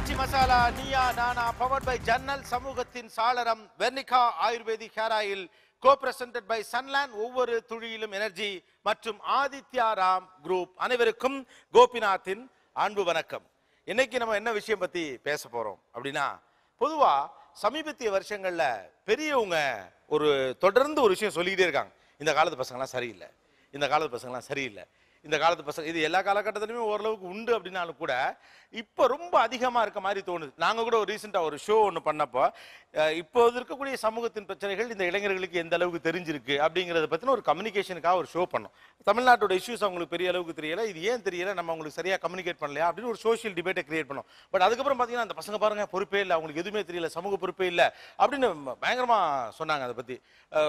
Aachi Masala Neeya Naana powered by ஜன்னல் சமூகத்தின் சாளரம் Vernika ayurvedic hair oil co presented by Sunland ஒவ்வொரு துழியிலும் எனர்ஜி மற்றும் ஆதித்யா ராம் குரூப் அனைவருக்கும் கோபிநாத்தின் அன்பு வணக்கம் இன்னைக்கு நம்ம என்ன விஷயம் பத்தி பேச போறோம் அப்படின்னா பொதுவா சமீபத்திய வருஷங்கள்ல பெரியவங்க ஒரு தொடர்ந்து ஒரு விஷயம் சொல்லிக்கிட்டே இருக்காங்க இந்த காலத்து பசங்களாம் சரியில்லை இந்த காலத்து பசங்களாம் சரியில்லை இந்த காலத்து பசங்க இது எல்லா காலகட்டத்திலுமே ஓரளவுக்கு உண்டு அப்படின்னாலும் கூட இப்போ ரொம்ப அதிகமாக இருக்க மாதிரி தோணுது நாங்கள் கூட ஒரு ரீசெண்டாக ஒரு ஷோ ஒன்று பண்ணப்போ இப்போ இருக்கக்கூடிய சமூகத்தின் பிரச்சனைகள் இந்த இளைஞர்களுக்கு எந்த அளவுக்கு தெரிஞ்சிருக்கு அப்படிங்கிறத பற்றின ஒரு கம்யூனிகேஷனுக்காக ஒரு ஷோ பண்ணோம் தமிழ்நாட்டோட இஷ்யூஸ் அவங்களுக்கு பெரிய அளவுக்கு தெரியல இது ஏன் தெரியல நம்ம அவங்களுக்கு சரியாக கம்யூனிகேட் பண்ணலையா அப்படின்னு ஒரு சோஷியல் டிபேட்டை கிரியேட் பண்ணோம் பட் அதுக்கப்புறம் பார்த்தீங்கன்னா அந்த பசங்க பாருங்க பொறுப்பே இல்லை அவங்களுக்கு எதுவுமே தெரியல சமூக பொறுப்பே இல்லை அப்படின்னு பயங்கரமாக சொன்னாங்க அதை பற்றி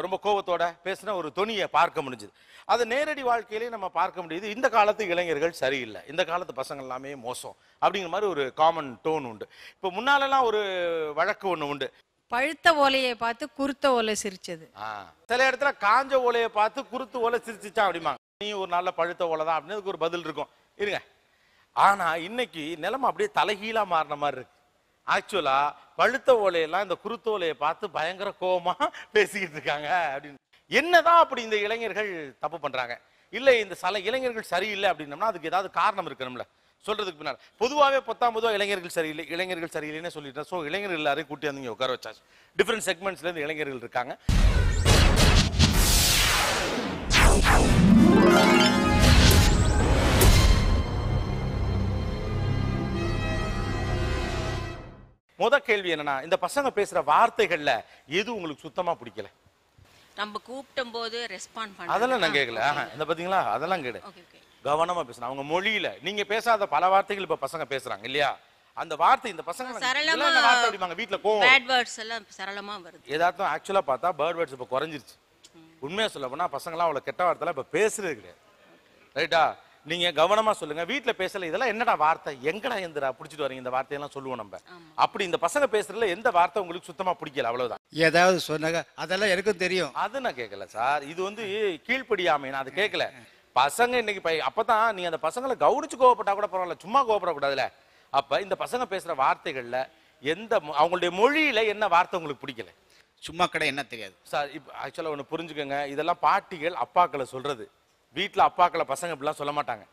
ரொம்ப கோபத்தோட பேசின ஒரு துணியை பார்க்க முடிஞ்சுது அதை நேரடி வாழ்க்கையிலேயே நம்ம பார்க்க முடியுது இது இந்த காலத்து இளைஞர்கள் சரியில்லை இந்த காலத்து பசங்க எல்லாமே மோசம் அப்படிங்கிற மாதிரி ஒரு காமன் டோன் உண்டு இப்போ முன்னாலெல்லாம் ஒரு வழக்கு ஒன்று உண்டு பழுத்த ஓலையை பார்த்து குருத்த ஓலை சிரிச்சது சில இடத்துல காஞ்ச ஓலையை பார்த்து குருத்து ஓலை சிரிச்சிச்சான் அப்படிமா நீ ஒரு நாளில் பழுத்த ஓலை தான் அப்படின்னு ஒரு பதில் இருக்கும் இருங்க ஆனால் இன்னைக்கு நிலம அப்படியே தலைகீழாக மாறின மாதிரி இருக்கு ஆக்சுவலாக பழுத்த ஓலையெல்லாம் இந்த குருத்த ஓலையை பார்த்து பயங்கர கோபமாக பேசிக்கிட்டு இருக்காங்க அப்படின்னு என்னதான் அப்படி இந்த இளைஞர்கள் தப்பு பண்ணுறாங்க இல்லை இந்த சில இளைஞர்கள் சரியில்லை அப்படின்னம்னா அதுக்கு ஏதாவது காரணம் இருக்கணும்ல சொல்றதுக்கு பின்னால் பொதுவாகவே பத்தாம் பொதுவாக இளைஞர்கள் சரியில்லை இளைஞர்கள் சரியில்லைன்னு சொல்லிட்டேன் ஸோ இளைஞர்கள் எல்லாரையும் கூட்டி வந்து இங்கே உட்கார வச்சாச்சு டிஃப்ரெண்ட் இருந்து இளைஞர்கள் இருக்காங்க முத கேள்வி என்னன்னா இந்த பசங்க பேசுற வார்த்தைகள்ல எது உங்களுக்கு சுத்தமா பிடிக்கல நம்ம கூப்பிடும் போது ரெஸ்பாண்ட் பண்ண அதெல்லாம் நான் கேட்கல இந்த பாத்தீங்களா அதெல்லாம் கேடு கவனமா பேசணும் அவங்க மொழியில நீங்க பேசாத பல வார்த்தைகள் இப்ப பசங்க பேசுறாங்க இல்லையா அந்த வார்த்தை இந்த பசங்க சரளமா வார்த்தை அப்படிமாங்க வீட்ல கோவம் பேட் வேர்ட்ஸ் எல்லாம் சரளமா வருது எதார்த்தம் ஆக்சுவலா பார்த்தா பேர்ட் வேர்ட்ஸ் இப்ப குறைஞ்சிருச்சு உண்மையா சொல்ல போனா எல்லாம் அவ்வளவு கெட்ட வார்த்தை இப்ப பேசுறது கிடையாது ரைட்டா நீங்கள் கவனமாக சொல்லுங்கள் வீட்டில் பேசல இதெல்லாம் என்னடா வார்த்தை எங்கடா எந்திரா பிடிச்சிட்டு வரீங்க இந்த வார்த்தையெல்லாம் சொல்லுவோம் நம்ம அப்படி இந்த பசங்க பேசுறதுல எந்த வார்த்தை உங்களுக்கு சுத்தமாக பிடிக்கல அவ்வளவுதான் ஏதாவது சொன்னாங்க அதெல்லாம் எனக்கும் தெரியும் அது நான் கேட்கல சார் இது வந்து கீழ்ப்படியாமை நான் அது கேட்கல பசங்க இன்னைக்கு பை அப்பதான் நீ அந்த பசங்களை கவனிச்சு கோவப்பட்டா கூட பரவாயில்ல சும்மா கோவப்படக்கூடாதுல அப்ப இந்த பசங்க பேசுற வார்த்தைகள்ல எந்த அவங்களுடைய மொழியில என்ன வார்த்தை உங்களுக்கு பிடிக்கல சும்மா கடை என்ன தெரியாது சார் இப்போ ஆக்சுவலாக ஒன்று புரிஞ்சுக்கோங்க இதெல்லாம் பாட்டிகள் அப்பாக்களை சொல்றது வீட்டில் அப்பாக்களை பசங்க இப்படிலாம் சொல்ல மாட்டாங்க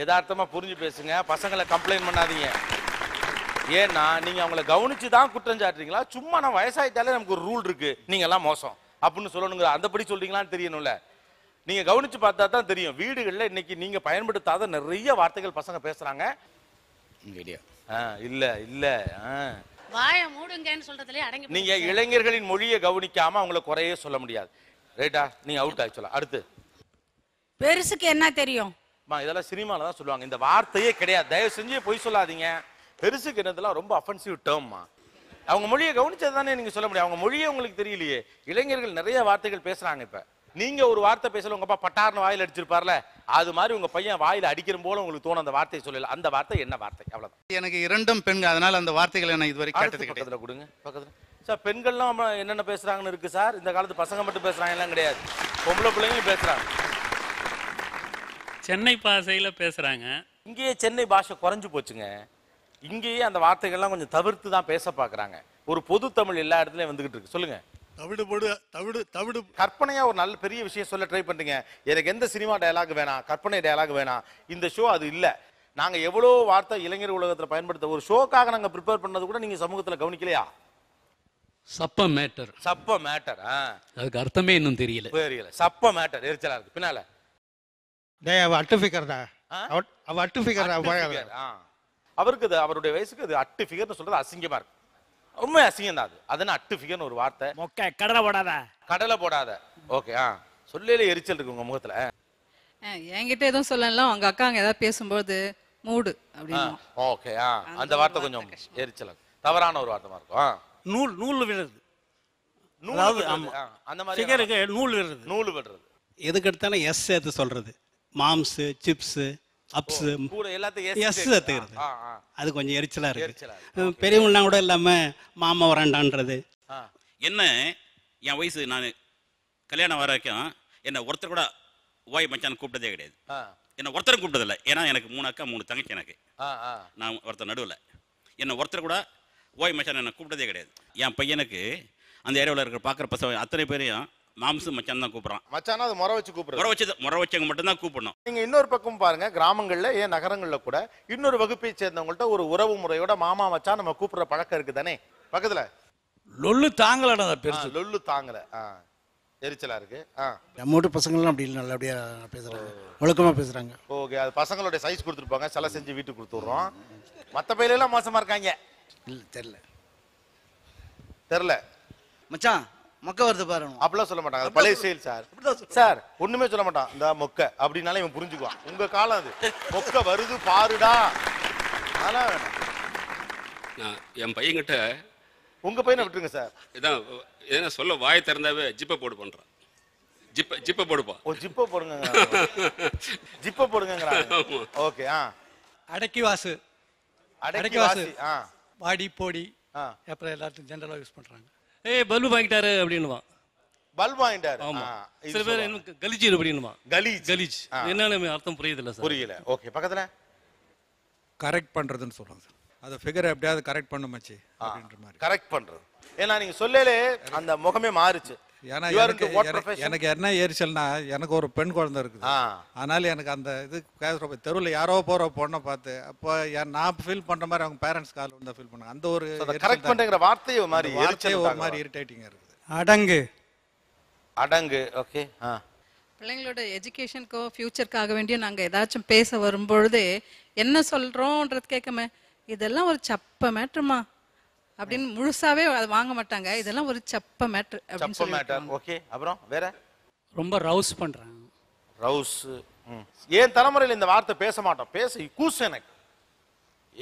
யதார்த்தமாக புரிஞ்சு பேசுங்க பசங்களை கம்ப்ளைண்ட் பண்ணாதீங்க ஏன்னா நீங்கள் அவங்கள கவனித்து தான் குற்றம் சாட்டுறீங்களா சும்மா நான் வயசாகிட்டாலே நமக்கு ஒரு ரூல் இருக்குது நீங்கள்லாம் மோசம் அப்படின்னு சொல்லணுங்கிற அந்தபடி சொல்கிறீங்களான்னு தெரியணும்ல நீங்கள் கவனித்து பார்த்தா தான் தெரியும் வீடுகளில் இன்னைக்கு நீங்கள் பயன்படுத்தாத நிறைய வார்த்தைகள் பசங்க பேசுகிறாங்க ஆ இல்லை இல்லை ஆ வாய மூடுங்கன்னு அடங்கி நீங்கள் இளைஞர்களின் மொழியை கவனிக்காமல் அவங்களை குறையே சொல்ல முடியாது ரைட்டா நீங்கள் அவுட் ஆகி சொல்லலாம் அடுத்து பெருசுக்கு என்ன தெரியும் இதெல்லாம் சினிமால தான் சொல்லுவாங்க இந்த வார்த்தையே கிடையாது தயவு செஞ்சு பொய் சொல்லாதீங்க பெருசுக்கு என்னதெல்லாம் ரொம்ப அஃபென்சிவ் டேர்ம்மா அவங்க மொழியை கவனிச்சது தானே நீங்க சொல்ல முடியும் அவங்க மொழியே உங்களுக்கு தெரியலையே இளைஞர்கள் நிறைய வார்த்தைகள் பேசுறாங்க இப்ப நீங்க ஒரு வார்த்தை பேசல உங்க அப்பா பட்டார்னு வாயில் அடிச்சிருப்பார்ல அது மாதிரி உங்க பையன் வாயில் அடிக்கிற போல உங்களுக்கு தோணும் அந்த வார்த்தையை சொல்லல அந்த வார்த்தை என்ன வார்த்தை அவ்வளவுதான் எனக்கு இரண்டும் பெண்கள் அதனால அந்த வார்த்தைகளை நான் இதுவரை கேட்டது பக்கத்துல கொடுங்க பக்கத்துல சார் பெண்கள்லாம் என்னென்ன பேசுறாங்கன்னு இருக்கு சார் இந்த காலத்து பசங்க மட்டும் பேசுறாங்க எல்லாம் கிடையாது பொம்பளை பிள்ளைங்களும் பேசுறாங்க சென்னை பாஷையில் பேசுகிறாங்க இங்கேயே சென்னை பாஷை குறைஞ்சு போச்சுங்க இங்கேயே அந்த வார்த்தைகள்லாம் கொஞ்சம் தவிர்த்து தான் பேச பார்க்குறாங்க ஒரு பொது தமிழ் எல்லா இடத்துலையும் வந்துகிட்டு இருக்கு சொல்லுங்க தவிடு போடு தவிடு தவிடு கற்பனையா ஒரு நல்ல பெரிய விஷயம் சொல்ல ட்ரை பண்றீங்க எனக்கு எந்த சினிமா டயலாக் வேணாம் கற்பனை டயலாக் வேணாம் இந்த ஷோ அது இல்லை நாங்கள் எவ்வளோ வார்த்தை இளைஞர் உலகத்தில் பயன்படுத்த ஒரு ஷோக்காக நாங்கள் ப்ரிப்பேர் பண்ணது கூட நீங்கள் சமூகத்தில் கவனிக்கலையா சப்ப மேட்டர் சப்ப மேட்டர் அதுக்கு அர்த்தமே இன்னும் தெரியல தெரியல சப்ப மேட்டர் எரிச்சலாக இருக்கு பின்னால டேய் அவ அட்டு ஃபிகர்டா அவ அட்டு ஃபிகர் அவருக்கு அது அவருடைய வயசுக்கு அது அட்டு ஃபிகர்னு சொல்றது அசிங்கமா இருக்கு ரொம்ப அசிங்கம் தான் அது அதனால அட்டு ஃபிகர்னு ஒரு வார்த்தை மொக்க கடலை போடாத கடலை போடாத ஓகே ஆ சொல்லல எரிச்சல் இருக்கு உங்க முகத்துல என்கிட்ட எதுவும் சொல்லலாம் உங்க அக்கா அங்க ஏதாவது பேசும்போது மூடு அப்படின்னு ஓகே ஆ அந்த வார்த்தை கொஞ்சம் எரிச்சல் தவறான ஒரு வார்த்தை இருக்கும் நூல் நூல் விழுது நூல் அந்த மாதிரி நூல் விழுது நூல் விழுது எதுக்கு எடுத்தாலும் எஸ் சேர்த்து சொல்றது மாம்ஸு சிப்ஸு அப்ஸு எஸ் சேர்த்துக்கிறது அது கொஞ்சம் எரிச்சலாக இருக்கு பெரியவங்களாம் கூட இல்லாமல் மாமா வராண்டான்றது என்ன என் வயசு நான் கல்யாணம் வர வரைக்கும் என்னை ஒருத்தர் கூட ஓய் மச்சான் கூப்பிட்டதே கிடையாது என்னை ஒருத்தரும் கூப்பிட்டதில்லை ஏன்னா எனக்கு மூணு அக்கா மூணு தங்கச்சி எனக்கு நான் ஒருத்தர் நடுவில் என்னை ஒருத்தர் கூட ஓய் மச்சான் என்னை கூப்பிட்டதே கிடையாது என் பையனுக்கு அந்த ஏரியாவில் இருக்கிற பார்க்குற பசங்க அத்தனை பேரையும் மாம்சம் மச்சான் தான் கூப்பிடுறான் மச்சானா அது முறை வச்சு கூப்பிடுற முறை வச்சு முறை வச்சவங்க மட்டும்தான் கூப்பிடணும் நீங்க இன்னொரு பக்கம் பாருங்க கிராமங்கள்ல ஏன் நகரங்கள்ல கூட இன்னொரு வகுப்பை சேர்ந்தவங்கள்ட்ட ஒரு உறவு முறையோட மாமா மச்சான் நம்ம கூப்பிடுற பழக்கம் இருக்குதானே தானே பக்கத்துல லொல்லு தாங்கல பேசு லொல்லு தாங்கல எரிச்சலா இருக்கு நம்ம வீட்டு பசங்களாம் அப்படி இல்லை நல்லபடியா பேசுறாங்க ஒழுக்கமா பேசுறாங்க ஓகே அது பசங்களுடைய சைஸ் கொடுத்துருப்பாங்க சில செஞ்சு வீட்டுக்கு கொடுத்துட்றோம் மற்ற பையிலெல்லாம் மோசமா இருக்காங்க இல்லை தெரில தெரில மச்சான் மொக்க வருது பாருங்க அப்படிலாம் சொல்ல மாட்டாங்க பழைய செயல் சார் சார் ஒண்ணுமே சொல்ல மாட்டான் இந்த மொக்க அப்படின்னாலே இவன் புரிஞ்சுக்குவான் உங்க காலம் அது மொக்க வருது பாருடா அதெல்லாம் என் பையன்கிட்ட உங்க பையனை விட்டுருங்க சார் இதான் ஏன்னா சொல்ல வாய் திறந்தாவே ஜிப்பை போடு பண்றான் ஜிப்ப ஜிப்பை போடுப்பா ஓ ஜிப்பை போடுங்க ஜிப்பை போடுங்க ஓகே ஆ அடக்கி வாசு அடக்கி வாசு ஆ பாடி போடி ஆ அப்புறம் எல்லாத்துக்கும் ஜென்ரலாக யூஸ் பண்ணுறாங்க ஏய் பல்பு வாங்கிட்டாரு அப்படின்னுவான் பல்ப் வாங்கிட்டாரு ஆமா சில பேர் என்ன கலீஜ் அப்படின்னுவான் கலீஜ் கலீஜ் என்னன்னு அர்த்தம் புரியுதுல்ல சார் புரியல ஓகே பக்கத்துல கரெக்ட் பண்றதுன்னு சொல்றாங்க சார் அந்த ஃபிகர் எப்படியாவது கரெக்ட் பண்ணுமாச்சு அப்படின்ற மாதிரி கரெக்ட் பண்றது ஏன்னா நீங்க சொல்லலே அந்த முகமே மாறுச்சு ஏன்னா எனக்கு என்ன ஏரிச்சல்னா எனக்கு ஒரு பெண் குழந்தை இருக்குது அதனால எனக்கு அந்த இது பேசுறப்ப தெருவில் யாரோ போற பொண்ணை பார்த்து அப்போ நான் ஃபீல் பண்ற மாதிரி அவங்க பேரண்ட்ஸ் கால் வந்து ஃபீல் பண்ணாங்க அந்த ஒரு கரெக்ட் பண்ணுங்கிற வார்த்தையே ஒரு மாதிரி வார்த்தையே ஒரு மாதிரி இரிட்டேட்டிங்காக இருக்குது அடங்கு அடங்கு ஓகே ஆ பிள்ளைங்களோட எஜுகேஷனுக்கோ ஃப்யூச்சருக்காக வேண்டியும் நாங்கள் ஏதாச்சும் பேச வரும்பொழுது என்ன சொல்கிறோன்றது கேட்கமே இதெல்லாம் ஒரு சப்ப மேட்ருமா அப்படின்னு முழுசாவே அதை வாங்க மாட்டாங்க இதெல்லாம் ஒரு சப்ப மேட்டர் சப்ப மேட்டர் ஓகே அப்புறம் வேற ரொம்ப ரவுஸ் பண்றாங்க ரவுஸ் ஏன் தலைமுறையில் இந்த வார்த்தை பேச மாட்டோம் பேச கூசு எனக்கு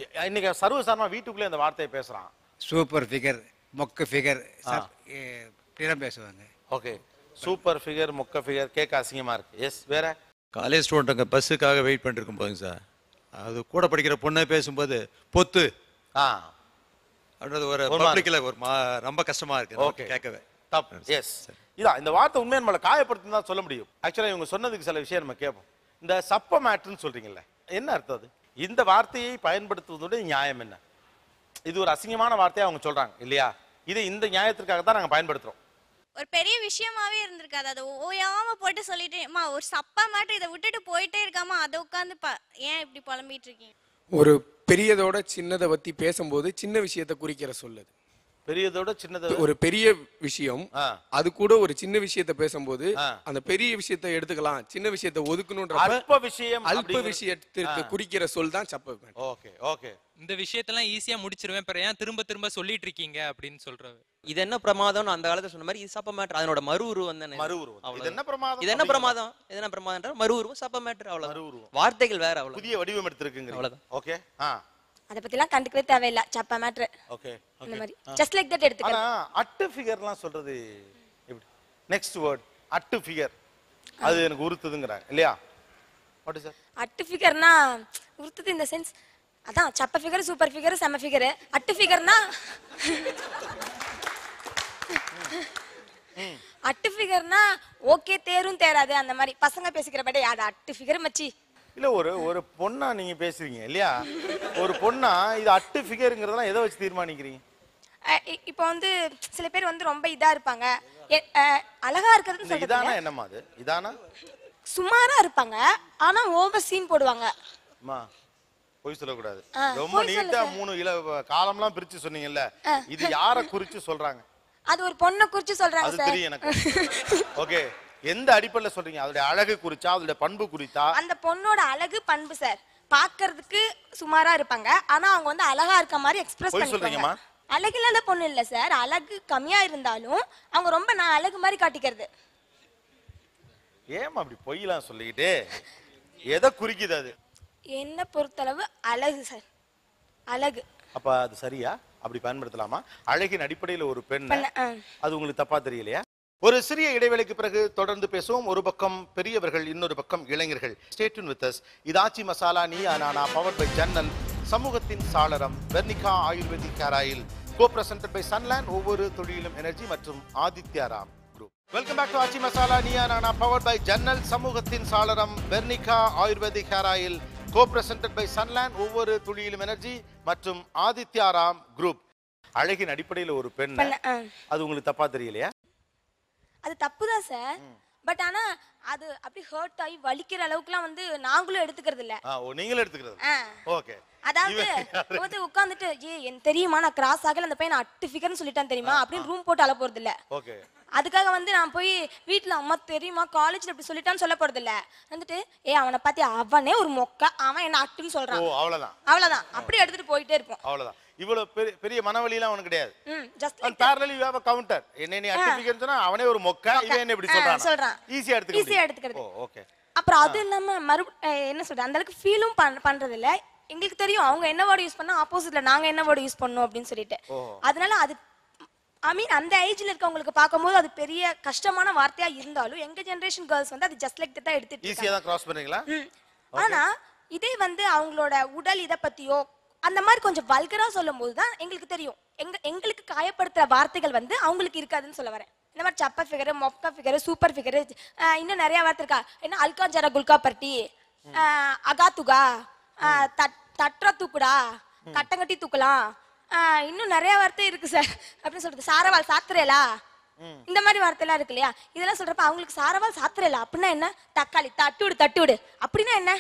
இ- இன்னைக்கு சர்வசாதாரணமா வீட்டுக்குள்ளே இந்த வார்த்தையை பேசுறான் சூப்பர் ஃபிகர் மொக்க ஃபிகர் சார் பிறம் பேசுவாங்க ஓகே சூப்பர் ஃபிகர் மொக்க ஃபிகர் கேட்க அசிங்கமாக இருக்கு எஸ் வேற காலேஜ் ஸ்டூடெண்ட்டுங்க பஸ்ஸுக்காக வெயிட் பண்ணிட்டு போதுங்க சார் அது கூட படிக்கிற பொண்ணே பேசும்போது பொத்து ஆ அப்படின்றது ஒரு பப்ளிக்ல ஒரு ரொம்ப கஷ்டமா இருக்கு ஓகே கேட்கவே தப் எஸ் இதான் இந்த வார்த்தை உண்மையை நம்மளை காயப்படுத்தி தான் சொல்ல முடியும் ஆக்சுவலாக இவங்க சொன்னதுக்கு சில விஷயம் நம்ம கேட்போம் இந்த சப்ப மேட்ருன்னு சொல்றீங்கல்ல என்ன அர்த்தம் அது இந்த வார்த்தையை பயன்படுத்துவதோட நியாயம் என்ன இது ஒரு அசிங்கமான வார்த்தையை அவங்க சொல்றாங்க இல்லையா இது இந்த நியாயத்திற்காக தான் நாங்கள் பயன்படுத்துறோம் ஒரு பெரிய விஷயமாவே இருந்திருக்காது அதை ஓயாம போட்டு சொல்லிட்டேமா ஒரு சப்பா மாட்டு இதை விட்டுட்டு போயிட்டே இருக்காமா அதை உட்காந்து ஏன் இப்படி புலம்பிட்டு இருக்கீங்க ஒரு பெரியதோட சின்னதை பத்தி பேசும்போது சின்ன விஷயத்தை குறிக்கிற சொல்லுது பெரியதோட சின்னதை ஒரு பெரிய விஷயம் அது கூட ஒரு சின்ன விஷயத்த பேசும்போது அந்த பெரிய விஷயத்தை எடுத்துக்கலாம் சின்ன விஷயத்தை ஒதுக்கணும்ன்ற அல்ப விஷயம் அல்ப விஷயத்திற்கு குறிக்கிற சொல் தான் சப்ப ஓகே ஓகே இந்த விஷயத்தெல்லாம் ஈஸியா முடிச்சிருவேன் பிற ஏன் திரும்ப திரும்ப சொல்லிட்டு இருக்கீங்க அப்படின்னு சொல்றது இது என்ன பிரமாதம்னு அந்த காலத்துல சொன்ன மாதிரி இது சப்ப மேட்டர் அதனோட மறு உருவம் தானே மறு உருவம் இது என்ன பிரமாதம் இது என்ன பிரமாதம் இது என்ன பிரமாதம்ன்ற மறு உருவம் சப்பமேட்டர் மேட்டர் அவ்வளவு மறு உருவம் வார்த்தைகள் வேற அவ்வளவு புதிய வடிவம் எடுத்திருக்குங்க அவ்வளவுதான் ஓகே ஆ அத பத்தி எல்லாம் கண்டுக்கவே தேவையில்ல சப்ப மேட்டர் ஓகே இந்த மாதிரி ஜஸ்ட் லைக் தட் எடுத்துக்கலாம் ஆனா அட்டு ஃபிகர்லாம் சொல்றது இப்படி நெக்ஸ்ட் வேர்ட் அட்டு ஃபிகர் அது எனக்கு உருத்துதுங்கறாங்க இல்லையா வாட் இஸ் அட்டு ஃபிகர்னா உருத்துது இந்த சென்ஸ் அதான் சப்ப ஃபிகர் சூப்பர் ஃபிகர் செம ஃபிகர் அட்டு ஃபிகர்னா அட்டு ஃபிகர்னா ஓகே தேரும் தேராது அந்த மாதிரி பசங்க பேசிக்கிற பட்டே அது அட்டு ஃபிகர் மச்சி இல்ல ஒரு ஒரு பொண்ணா நீங்க பேசுறீங்க இல்லையா ஒரு பொண்ணா இது அட்டு ஃபிகருங்கிறதெல்லாம் எதை வச்சு தீர்மானிக்கிறீங்க இப்போ வந்து சில பேர் வந்து ரொம்ப இதா இருப்பாங்க அழகா இருக்கிறதுன்னு சொல்றது இதானா என்னமா அது இதானா சுமாரா இருப்பாங்க ஆனா ஓவர் சீன் போடுவாங்க அம்மா பொய் சொல்லக்கூடாது ரொம்ப நீட்டா மூணு இல காலம்லாம் பிரிச்சு சொன்னீங்கல்ல இது யார குறிச்சு சொல்றாங்க அது ஒரு பொண்ணை குறிச்சு சொல்றாங்க சார் அது எனக்கு ஓகே எந்த அடிப்படையில் சொல்றீங்க அதோட அழகு குறிச்சா அதோட பண்பு குறித்தா அந்த பொண்ணோட அழகு பண்பு சார் பாக்குறதுக்கு சுமாரா இருப்பாங்க ஆனா அவங்க வந்து அழகா இருக்க மாதிரி எக்ஸ்பிரஸ் பொய் சொல்றீங்கம்மா? பண்ணிப்பாங்க அழகில்லாத பொண்ணு இல்ல சார் அழகு கம்மியா இருந்தாலும் அவங்க ரொம்ப நான் அழகு மாதிரி காட்டிக்கிறது ஏமா அப்படி பொய்லாம் சொல்லிக்கிட்டு எதை குறிக்குது அது என்ன பொறுத்தளவு அழகு சார் அழகு அப்ப அது சரியா அப்படி பயன்படுத்தலாமா அழகின் அடிப்படையில் ஒரு பெண் அது உங்களுக்கு தப்பா தெரியலையா ஒரு சிறிய இடைவெளிக்கு பிறகு தொடர்ந்து பேசுவோம் ஒரு பக்கம் பெரியவர்கள் இன்னொரு பக்கம் இளைஞர்கள் ஸ்டேட்யூன் வித் அஸ் இதாச்சி மசாலா நீ அனானா பவர் பை ஜன்னல் சமூகத்தின் சாளரம் Vernika ayurvedic hair oil co presented by Sunland ஒவ்வொரு தொழிலும் எனர்ஜி மற்றும் Aditya Ram welcome back to Aachi masala நீ அனானா பவர் பை ஜன்னல் சமூகத்தின் சாளரம் Vernika ayurvedic hair oil co presented by Sunland ஒவ்வொரு துளியிலும் எனர்ஜி மற்றும் ஆதித்யா ராம் குரூப் அழகின் அடிப்படையில் ஒரு பெண் அது உங்களுக்கு தப்பா தெரியலையா அது தப்பு தான் சார் பட் ஆனா அது அப்படி ஹர்ட் ஆகி வலிக்கிற அளவுக்குலாம் வந்து நாங்களும் எடுத்துக்கிறது இல்ல ஆ நீங்களும் எடுத்துக்கிறது ஓகே அதாவது வந்து உட்காந்துட்டு ஏ என் தெரியுமா நான் கிராஸ் ஆகல அந்த பையன் அட்டு ஃபிகர்னு சொல்லிட்டான் தெரியுமா அப்படின்னு ரூம் போட்டு அழ போறது இல்ல ஓகே அதுக்காக வந்து நான் போய் வீட்டுல அம்மா தெரியுமா காலேஜ்ல இப்படி சொல்லிட்டான்னு சொல்ல போறது இல்ல வந்துட்டு ஏ அவனை பத்தி அவனே ஒரு மொக்க அவன் என்ன அட்டுன்னு சொல்றான் அவ்வளவுதான் அவ்வளவுதான் அப்படியே எடுத்துட்டு போயிட்டே இருப்போம் அவ்வளவுதான் இவ்வளவு பெரிய பெரிய மனவலிலாம் அவனுக்கு கிடையாது அவன் பேரலி யூ ஹேவ் கவுண்டர் என்ன நீ அட்டிபிகன் அவனே ஒரு மொக்க இவன் என்ன இப்படி சொல்றான் ஈஸியா எடுத்துக்க ஈஸியா எடுத்துக்கிறது ஓகே அப்புறம் அது இல்லாம மறு என்ன சொல்றது அந்த அளவுக்கு ஃபீலும் பண்றது இல்ல எங்களுக்கு தெரியும் அவங்க என்ன வேர்டு யூஸ் பண்ணா ஆப்போசிட்ல நாங்க என்ன வேர்டு யூஸ் பண்ணும் அப்படின்னு சொல்லிட்டு அதனால அது ஐ மீன் அந்த ஏஜ்ல இருக்கவங்களுக்கு பார்க்கும்போது அது பெரிய கஷ்டமான வார்த்தையா இருந்தாலும் எங்க ஜெனரேஷன் கேர்ள்ஸ் வந்து அது ஜஸ்ட் லைக் தான் எடுத்துட்டு ஈஸியா தான் கிராஸ் பண்ணுவீங்களா ஆனா இதே வந்து அவங்களோட உடல் இத பத்தியோ அந்த மாதிரி கொஞ்சம் வல்கரா சொல்லும் தான் எங்களுக்கு தெரியும் எங்க எங்களுக்கு காயப்படுத்துற வார்த்தைகள் வந்து அவங்களுக்கு இருக்காதுன்னு சொல்ல வரேன் இந்த மாதிரி சப்ப ஃபிகரு மொக்க ஃபிகரு சூப்பர் ஃபிகரு இன்னும் நிறைய வார்த்தை இருக்கா என்ன அல்காஞ்சரா குல்கா பட்டி அகாத்துகா தட்டுற தூக்குடா கட்டங்கட்டி தூக்கலாம் இன்னும் நிறைய வார்த்தை இருக்கு சார் அப்படின்னு சொல்றது சாரவால் சாத்துறேலா இந்த மாதிரி வார்த்தையெல்லாம் இருக்கு இல்லையா இதெல்லாம் சொல்றப்ப அவங்களுக்கு சாரவால் சாத்திரல அப்படின்னா என்ன தக்காளி தட்டு விடு தட்டு விடு அப்படின்னா என்ன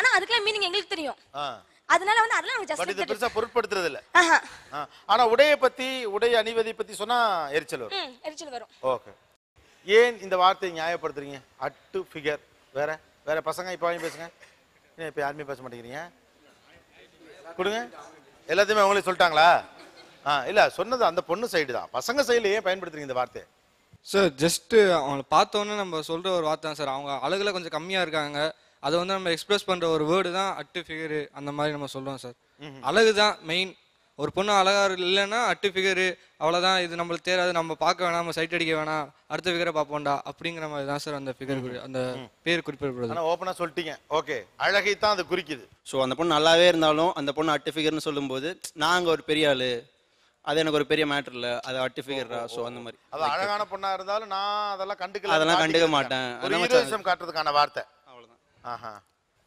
ஆனா அதுக்கெல்லாம் மீனிங் எங்களுக்கு தெரியும் அதனால வந்து அதெல்லாம் ஜஸ்ட் பட் இது பெருசா பொருட்படுத்துறது இல்ல ஆ, ஆனா உடைய பத்தி உடை அணிவதை பத்தி சொன்னா எரிச்சல் வரும் எரிச்சல் வரும் ஓகே ஏன் இந்த வார்த்தையை நியாயப்படுத்துறீங்க அட்டு ஃபிகர் வேற வேற பசங்க இப்போ வாங்கி பேசுங்க ஏன் இப்போ யாருமே பேச மாட்டேங்கிறீங்க கொடுங்க எல்லாத்தையுமே அவங்களே சொல்லிட்டாங்களா ஆ இல்ல சொன்னது அந்த பொண்ணு சைடு தான் பசங்க சைடுல ஏன் பயன்படுத்துறீங்க இந்த வார்த்தையை சார் ஜஸ்ட்டு அவங்கள பார்த்தோன்னே நம்ம சொல்கிற ஒரு வார்த்தை தான் சார் அவங்க அழகில் கொஞ்சம் கம்மியாக இருக்காங்க அதை வந்து நம்ம எக்ஸ்பிரஸ் பண்ற ஒரு வேர்டு தான் அட்டு ஃபிகரு அந்த மாதிரி நம்ம சொல்றோம் சார் அழகு தான் மெயின் ஒரு பொண்ணு அழகா இல்லைன்னா அட்டு ஃபிகரு அவ்வளோதான் இது நம்மளுக்கு தேராது நம்ம பார்க்க வேணாம் நம்ம சைட் அடிக்க வேணாம் அடுத்த ஃபிகரை பார்ப்போம்டா அப்படிங்கிற மாதிரி தான் சார் அந்த ஃபிகர் அந்த பேர் குறிப்பிடப்படுது ஓப்பனாக சொல்லிட்டீங்க ஓகே அழகை தான் அது குறிக்குது ஸோ அந்த பொண்ணு நல்லாவே இருந்தாலும் அந்த பொண்ணு அட்டு ஃபிகர்னு சொல்லும்போது நாங்க ஒரு பெரிய ஆளு அது எனக்கு ஒரு பெரிய மேட்டர் இல்ல அது அர்டிஃபிகர்ரா சோ அந்த மாதிரி அது அழகான பொண்ணா இருந்தாலும் நான் அதெல்லாம் கண்டுக்கல அதெல்லாம் கண்டுக்க மாட்டேன் காட்டுறதுக்கான வார்த்தை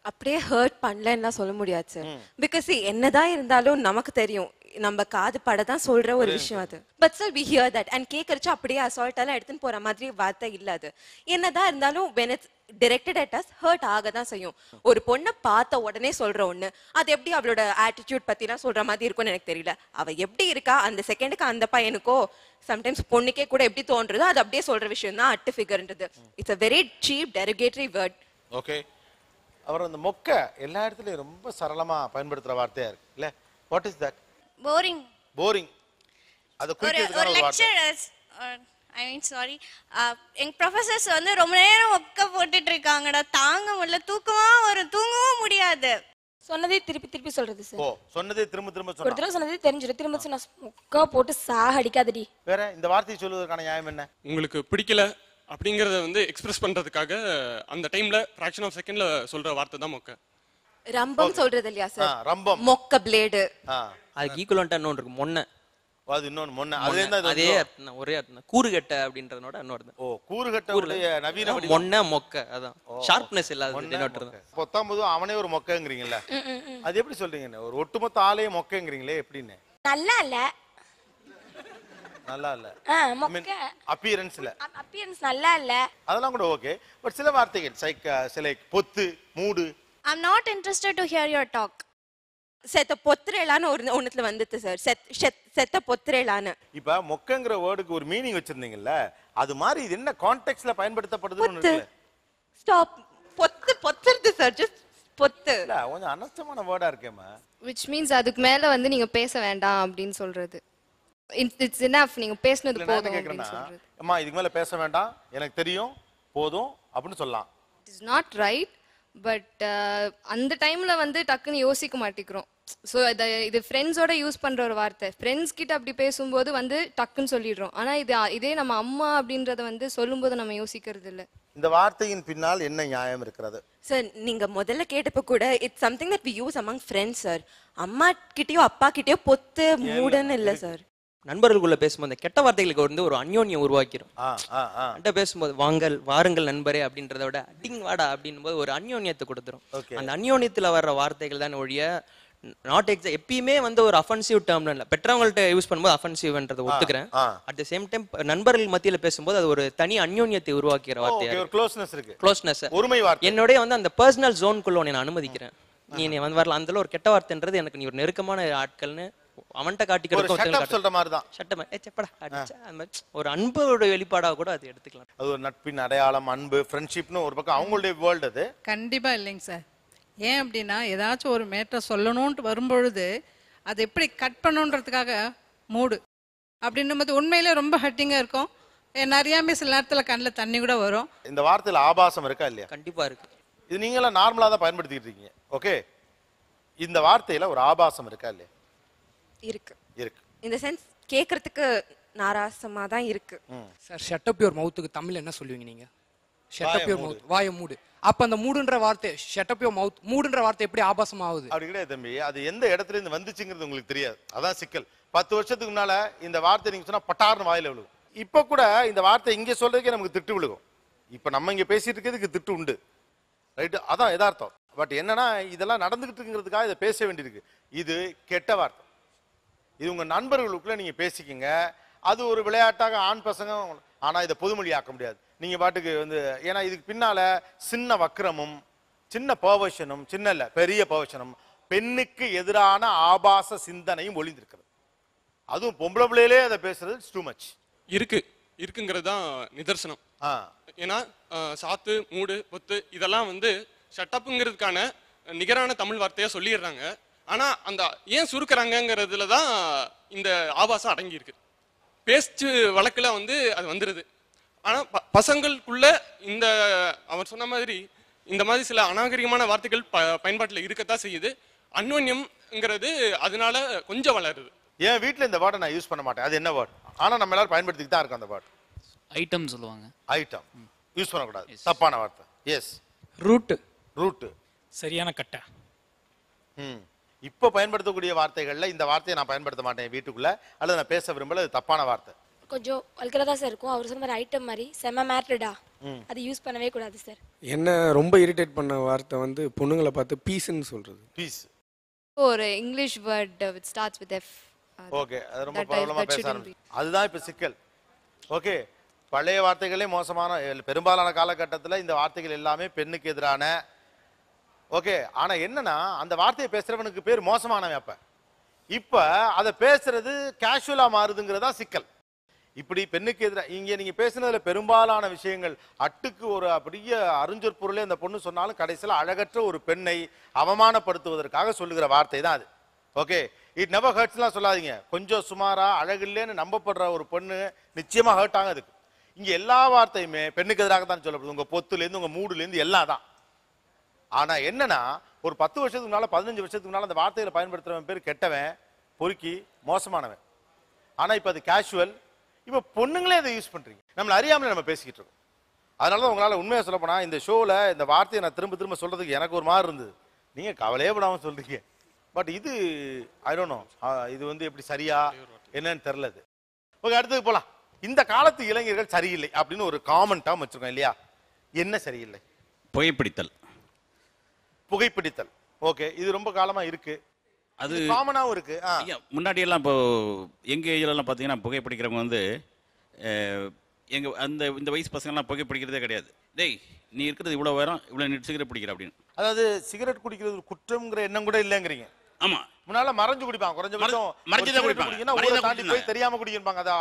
அப்படியே ஹர்ட் பண்ணலன்னா சொல்ல முடியாது சார் பிகாஸ் என்னதான் இருந்தாலும் நமக்கு தெரியும் நம்ம காது பட தான் சொல்ற ஒரு விஷயம் அது but sir we hear that and கேட்கறச்சு அப்படியே அசால்ட் எல்லாம் எடுத்துன்னு போற மாதிரி வார்த்தை இல்ல அது என்னதான் இருந்தாலும் when it's directed at us hurt ஆக தான் செய்யும் ஒரு பொண்ணை பார்த்த உடனே சொல்ற ஒண்ணு அது எப்படி அவளோட ஆட்டிடியூட் பத்திலாம் சொல்ற மாதிரி இருக்கும்னு எனக்கு தெரியல அவ எப்படி இருக்கா அந்த செகண்டுக்கு அந்த பையனுக்கோ சம்டைம்ஸ் பொண்ணுக்கே கூட எப்படி தோன்றதோ அது அப்படியே சொல்ற விஷயம் தான் அட்டு ஃபிகர்ன்றது it's a very cheap derogatory word okay அவர் அந்த மொக்க எல்லா இடத்துலயும் ரொம்ப சரளமா பயன்படுத்துற வார்த்தையாக இருக்கு இல்ல what is that boring boring அது ஒரு லெக்சரர்ஸ் ஐ மீன் சாரி எங்க ப்ரொஃபசர்ஸ் வந்து ரொம்ப நேரம் மொக்க போட்டுட்டு இருக்காங்கடா தாங்க முடியல தூக்கமா ஒரு தூங்கவும் முடியாது சொன்னதே திருப்பி திருப்பி சொல்றது சார் ஓ சொன்னதே திரும்ப திரும்ப சொல்றது ஒரு சொன்னதே தெரிஞ்சிரு திரும்ப சொன்னா மொக்க போட்டு சாக அடிக்காதடி வேற இந்த வார்த்தையை சொல்வதற்கான நியாயம் என்ன உங்களுக்கு பிடிக்கல அப்படிங்கிறத வந்து எக்ஸ்பிரஸ் பண்றதுக்காக அந்த டைம்ல ஃபிராக்ஷன் ஆஃப் செகண்ட்ல சொல்ற வார்த்தை தான் மொக்க ரம்பம் சொல்றது இல்லையா சார் ரம்பம் மொக்க பிளேடு அதுக்கு ஈக்குவலண்டா இன்னொன்று இருக்கு மொன்ன அது இன்னொன்று மொன்ன அதே தான் அதே ஒரே கூறுகட்ட அப்படின்றதோட இன்னொரு ஓ கூறுகட்ட நவீன மொன்ன மொக்க அதான் ஷார்ப்னஸ் இல்லாத டினோட்டர் பொத்தாம் போது அவனே ஒரு மொக்கங்கிறீங்கல்ல அது எப்படி சொல்றீங்க ஒரு ஒட்டுமொத்த ஆளே மொக்கங்கிறீங்களே எப்படின்னு நல்லா இல்ல நல்லா இல்ல மொக்க அப்பியரன்ஸ்ல அப்பியரன்ஸ் நல்லா இல்ல அதெல்லாம் கூட ஓகே பட் சில வார்த்தைகள் சைக் சில பொத்து மூடு I am not interested to hear your talk செத்த பொத்திரேலான்னு ஒரு ஒன்றுத்துல வந்துட்டு சார் செத் செத்த பொத்திரேலான்னு இப்ப மொக்கங்கிற வேர்டுக்கு ஒரு மீனிங் வச்சிருந்தீங்கல்ல அது மாதிரி இது என்ன கான்டெக்ட்ல பயன்படுத்தப்படுது ஸ்டாப் பொத்து பொத்துறது சார் ஜஸ்ட் பொத்து கொஞ்சம் அனர்த்தமான வேர்டா இருக்கேம்மா விச் மீன்ஸ் அதுக்கு மேல வந்து நீங்க பேச வேண்டாம் அப்படின்னு சொல்றது இட்ஸ் இட்ஸ் நீங்க பேசுனது போதும் அம்மா இதுக்கு மேல பேச வேண்டாம் எனக்கு தெரியும் போதும் அப்படின்னு சொல்லலாம் இஸ் நாட் ரைட் பட் அந்த டைம்ல வந்து டக்குன்னு யோசிக்க மாட்டேங்கிறோம் ஸோ இது ஃப்ரெண்ட்ஸோட யூஸ் பண்ற ஒரு வார்த்தை ஃப்ரெண்ட்ஸ் கிட்ட அப்படி பேசும்போது வந்து டக்குன்னு சொல்லிடுறோம் ஆனா இது இதே நம்ம அம்மா அப்படின்றத வந்து சொல்லும்போது நம்ம யோசிக்கிறது இல்லை இந்த வார்த்தையின் பின்னால் என்ன நியாயம் இருக்கிறது சார் நீங்க முதல்ல கேட்டப்ப கூட it's something that we use among friends sir அம்மா கிட்டயோ அப்பா கிட்டயோ பொத்து மூடுன்னு இல்ல சார் நண்பர்களுக்குள்ள பேசும்போது அந்த கெட்ட வார்த்தைகளுக்கு வந்து ஒரு அந்யோன்யம் உருவாக்கிடும் அண்ட பேசும்போது வாங்கல் வாருங்கள் நண்பரே அப்படின்றத விட அடிங் வாடா அப்படின்னும் போது ஒரு அந்யோன்யத்தை கொடுத்துரும் அந்த அந்யோன்யத்தில் வர்ற வார்த்தைகள் தான் ஒழிய நாட் எக்ஸா எப்பயுமே வந்து ஒரு அஃபென்சிவ் டேர்ம்ல இல்ல பெற்றவங்கள்ட்ட யூஸ் பண்ணும்போது அஃபென்சிவ்ன்றத ஒத்துக்கிறேன் அட் த சேம் டைம் நண்பர்கள் மத்தியில பேசும்போது அது ஒரு தனி அந்யோன்யத்தை உருவாக்கிற வார்த்தை க்ளோஸ்னஸ் இருக்கு க்ளோஸ்னஸ் ஒருமை வார்த்தை வந்து அந்த பர்சனல் ஜோன் குள்ள நான் அனுமதிக்கிறேன் நீ வந்து வரல அந்த ஒரு கெட்ட வார்த்தைன்றது எனக்கு நீ ஒரு நெருக்கமான ஆட்கள்னு அவன்கிட்ட காட்டிக்கிறதுக்கும் சொல்ற மாதிரி தான் சட்டம் ஏச்சப்படா ஒரு அன்போட வெளிப்பாடா கூட அது எடுத்துக்கலாம் அது ஒரு நட்பின் அடையாளம் அன்பு ஃப்ரெண்ட்ஷிப்னு ஒரு பக்கம் அவங்களுடைய வேர்ல்டு அது கண்டிப்பா இல்லைங்க சார் ஏன் அப்படின்னா ஏதாச்சும் ஒரு மேட்டரை சொல்லணும்ன்ட்டு வரும்பொழுது அதை எப்படி கட் பண்ணுன்றதுக்காக மூடு அப்படின்னும் போது உண்மையிலே ரொம்ப ஹட்டிங்காக இருக்கும் நிறையாமே சில நேரத்தில் கண்ணில் தண்ணி கூட வரும் இந்த வார்த்தையில் ஆபாசம் இருக்கா இல்லையா கண்டிப்பாக இருக்கு இது நீங்களாம் நார்மலாக தான் பயன்படுத்திக்கிட்டு இருக்கீங்க ஓகே இந்த வார்த்தையில் ஒரு ஆபாசம் இருக்கா இல்லையா இருக்கு இருக்கு இந்த சென்ஸ் கேட்கறதுக்கு நாராசமா தான் இருக்கு சார் ஷட் அப் யுவர் மவுத்துக்கு தமிழ் என்ன சொல்லுவீங்க நீங்க ஷட் அப் யுவர் மவுத் வாய மூடு அப்ப அந்த மூடுன்ற வார்த்தை ஷட் அப் யுவர் மவுத் மூடுன்ற வார்த்தை எப்படி ஆபாசம் ஆகுது அப்படி கிடையாது தம்பி அது எந்த இடத்துல இருந்து வந்துச்சுங்கிறது உங்களுக்கு தெரியாது அதான் சிக்கல் பத்து வருஷத்துக்கு முன்னால இந்த வார்த்தை நீங்க சொன்னா பட்டார்னு வாயில விழுகும் இப்ப கூட இந்த வார்த்தை இங்க சொல்றதுக்கே நமக்கு திட்டு விழுகும் இப்ப நம்ம இங்க பேசிட்டு இருக்கிறதுக்கு திட்டு உண்டு ரைட்டு அதான் எதார்த்தம் பட் என்னன்னா இதெல்லாம் நடந்துகிட்டு இருக்கிறதுக்காக இதை பேச வேண்டியிருக்கு இது கெட்ட வார்த்தை இது உங்கள் நண்பர்களுக்குள்ளே நீங்கள் பேசிக்கிங்க அது ஒரு விளையாட்டாக ஆண் பசங்க ஆனால் இதை பொதுமொழியாக்க முடியாது நீங்கள் பாட்டுக்கு வந்து ஏன்னா இதுக்கு பின்னால் சின்ன வக்கிரமும் சின்ன பர்வஷனும் சின்ன இல்லை பெரிய பர்வஷனும் பெண்ணுக்கு எதிரான ஆபாச சிந்தனையும் ஒளிந்திருக்கிறது அதுவும் பொம்பளை பிள்ளையிலே அதை பேசுறது டூ மச் இருக்கு இருக்குங்கிறது தான் நிதர்சனம் ஏன்னா சாத்து மூடு பொத்து இதெல்லாம் வந்து ஷட்டப்புங்கிறதுக்கான நிகரான தமிழ் வார்த்தையை சொல்லிடுறாங்க ஆனால் அந்த ஏன் சுருக்கிறாங்கங்கிறதுல தான் இந்த ஆபாசம் அடங்கியிருக்கு பேஸ்ட்டு வழக்கில் வந்து அது வந்துடுது ஆனால் ப பசங்களுக்குள்ள இந்த அவர் சொன்ன மாதிரி இந்த மாதிரி சில அநாகரிகமான வார்த்தைகள் ப பயன்பாட்டில் இருக்கத்தான் செய்யுது அன்வன்யம்ங்கிறது அதனால கொஞ்சம் வளருது என் வீட்டில் இந்த வேர்டை நான் யூஸ் பண்ண மாட்டேன் அது என்ன வேர்டு ஆனால் நம்ம எல்லாரும் பயன்படுத்திக்கிட்டு தான் இருக்கோம் அந்த வேர்டு ஐட்டம் சொல்லுவாங்க ஐட்டம் யூஸ் பண்ணக்கூடாது தப்பான வார்த்தை எஸ் ரூட்டு ரூட்டு சரியான கட்டை ம் இப்போ பயன்படுத்தக்கூடிய வார்த்தைகளில் இந்த வார்த்தையை நான் பயன்படுத்த மாட்டேன் வீட்டுக்குள்ளே அல்லது நான் பேச விரும்பல அது தப்பான வார்த்தை கொஞ்சம் வல்கரதா சார் இருக்கும் அவர் சொன்ன மாதிரி ஐட்டம் மாதிரி செம மேட்ரடா அது யூஸ் பண்ணவே கூடாது சார் என்ன ரொம்ப இரிட்டேட் பண்ண வார்த்தை வந்து பொண்ணுங்களை பார்த்து பீஸ்ன்னு சொல்றது பீஸ் ஒரு English word with starts with F okay அது ரொம்ப ப்ராப்ளமா பேச ஆரம்பிச்சு அதுதான் இப்போ சிக்கல் ஓகே பழைய வார்த்தைகளே மோசமான பெரும்பாலான காலகட்டத்தில் இந்த வார்த்தைகள் எல்லாமே பெண்ணுக்கு எதிரான ஓகே ஆனா என்னன்னா அந்த வார்த்தையை பேசுறவனுக்கு பேர் மோசமானவன் அப்ப இப்ப அதை பேசுறது கேஷுவலா மாறுதுங்கிறதா சிக்கல் இப்படி பெண்ணுக்கு எதிராக இங்கே நீங்கள் பேசுனதில் பெரும்பாலான விஷயங்கள் அட்டுக்கு ஒரு பெரிய அறிஞர் பொருளே அந்த பொண்ணு சொன்னாலும் கடைசியில் அழகற்ற ஒரு பெண்ணை அவமானப்படுத்துவதற்காக சொல்லுகிற வார்த்தை தான் அது ஓகே இட் நெவர் ஹர்ட்ஸ்லாம் சொல்லாதீங்க கொஞ்சம் சுமாராக அழகில்லேன்னு நம்பப்படுற ஒரு பொண்ணு நிச்சயமாக ஹர்ட் ஆகும் அதுக்கு இங்கே எல்லா வார்த்தையுமே பெண்ணுக்கு எதிராக தான் சொல்லப்படுது உங்கள் பொத்துலேருந்து உங்கள் மூடுலேருந்து எல்லாம் தான் ஆனால் என்னன்னா ஒரு பத்து வருஷத்துக்கு முன்னால பதினஞ்சு வருஷத்துக்கு முன்னால அந்த வார்த்தைகளை பயன்படுத்துறவன் பேர் கெட்டவன் பொறுக்கி மோசமானவன் ஆனால் இப்போ அது கேஷுவல் இப்போ பொண்ணுங்களே அதை யூஸ் பண்ணுறீங்க நம்மளை அறியாமலே நம்ம பேசிக்கிட்டு இருக்கோம் அதனால தான் உங்களால் உண்மையாக சொல்ல போனால் இந்த ஷோவில் இந்த வார்த்தையை நான் திரும்ப திரும்ப சொல்கிறதுக்கு எனக்கு ஒரு மாதிரி இருந்தது நீங்கள் கவலையே விடாமல் சொல்கிறீங்க பட் இது ஐடோனோ இது வந்து எப்படி சரியா என்னன்னு தெரில அது ஓகே அடுத்தது போகலாம் இந்த காலத்து இளைஞர்கள் சரியில்லை அப்படின்னு ஒரு காமன் டேர்ம் வச்சுருக்கோம் இல்லையா என்ன சரியில்லை புகைப்பிடித்தல் புகைப்பிடித்தல் ஓகே இது ரொம்ப காலமா இருக்கு அது காமனாகவும் இருக்கு முன்னாடி எல்லாம் இப்போ எங்க ஏஜ்லாம் பார்த்தீங்கன்னா புகைப்பிடிக்கிறவங்க வந்து எங்க அந்த இந்த வயசு பசங்கள்லாம் புகைப்பிடிக்கிறதே கிடையாது டேய் நீ இருக்கிறது இவ்வளோ வேறோம் இவ்வளோ சிகரெட் பிடிக்கிற அப்படின்னு அதாவது சிகரெட் குடிக்கிறது குற்றம்ங்கிற எண்ணம் கூட இல்லைங்கிறீங்க ஆமா முன்னால மறைஞ்சு குடிப்பான் குறைஞ்சபட்சம் மறைஞ்சு குடிப்பாங்க தாண்டி போய் தெரியாம குடிப்பாங்க அது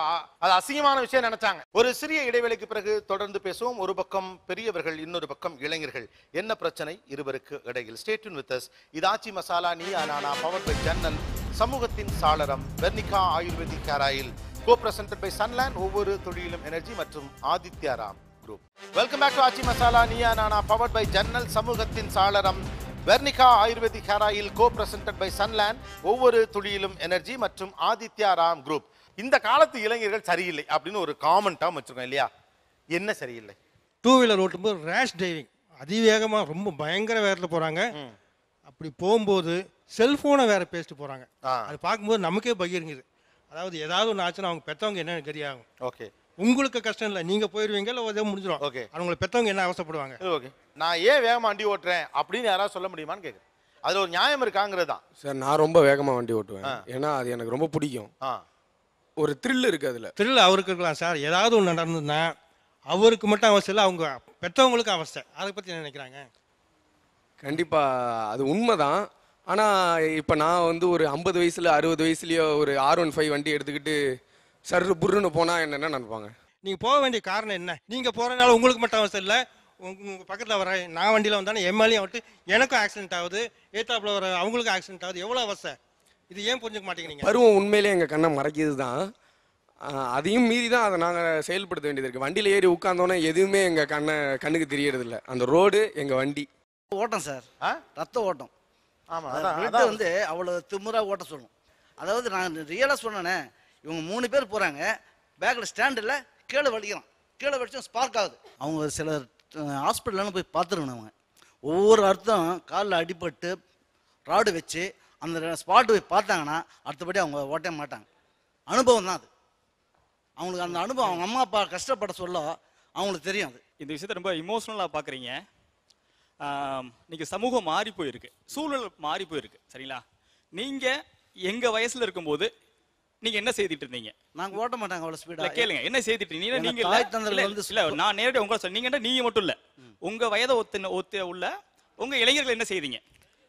அது அசிங்கமான விஷயம் நினைச்சாங்க ஒரு சிறிய இடைவேளைக்கு பிறகு தொடர்ந்து பேசுவோம் ஒரு பக்கம் பெரியவர்கள் இன்னொரு பக்கம் இளைஞர்கள் என்ன பிரச்சனை இருவருக்கு இடையில் ஸ்டேட்யூன் வித் அஸ் இது மசாலா நீ ஆனா பவர் பை ஜன்னல் சமூகத்தின் சாளரம் Vernika ayurvedic hair oil co presented by Sunland ஒவ்வொரு தொழிலும் எனர்ஜி மற்றும் Aditya Ram group welcome back to Aachi Masala Neeya Naana powered by ஜன்னல் சமூகத்தின் சாளரம் Vernika ayurvedic hair oil co present by Sunland ஒவ்வொரு துளியிலும் எனர்ஜி மற்றும் ஆதித்யா ராம் குரூப் இந்த காலத்து இளைஞர்கள் சரியில்லை அப்படின்னு ஒரு காமன்ட்டாக வச்சுருக்கோம் இல்லையா என்ன சரியில்லை டூ வீலர் ஓட்டும்போது ரேஷ் டிரைவிங் அதிவேகமாக ரொம்ப பயங்கர வேகத்தில் போகிறாங்க அப்படி போகும்போது செல்ஃபோனை வேற பேசிட்டு போகிறாங்க அது பார்க்கும்போது நமக்கே பகிர்ங்குது அதாவது ஏதாவது ஒன்று ஆச்சுன்னா அவங்க பெற்றவங்க என்னென்னு கரியாகும் ஓகே உங்களுக்கு கஷ்டம் இல்லை நீங்கள் போயிருவீங்க இல்லை ஏதோ முடிஞ்சிடும் ஓகே அவங்களை பெற்றவங்க என்ன அவசப்படுவாங்க ஓகே நான் ஏன் வேகமாக வண்டி ஓட்டுறேன் அப்படின்னு யாராவது சொல்ல முடியுமான்னு கேட்குறேன் அதில் ஒரு நியாயம் இருக்காங்கிறது தான் சார் நான் ரொம்ப வேகமாக வண்டி ஓட்டுவேன் ஏன்னா அது எனக்கு ரொம்ப பிடிக்கும் ஒரு த்ரில் இருக்குது அதில் த்ரில் அவருக்கு இருக்கலாம் சார் ஏதாவது ஒன்று நடந்ததுன்னா அவருக்கு மட்டும் அவசியம் இல்லை அவங்க பெற்றவங்களுக்கு அவசியம் அதை பற்றி என்ன நினைக்கிறாங்க கண்டிப்பாக அது உண்மைதான் ஆனால் இப்போ நான் வந்து ஒரு ஐம்பது வயசில் அறுபது வயசுலேயோ ஒரு ஆர் ஒன் ஃபைவ் வண்டி எடுத்துக்கிட்டு சர்ரு புருன்னு போனால் என்ன நினைப்பாங்க நீங்கள் போக வேண்டிய காரணம் என்ன நீங்கள் போகிறனால உங்களுக்கு மட்டும் அவசியம் இல்லை உங்கள் பக்கத்தில் வர நான் வண்டியில வந்தானே எம்எல்ஏ வந்து எனக்கும் ஆக்சிடென்ட் ஆகுது ஏத்தாப்புல வர அவங்களுக்கும் ஆக்சிடென்ட் ஆகுது எவ்வளோ அவசை இது ஏன் புரிஞ்சுக்க மாட்டேங்கிறீங்க பருவம் உண்மையிலே எங்கள் கண்ணை மறைக்கிது தான் அதையும் மீறி தான் அதை நாங்கள் செயல்படுத்த வேண்டியது இருக்குது வண்டியில் ஏறி உட்காந்தோன்னே எதுவுமே எங்கள் கண்ணை கண்ணுக்கு தெரியறதில்ல அந்த ரோடு எங்கள் வண்டி ஓட்டம் சார் ரத்த ஓட்டம் ஆமாம் வந்து அவ்வளோ திமுறாக ஓட்ட சொல்லணும் அதாவது நான் ரியலாக சொன்னேனே இவங்க மூணு பேர் போகிறாங்க பேக்கில் ஸ்டாண்டில் கீழே வலிக்கிறான் கீழே வலிச்சும் ஸ்பார்க் ஆகுது அவங்க சில ஹாஸ்பிட்டல்லாம் போய் பார்த்துருக்கணும் அவங்க ஒவ்வொரு அர்த்தம் காலில் அடிபட்டு ராடு வச்சு அந்த ஸ்பாட்டு போய் பார்த்தாங்கன்னா அடுத்தபடி அவங்க ஓட்டே மாட்டாங்க அனுபவம் தான் அது அவங்களுக்கு அந்த அனுபவம் அவங்க அம்மா அப்பா கஷ்டப்பட சொல்ல அவங்களுக்கு தெரியும் அது இந்த விஷயத்த ரொம்ப இமோஷனலாக பார்க்குறீங்க இன்னைக்கு சமூகம் மாறி போயிருக்கு சூழல் மாறி போயிருக்கு சரிங்களா நீங்கள் எங்கள் வயசில் இருக்கும்போது நீங்க என்ன செய்துட்டு இருந்தீங்க நாங்க ஓட்ட மாட்டாங்க அவ்வளவு ஸ்பீடா கேளுங்க என்ன செய்துட்டு இருந்தீங்க நீங்க இல்ல நான் நேரடி உங்க சொன்னீங்கன்னா நீங்க மட்டும் இல்ல உங்க வயதை ஒத்து ஒத்து உள்ள உங்க இளைஞர்கள் என்ன செய்தீங்க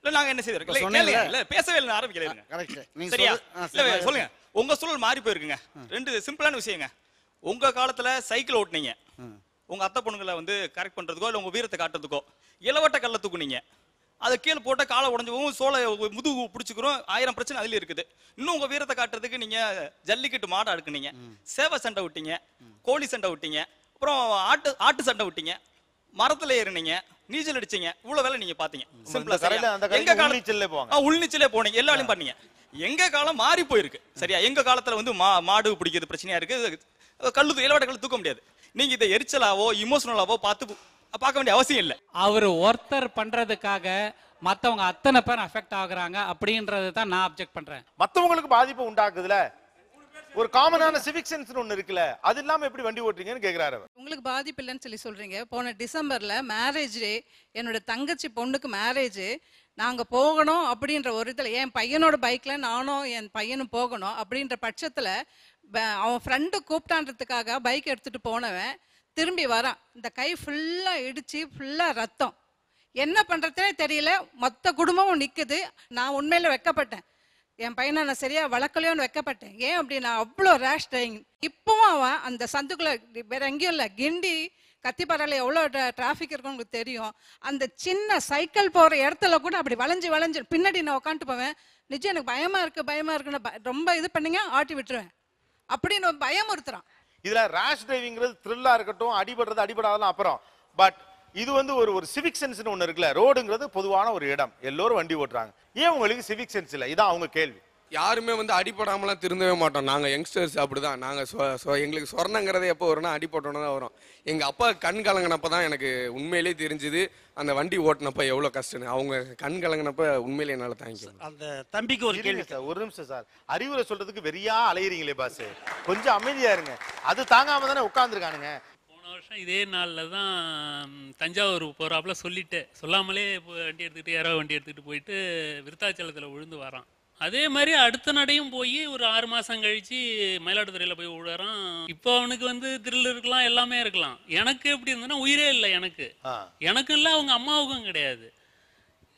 இல்ல நாங்க என்ன செய்திருக்கோம் இல்ல பேசவே இல்லை ஆரம்பிக்கல சரியா இல்ல சொல்லுங்க உங்க சூழல் மாறி போயிருக்குங்க ரெண்டு சிம்பிளான விஷயங்க உங்க காலத்துல சைக்கிள் ஓட்டுனீங்க உங்க அத்தை பொண்ணுங்களை வந்து கரெக்ட் பண்றதுக்கோ இல்ல உங்க வீரத்தை காட்டுறதுக்கோ இளவட்ட கல்ல தூக்குனீங்க அதை கீழே போட்டால் காலை உடஞ்சவும் சோலை முதுகு பிடிச்சிக்கிறோம் ஆயிரம் பிரச்சனை அதில் இருக்குது இன்னும் உங்கள் வீரத்தை காட்டுறதுக்கு நீங்கள் ஜல்லிக்கட்டு மாடை அடுக்குனீங்க சேவை சண்டை விட்டீங்க கோழி சண்டை விட்டீங்க அப்புறம் ஆட்டு ஆட்டு சண்டை விட்டீங்க மரத்துல ஏறினீங்க நீச்சல் அடிச்சீங்க இவ்வளவு வேலை நீங்க பாத்தீங்க சிம்பிளா சரியா எங்க காலத்துல உள் உள்நீச்சலே போனீங்க எல்லாரும் பண்ணீங்க எங்க காலம் மாறி போயிருக்கு சரியா எங்க காலத்துல வந்து மாடு பிடிக்கிறது பிரச்சனையா இருக்கு கல்லு இலவட்ட தூக்க முடியாது நீங்க இதை எரிச்சலாவோ இமோஷனலாவோ பார்த்து பார்க்க வேண்டிய அவசியம் இல்லை அவர் ஒருத்தர் பண்றதுக்காக மத்தவங்க அத்தனை பேர் அஃபெக்ட் ஆகுறாங்க அப்படின்றத தான் நான் அப்செக்ட் பண்றேன் மத்தவங்களுக்கு பாதிப்பு உண்டாக்குதுல ஒரு காமனான சிவிக் சென்ஸ் ஒன்று இருக்குல்ல அது இல்லாம எப்படி வண்டி ஓட்டுறீங்கன்னு கேக்குறாரு உங்களுக்கு பாதிப்பு இல்லைன்னு சொல்லி சொல்றீங்க போன டிசம்பர்ல மேரேஜ் என்னோட தங்கச்சி பொண்ணுக்கு மேரேஜ் நாங்க போகணும் அப்படின்ற ஒரு இதுல என் பையனோட பைக்ல நானும் என் பையனும் போகணும் அப்படின்ற பட்சத்துல அவன் ஃப்ரெண்டு கூப்பிட்டான்றதுக்காக பைக் எடுத்துகிட்டு போனவன் திரும்பி வரான் இந்த கை ஃபுல்லாக இடித்து ஃபுல்லாக ரத்தம் என்ன பண்ணுறதுனே தெரியல மொத்த குடும்பமும் நிற்குது நான் உண்மையில் வைக்கப்பட்டேன் என் பையனை நான் சரியாக வளர்க்கலையோன்னு வைக்கப்பட்டேன் ஏன் அப்படி நான் அவ்வளோ ரேஷ் டிரைவிங் இப்போவும் அவன் அந்த சந்துக்குள்ளே வேற எங்கேயும் இல்லை கிண்டி கத்திப்பாறையில் எவ்வளோ டிராஃபிக் இருக்கும் உங்களுக்கு தெரியும் அந்த சின்ன சைக்கிள் போகிற இடத்துல கூட அப்படி வளைஞ்சு வளைஞ்சு பின்னாடி நான் உட்காந்துட்டு போவேன் நிச்சயம் எனக்கு பயமாக இருக்குது பயமாக இருக்குன்னு ரொம்ப இது பண்ணிங்க ஆட்டி விட்டுருவேன் அப்படின்னு பயமுறுத்துறான் இதுல ரேஷ் டிரைவிங்கிறது த்ரில்லா இருக்கட்டும் அடிபடுறது அடிபடாதான் அப்புறம் பட் இது வந்து ஒரு ஒரு சிவிக் சென்ஸ்னு ஒன்று இருக்குல்ல ரோடுங்கிறது பொதுவான ஒரு இடம் எல்லோரும் வண்டி ஓட்டுறாங்க ஏன் உங்களுக்கு சிவிக் சென்ஸ் இல்லை இதான் அவங்க கேள்வி யாருமே வந்து அடிப்படாமலாம் திருந்தவே மாட்டோம் நாங்கள் யங்ஸ்டர்ஸ் அப்படி தான் நாங்கள் எங்களுக்கு சொரணங்கிறதே எப்போ வரும்னா அடிப்பட்டோன்னு தான் வரும் எங்கள் அப்பா கண் கலங்கினப்போ தான் எனக்கு உண்மையிலே தெரிஞ்சுது அந்த வண்டி ஓட்டினப்போ எவ்வளோ கஷ்டம்னு அவங்க கண் கலங்கினப்ப உண்மையிலே என்னால் தாங்கிக்கலாம் அந்த தம்பிக்கு ஒரு கேள்வி சார் ஒரு நிமிஷம் சார் அறிவுரை சொல்கிறதுக்கு வெறியா அலையிறீங்களே பாஸ் கொஞ்சம் அமைதியாக இருங்க அது தாங்காமல் தானே உட்காந்துருக்கானுங்க வருஷம் இதே நாளில் தான் தஞ்சாவூர் போகிறாப்புல சொல்லிட்டேன் சொல்லாமலே வண்டி எடுத்துக்கிட்டு யாரோ வண்டி எடுத்துகிட்டு போயிட்டு விருத்தாச்சலத்தில் விழுந்து வரான் அதே மாதிரி அடுத்த நடையும் போய் ஒரு ஆறு மாசம் கழிச்சு மயிலாடுதுறையில போய் விழுறான் இப்போ அவனுக்கு வந்து த்ரில் இருக்கலாம் எல்லாமே இருக்கலாம் எனக்கு எப்படி இருந்ததுன்னா உயிரே இல்லை எனக்கு எனக்கு இல்லை அவங்க அம்மாவுக்கும் கிடையாது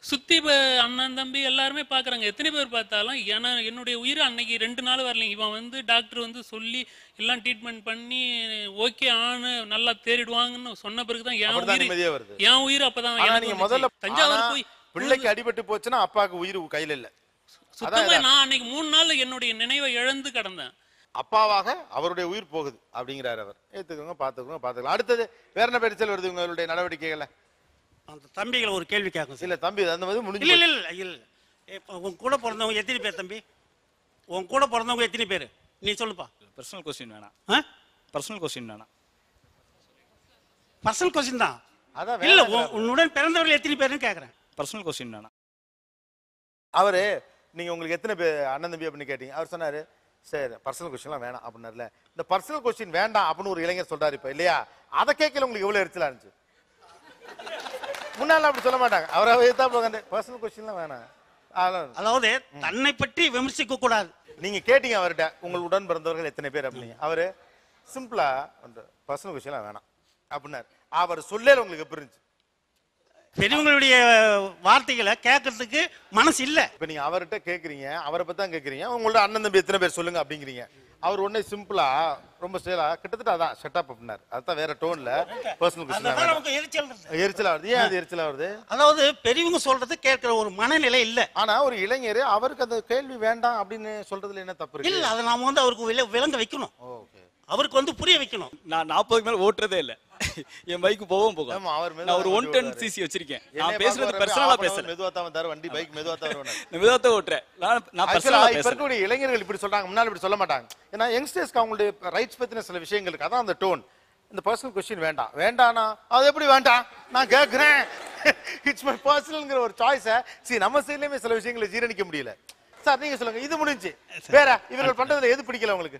சுத்தி இப்போ அண்ணன் தம்பி எல்லாருமே பார்க்குறாங்க எத்தனை பேர் பார்த்தாலும் ஏன்னா என்னுடைய உயிர் அன்னைக்கு ரெண்டு நாள் வரலைங்க இவன் வந்து டாக்டர் வந்து சொல்லி எல்லாம் ட்ரீட்மெண்ட் பண்ணி ஓகே ஆனு நல்லா தேடிடுவாங்கன்னு சொன்ன பிறகு தான் என் உயிர் என் உயிர் அப்போ தஞ்சாவூர் போய் பிள்ளைக்கு அடிபட்டு போச்சுன்னா அப்பாவுக்கு உயிர் கையில் இல்லை சுத்தமா நான் அன்னைக்கு மூணு நாள் என்னுடைய நினைவை இழந்து கிடந்தேன் அப்பாவாக அவருடைய உயிர் போகுது அப்படிங்கிறார் அவர் ஏத்துக்கோங்க பாத்துக்கோங்க பாத்துக்கலாம் அடுத்தது வேற என்ன பெருச்சல் வருது உங்களுடைய நடவடிக்கைகளை அந்த தம்பிகளை ஒரு கேள்வி கேட்கும் இல்ல தம்பி அந்த மாதிரி முடிஞ்சு இல்ல இல்ல இல்ல உன் கூட பிறந்தவங்க எத்தனை பேர் தம்பி உன் கூட பிறந்தவங்க எத்தனை பேர் நீ சொல்லுப்பா பர்சனல் கொஸ்டின் வேணாம் பர்சனல் கொஸ்டின் வேணாம் பர்சனல் கொஸ்டின் தான் அதான் இல்ல உன்னுடன் பிறந்தவர்கள் எத்தனை பேர்னு கேக்குறேன் பர்சனல் கொஸ்டின் வேணாம் அவரு நீங்கள் உங்களுக்கு எத்தனை பேர் அண்ணன் தம்பி அப்படின்னு கேட்டீங்க அவர் சொன்னார் சரி பர்சனல் கொஸ்டின்லாம் வேணாம் அப்படின்னார்ல இந்த பர்சனல் கொஸ்டின் வேண்டாம் அப்படின்னு ஒரு இளைஞர் சொல்கிறார் இப்போ இல்லையா அதை கேட்கல உங்களுக்கு எவ்வளோ எரிச்சலாக இருந்துச்சு முன்னால் அப்படி சொல்ல மாட்டாங்க அவராக தான் போகாண்டு பர்சனல் கொஸ்டின்லாம் வேணாம் அதாவது தன்னை பற்றி விமர்சிக்க கூடாது நீங்க கேட்டீங்க அவர்கிட்ட உங்கள் உடன் பிறந்தவர்கள் எத்தனை பேர் அப்படின்னு அவரு சிம்பிளா பர்சனல் கொஸ்டின்லாம் வேணாம் அப்படின்னாரு அவர் சொல்லல உங்களுக்கு எப்படி இருந்துச்சு பெரியவங்களுடைய வார்த்தைகளை கேட்கறதுக்கு மனசு இல்லை இப்போ நீங்கள் அவர்கிட்ட கேட்குறீங்க அவரை பற்றி தான் கேட்குறீங்க உங்களோட அண்ணன் தம்பி எத்தனை பேர் சொல்லுங்க அப்படிங்கிறீங்க அவர் ஒன்னே சிம்பிளா ரொம்ப ஸ்டைலா கிட்டத்தட்ட அதான் செட்டப் அப்படினார் அதான் வேற டோன்ல பர்சனல் கொஸ்டின் எரிச்சல் எரிச்சல் வருது ஏன் அது எரிச்சல் வருது அதாவது பெரியவங்க சொல்றது கேட்கிற ஒரு மனநிலை இல்ல ஆனா ஒரு இளைஞர் அவருக்கு அந்த கேள்வி வேண்டாம் அப்படின்னு சொல்றதுல என்ன தப்பு இருக்கு இல்ல அதை நாம வந்து அவருக்கு விளங்க வைக்கணும் ஓகே அவருக்கு வந்து புரிய வைக்கணும் நான் நாற்பதுக்கு மேல ஓட்டுறதே இல்ல என் பைக் போகவும் போகும் நான் ஒரு ஒன் டென் சிசி வச்சிருக்கேன் நான் பேசுறது பர்சனலா பேசுறேன் மெதுவா தான் வந்தாரு வண்டி பைக் மெதுவா தான் மெதுவா தான் ஓட்டுறேன் நான் இளைஞர்கள் இப்படி சொல்றாங்க முன்னாடி இப்படி சொல்ல மாட்டாங்க ஏன்னா யங்ஸ்டர்ஸ்க்கு அவங்களுடைய ரைட்ஸ் பத்தின சில விஷயங்கள் இருக்கு அதான் அந்த டோன் இந்த பர்சனல் கொஸ்டின் வேண்டாம் வேண்டானா அது எப்படி வேண்டாம் நான் கேட்குறேன் இட்ஸ் மை பர்சனல்ங்கிற ஒரு சாய்ஸை சரி நம்ம சைட்லேயுமே சில விஷயங்களை ஜீரணிக்க முடியல சார் நீங்க சொல்லுங்க இது முடிஞ்சு வேற இவர்கள் பண்றதுல எது பிடிக்கல உங்களுக்கு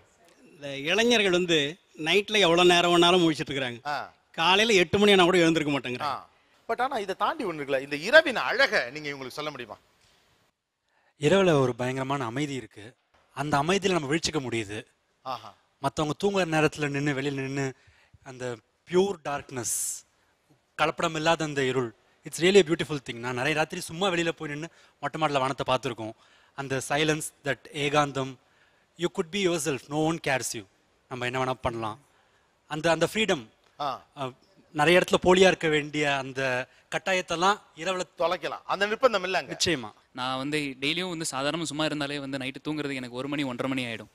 இந்த இளைஞர்கள் வந்து நைட்ல எவ்வளவு நேரம் வேணாலும் முழிச்சிட்டு இருக்காங்க காலையில எட்டு மணி நான் கூட எழுந்திருக்க மாட்டேங்கிறாங்க பட் ஆனா இதை தாண்டி ஒண்ணு இருக்குல்ல இந்த இரவின் அழக நீங்க இவங்களுக்கு சொல்ல முடியுமா இரவுல ஒரு பயங்கரமான அமைதி இருக்கு அந்த அமைதியில நம்ம விழிச்சிக்க முடியுது மற்றவங்க தூங்குற நேரத்தில் நின்று வெளியில் நின்று அந்த பியூர் டார்க்னஸ் கலப்படம் இல்லாத அந்த இருள் இட்ஸ் ரியலி பியூட்டிஃபுல் திங் நான் நிறைய ராத்திரி சும்மா வெளியில் போய் நின்று மொட்டை மாடல வானத்தை பார்த்துருக்கோம் அந்த சைலன்ஸ் தட் ஏகாந்தம் you could be yourself no one cares you நம்ம என்ன வேணா பண்ணலாம் அந்த அந்த ஃப்ரீடம் நிறைய இடத்துல போலியா இருக்க வேண்டிய அந்த கட்டாயத்தெல்லாம் இரவுல தொலைக்கலாம் அந்த நிர்பந்தம் இல்லை நிச்சயமா நான் வந்து டெய்லியும் வந்து சாதாரணமாக சும்மா இருந்தாலே வந்து நைட்டு தூங்குறது எனக்கு ஒரு மணி ஒன்றரை மணி ஆகிடும்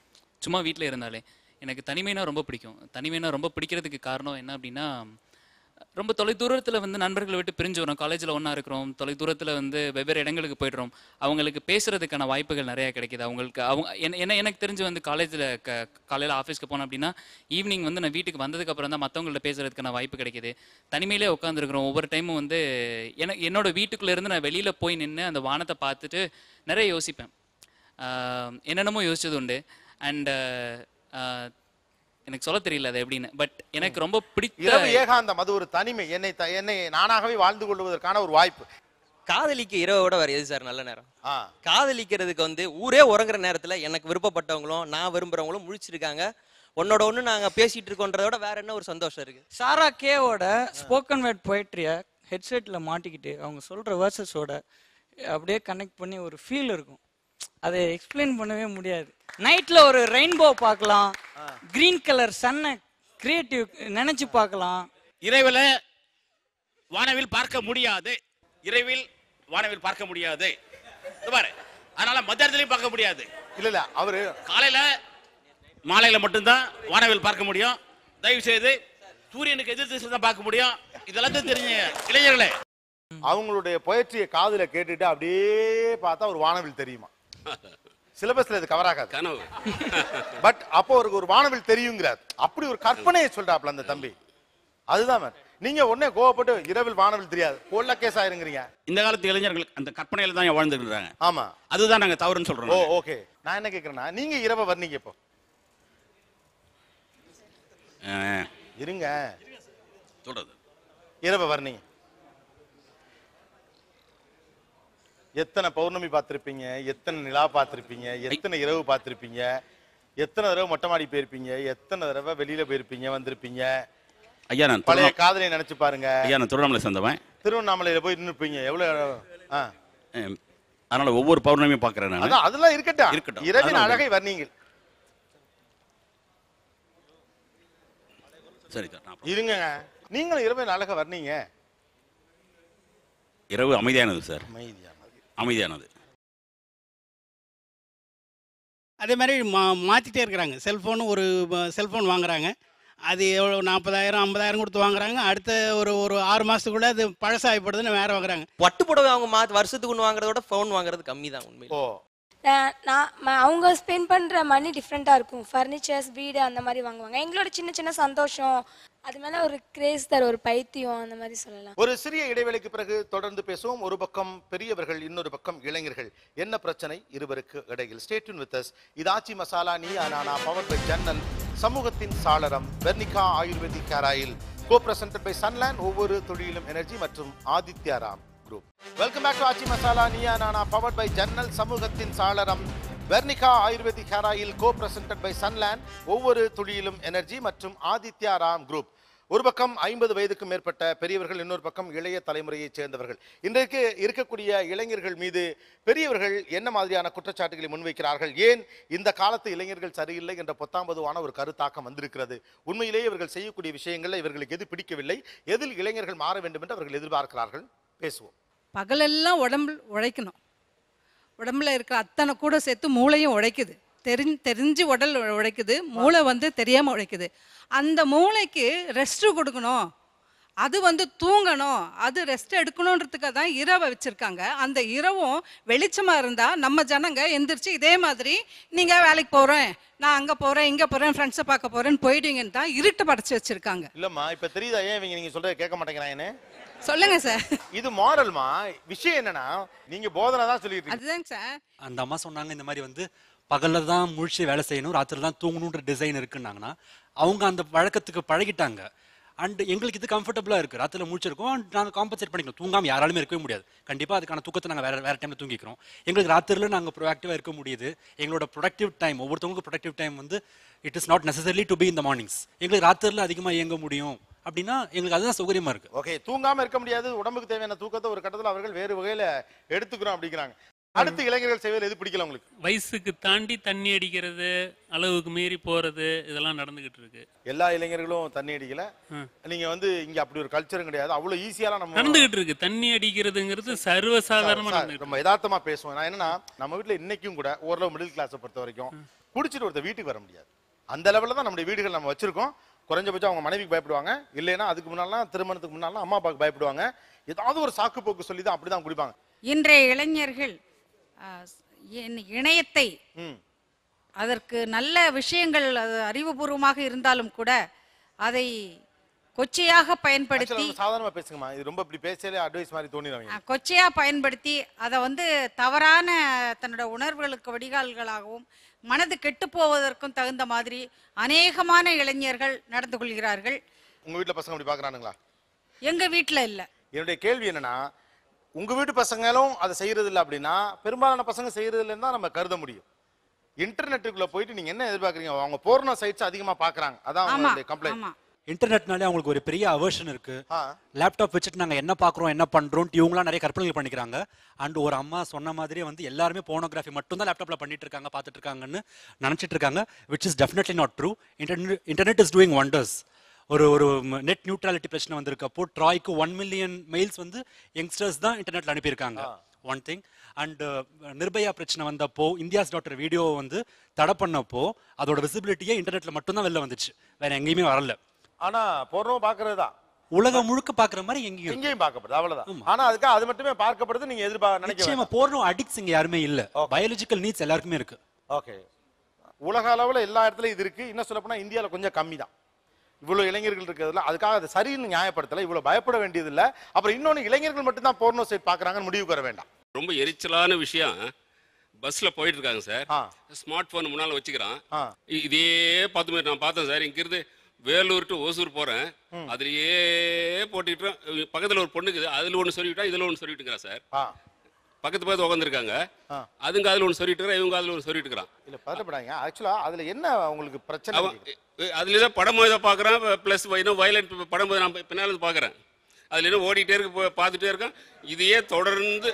சும்மா வீட்டில் இருந்தாலே எனக்கு தனிமைனா ரொம்ப பிடிக்கும் தனிமைனா ரொம்ப பிடிக்கிறதுக்கு காரணம் என்ன அப்படின்னா ரொம்ப தொலைதூரத்தில் வந்து நண்பர்களை விட்டு பிரிஞ்சு வரோம் காலேஜில் ஒன்றா இருக்கிறோம் தொலைதூரத்தில் வந்து வெவ்வேறு இடங்களுக்கு போய்ட்றோம் அவங்களுக்கு பேசுகிறதுக்கான வாய்ப்புகள் நிறையா கிடைக்கிது அவங்களுக்கு அவங்க என்ன எனக்கு தெரிஞ்சு வந்து காலேஜில் க காலையில் ஆஃபீஸ்க்கு போனேன் அப்படின்னா ஈவினிங் வந்து நான் வீட்டுக்கு வந்ததுக்கப்புறம் தான் மற்றவங்கள்ட்ட பேசுகிறதுக்கான வாய்ப்பு கிடைக்கிது தனிமையிலே உட்காந்துருக்குறோம் ஒவ்வொரு டைமும் வந்து என என்னோடய வீட்டுக்குள்ளேருந்து நான் வெளியில் போய் நின்று அந்த வானத்தை பார்த்துட்டு நிறைய யோசிப்பேன் என்னென்னமோ யோசிச்சது உண்டு அண்டு எனக்கு சொல்ல தெரியல அது எப்படின்னு பட் எனக்கு ரொம்ப பிடிக்கும் இரவு ஏகாந்தம் அது ஒரு தனிமை என்னை த- என்னை நானாகவே வாழ்ந்து கொள்வதற்கான ஒரு வாய்ப்பு காதலிக்க இரவோட வேற எது சார் நல்ல நேரம் காதலிக்கிறதுக்கு வந்து ஊரே உறங்குற நேரத்துல எனக்கு விருப்பப்பட்டவங்களும் நான் விரும்புறவங்களும் முழிச்சிருக்காங்க உன்னோட ஒண்ணு நாங்க பேசிட்டு விட வேற என்ன ஒரு சந்தோஷம் இருக்கு சாரா கேவோட ஸ்போக்கன் வேர்ட் பொயட்ரியை ஹெட்செட்டில் மாட்டிக்கிட்டு அவங்க சொல்கிற வேர்சஸோட அப்படியே கனெக்ட் பண்ணி ஒரு ஃபீல் இருக்கும் அதை எக்ஸ்பிளைன் பண்ணவே முடியாது நைட்ல ஒரு ரெயின்போ பார்க்கலாம் கிரீன் கலர் சன்னை கிரியேட்டிவ் நினைச்சு பார்க்கலாம் இரவில் வானவில் பார்க்க முடியாது இரவில் வானவில் பார்க்க முடியாது பாரு அதனால மத்தியானத்திலையும் பார்க்க முடியாது இல்ல இல்ல அவரு காலையில மாலையில மட்டும்தான் வானவில் பார்க்க முடியும் தயவு செய்து சூரியனுக்கு எதிர் திசை தான் பார்க்க முடியும் இதெல்லாம் தெரிஞ்ச இளைஞர்களே அவங்களுடைய பயிற்சியை காதுல கேட்டுட்டு அப்படியே பார்த்தா ஒரு வானவில் தெரியுமா சிலபஸ்ல இது கவர் ஆகாது கனவு பட் அப்போ அவருக்கு ஒரு வானவில் தெரியுங்கிறார் அப்படி ஒரு கற்பனையை சொல்றாப்ல அந்த தம்பி அதுதான் நீங்க உடனே கோவப்பட்டு இரவில் வானவில் தெரியாது கொள்ள கேஸ் ஆயிருங்கிறீங்க இந்த காலத்து இளைஞர்கள் அந்த கற்பனையில தான் வாழ்ந்துருக்காங்க ஆமா அதுதான் நாங்க தவறுன்னு சொல்றோம் ஓ ஓகே நான் என்ன கேக்குறேன்னா நீங்க இரவை வர்றீங்க இப்போ இருங்க சொல்றது இரவை வர்றீங்க எத்தனை பௌர்ணமி பார்த்துருப்பீங்க எத்தனை நிலா பார்த்துருப்பீங்க எத்தனை இரவு பார்த்துருப்பீங்க எத்தனை தடவை மொட்டை மாடி போயிருப்பீங்க எத்தனை தடவை வெளியில போயிருப்பீங்க வந்திருப்பீங்க ஐயா நான் பழைய காதலியை நினைச்சு பாருங்க ஐயா நான் திருவண்ணாமலை சேர்ந்தவன் திருவண்ணாமலையில போய் நின்றுப்பீங்க எவ்வளவு ஆ அதனால ஒவ்வொரு பௌர்ணமியும் பாக்குறேன் நான் அதெல்லாம் இருக்கட்டும் இருக்கட்டும் இரவின் அழகை வர்ணீங்க சரி சார் இருங்க நீங்களும் இரவின் அழகை வர்ணீங்க இரவு அமைதியானது சார் அமைதியா அமைதியானது அதே மாதிரி மா மாற்றிட்டே இருக்கிறாங்க செல்ஃபோனு ஒரு செல்ஃபோன் வாங்குறாங்க அது எவ்வளோ நாற்பதாயிரம் ஐம்பதாயிரம் கொடுத்து வாங்குறாங்க அடுத்த ஒரு ஒரு ஆறு மாதத்துக்குள்ளே அது பழசாகப்படுதுன்னு வேற வாங்குறாங்க பட்டு புடவை அவங்க மா வருஷத்துக்கு ஒன்று வாங்குறதோட ஃபோன் வாங்குறது கம்மி தான் உண்மை நான் அவங்க ஸ்பெண்ட் பண்ணுற மணி டிஃப்ரெண்ட்டாக இருக்கும் ஃபர்னிச்சர்ஸ் வீடு அந்த மாதிரி வாங்குவாங்க எங்களோட சின்ன சின்ன சந்தோஷம் அது மேல ஒரு கிரேஸ் தர ஒரு பைத்தியம் அந்த மாதிரி சொல்லலாம் ஒரு சிறிய இடைவெளிக்கு பிறகு தொடர்ந்து பேசுவோம் ஒரு பக்கம் பெரியவர்கள் இன்னொரு பக்கம் இளைஞர்கள் என்ன பிரச்சனை இருவருக்கு இடையில் ஸ்டேட்யூன் வித் அஸ் இது ஆச்சி மசாலா நீ பவர் பை ஜன்னல் சமூகத்தின் சாளரம் ஆயுர்வேதிக் கோ பை சன்லேண்ட் ஒவ்வொரு தொழிலும் எனர்ஜி மற்றும் Aditya Ram group welcome back to Aachi masala நீ நானா பவர் பை ஜன்னல் சமூகத்தின் சாளரம் Vernika ayurvedic hair oil co presented by Sunland ஒவ்வொரு துளியிலும் எனர்ஜி மற்றும் ஆதித்யா ராம் குரூப் ஒரு பக்கம் ஐம்பது வயதுக்கு மேற்பட்ட பெரியவர்கள் இன்னொரு பக்கம் இளைய தலைமுறையைச் சேர்ந்தவர்கள் இன்றைக்கு இருக்கக்கூடிய இளைஞர்கள் மீது பெரியவர்கள் என்ன மாதிரியான குற்றச்சாட்டுகளை முன்வைக்கிறார்கள் ஏன் இந்த காலத்து இளைஞர்கள் சரியில்லை என்ற பொத்தாம்பதுவான ஒரு கருத்தாக்கம் வந்திருக்கிறது உண்மையிலேயே இவர்கள் செய்யக்கூடிய விஷயங்களில் இவர்களுக்கு எது பிடிக்கவில்லை எதில் இளைஞர்கள் மாற வேண்டும் என்று அவர்கள் எதிர்பார்க்கிறார்கள் பேசுவோம் பகலெல்லாம் உடம்பு உழைக்கணும் உடம்புல இருக்கிற அத்தனை கூட சேர்த்து மூளையும் உழைக்குது தெரிஞ்சு தெரிஞ்சு உடல் உழைக்குது மூளை வந்து தெரியாமல் உழைக்குது அந்த மூளைக்கு ரெஸ்ட்டு கொடுக்கணும் அது வந்து தூங்கணும் அது ரெஸ்ட் எடுக்கணுன்றதுக்காக தான் இரவை வச்சுருக்காங்க அந்த இரவும் வெளிச்சமாக இருந்தால் நம்ம ஜனங்க எந்திரிச்சு இதே மாதிரி நீங்கள் வேலைக்கு போகிறேன் நான் அங்கே போகிறேன் இங்கே போகிறேன் ஃப்ரெண்ட்ஸை பார்க்க போகிறேன்னு போயிடுவீங்கன்னு தான் இருட்டு படைச்சி வச்சுருக்காங்க இல்லைம்மா இப்போ தெரியுதா ஏன் இவங்க நீங்கள் சொல்கிறத கேட்க மாட்டேங்கிறாங்க சொல்லுங்க சார் இது மாரல்மா விஷயம் என்னன்னா நீங்க போதனை தான் சொல்லிட்டு அதுதாங்க சார் அந்த அம்மா சொன்னாங்க இந்த மாதிரி வந்து பகலில் தான் முழிச்சு வேலை செய்யணும் ராத்திரி தான் தூங்கணுன்ற டிசைன் இருக்குன்னாங்கன்னா அவங்க அந்த வழக்கத்துக்கு பழகிட்டாங்க அண்ட் எங்களுக்கு இது கம்ஃபர்டபுளாக இருக்குது ராத்திரியில் முடிச்சிருக்கோம் அண்ட் நாங்கள் காம்பன்சேட் பண்ணிக்கணும் தூங்காமல் யாராலுமே இருக்கவே முடியாது கண்டிப்பாக அதுக்கான தூக்கத்தை நாங்கள் வேறு வேறு டைமில் தூங்கிக்கிறோம் எங்களுக்கு ராத்திரியில் நாங்கள் ப்ரொடக்டிவாக இருக்க முடியுது எங்களோட ப்ரொடக்டிவ் டைம் ஒவ்வொருத்தவங்களுக்கு ப்ரொடக்டிவ் டைம் வந்து it is not necessary to be இந்த மார்னிங்ஸ் எங்களுக்கு ராத்திரில அதிகமாக இயங்க முடியும் அப்படின்னா எங்களுக்கு அதுதான் சௌகரியமாக இருக்குது ஓகே தூங்காமல் இருக்க முடியாது உடம்புக்கு தேவையான தூக்கத்தை ஒரு கட்டத்தில் அவர்கள் வேறு வகையில் எடுத்துக்கிறோம் அப்படிங்கிறாங்க அடுத்து இளைஞர்கள் செய்வதில் எது பிடிக்கல உங்களுக்கு வயசுக்கு தாண்டி தண்ணி அடிக்கிறது அளவுக்கு மீறி போறது இதெல்லாம் நடந்துகிட்டு இருக்கு எல்லா இளைஞர்களும் தண்ணி அடிக்கல நீங்க வந்து இங்க அப்படி ஒரு கல்ச்சரும் கிடையாது அவ்வளவு ஈஸியாலாம் நம்ம நடந்துகிட்டு இருக்கு தண்ணி அடிக்கிறதுங்கிறது சர்வசாதாரணமா நம்ம யதார்த்தமா பேசுவோம் நான் என்னன்னா நம்ம வீட்டுல இன்னைக்கும் கூட ஓரளவு மிடில் கிளாஸை பொறுத்த வரைக்கும் குடிச்சிட்டு ஒருத்தர் வீட்டுக்கு வர முடியாது அந்த லெவலில் தான் நம்முடைய வீடுகள் நம்ம வச்சிருக்கோம் குறைஞ்சபட்சம் அவங்க மனைவிக்கு பயப்படுவாங்க இல்லைன்னா அதுக்கு முன்னாலாம் திருமணத்துக்கு முன்னாலாம் அம்மா அப்பாவுக்கு பயப்படுவாங்க ஏதாவது ஒரு சாக்கு போக்கு சொல்லி தான் அப்படிதான் குடிப்பாங்க இன்றைய இளைஞர்கள் என் இணையத்தை அதற்கு நல்ல விஷயங்கள் அது அறிவுபூர்வமாக இருந்தாலும் கூட அதை கொச்சையாக பயன்படுத்தி சாதாரணமாக பேசுங்கம்மா இது ரொம்ப இப்படி பேசல அட்வைஸ் மாதிரி தோணிடுவாங்க கொச்சையா பயன்படுத்தி அதை வந்து தவறான தன்னோட உணர்வுகளுக்கு வடிகால்களாகவும் மனது கெட்டு போவதற்கும் தகுந்த மாதிரி அநேகமான இளைஞர்கள் நடந்து கொள்கிறார்கள் உங்க வீட்டுல பசங்க அப்படி பாக்குறானுங்களா எங்க வீட்டுல இல்ல என்னுடைய கேள்வி என்னன்னா உங்கள் வீட்டு பசங்களும் அதை இல்லை அப்படின்னா பெரும்பாலான பசங்க இல்லைன்னு தான் நம்ம கருத முடியும் இன்டர்நெட்டுக்குள்ளே போயிட்டு நீங்கள் என்ன எதிர்பார்க்குறீங்க அவங்க போர்ண சைட்ஸ் அதிகமாக பார்க்குறாங்க அதான் கம்ப்ளைண்ட் இன்டர்நெட்னாலே அவங்களுக்கு ஒரு பெரிய அவர்ஷன் இருக்கு லேப்டாப் வச்சுட்டு நாங்கள் என்ன பார்க்குறோம் என்ன பண்ணுறோம் இவங்களாம் நிறைய கற்பனைகள் பண்ணிக்கிறாங்க அண்ட் ஒரு அம்மா சொன்ன மாதிரி வந்து எல்லாருமே போனோகிராஃபி மட்டும் தான் லேப்டாப்பில் பண்ணிட்டு இருக்காங்க பார்த்துட்டு இருக்காங்கன்னு நினச்சிட்டு இருக்காங்க which is definitely not true internet internet is doing wonders ஒரு ஒரு நெட் நியூட்ரலிட்டி பிரச்சனை வந்திருக்கப்போ ட்ராய்க்கு ஒன் மில்லியன் மெயில்ஸ் வந்து யங்ஸ்டர்ஸ் தான் இன்டர்நெட்டில் அனுப்பியிருக்காங்க ஒன் திங் அண்ட் நிர்பயா பிரச்சனை வந்தப்போ இந்தியாஸ் டாக்டர் வீடியோ வந்து தடை பண்ணப்போ அதோட விசிபிலிட்டியே இன்டர்நெட்டில் மட்டும்தான் வெளில வந்துச்சு வேற எங்கேயுமே வரல ஆனா பொருளும் பார்க்கறது தான் உலகம் முழுக்க பாக்குற மாதிரி எங்கேயும் எங்கேயும் பார்க்கப்படுது அவ்வளவுதான் ஆனா அதுக்கு அது மட்டுமே பார்க்கப்படுது நீங்க எதிர்பார்க்க நினைக்கிறீங்க போர்னோ அடிக்ஸ் இங்க யாருமே இல்ல பயாலஜிக்கல் நீட்ஸ் எல்லாருக்குமே இருக்கு ஓகே உலக அளவுல எல்லா இடத்துலயும் இது இருக்கு இன்னும் சொல்ல போனா இந்தியாவில கொஞ்சம் கம்மி தான் இவ்வளோ இளைஞர்கள் இருக்கிறதுல அதுக்காக அதை சரின்னு நியாயப்படுத்தலை இவ்வளோ பயப்பட வேண்டியதில்லை அப்புறம் இன்னொன்று இளைஞர்கள் மட்டும்தான் போர்னோ சைட் பார்க்குறாங்கன்னு முடிவு வர வேண்டாம் ரொம்ப எரிச்சலான விஷயம் பஸ்ல போயிட்டு இருக்காங்க சார் ஸ்மார்ட் போன் முன்னால வச்சுக்கிறான் இதே பத்து மினிட் நான் பார்த்தேன் சார் இங்க இருந்து வேலூர் டு ஓசூர் போறேன் அதுலயே போட்டுக்கிட்டு பக்கத்துல ஒரு பொண்ணுக்கு அதுல ஒண்ணு சொல்லிவிட்டா இதுல ஒண்ணு சொல்லிட்டு சார் பக்கத்து பக்கத்து உட்காந்துருக்காங்க அதுங்க அதில் ஒன்று சொல்லிட்டு இவங்க அதில் ஒன்று சொல்லிட்டு இருக்கிறான் இல்லை பதட்டப்படாங்க ஆக்சுவலாக அதில் என்ன உங்களுக்கு பிரச்சனை அதில் தான் படம் இதை பார்க்குறேன் ப்ளஸ் இன்னும் வயலண்ட் படம் நான் பின்னால் பார்க்குறேன் அதில் இன்னும் ஓடிட்டே இருக்கு பார்த்துட்டே இருக்கேன் இதையே தொடர்ந்து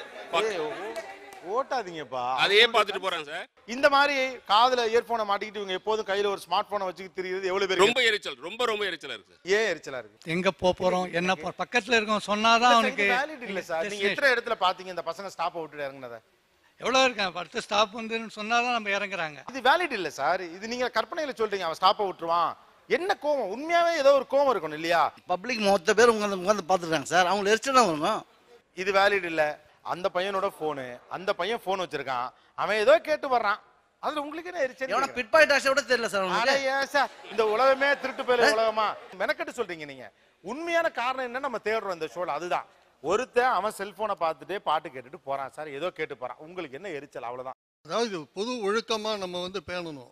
ஓட்டாதீங்கப்பா அதையே பார்த்துட்டு போறாங்க சார் இந்த மாதிரி காதுல இயர்போனை மாட்டிக்கிட்டு இவங்க எப்போதும் கையில ஒரு ஸ்மார்ட் போனை வச்சுக்கிட்டு தெரியுது எவ்வளவு பேர் ரொம்ப எரிச்சல் ரொம்ப ரொம்ப எரிச்சலா இருக்கு ஏன் எரிச்சலா இருக்கு எங்க போக போறோம் என்ன பக்கத்துல இருக்கோம் சொன்னாதான் அவனுக்கு வேலிட் இல்ல சார் நீங்க எத்தனை இடத்துல பாத்தீங்க இந்த பசங்க ஸ்டாப் விட்டுட்டு இறங்குனத எவ்வளோ இருக்கான் அடுத்த ஸ்டாப் வந்துன்னு சொன்னாதான் நம்ம இறங்குறாங்க இது வேலிட் இல்லை சார் இது நீங்க கற்பனையில சொல்றீங்க அவன் ஸ்டாப்பை விட்டுருவான் என்ன கோவம் உண்மையாவே ஏதோ ஒரு கோவம் இருக்கணும் இல்லையா பப்ளிக் மொத்த பேர் உங்க உட்காந்து பார்த்துருக்காங்க சார் அவங்க எரிச்சல் தான் வரணும் இது வேலிட் இல்லை அந்த பையனோட போனு அந்த பையன் போன் வச்சிருக்கான் அவன் ஏதோ கேட்டு வர்றான் அதுல உங்களுக்கு என்ன எரிச்சல் எவன பிட் பாயிண்ட் தெரியல சார் உங்களுக்கு ஏன் சார் இந்த உலகமே திருட்டு போயில உலகமா மெனக்கட்டு சொல்றீங்க நீங்க உண்மையான காரணம் என்ன நம்ம தேடுறோம் இந்த ஷோல அதுதான் ஒருத்தன் அவன் செல்போனை பார்த்துட்டே பாட்டு கேட்டுட்டு போறான் சார் ஏதோ கேட்டு போறான் உங்களுக்கு என்ன எரிச்சல் அவ்வளவுதான் அதாவது பொது ஒழுக்கமா நம்ம வந்து பேணணும்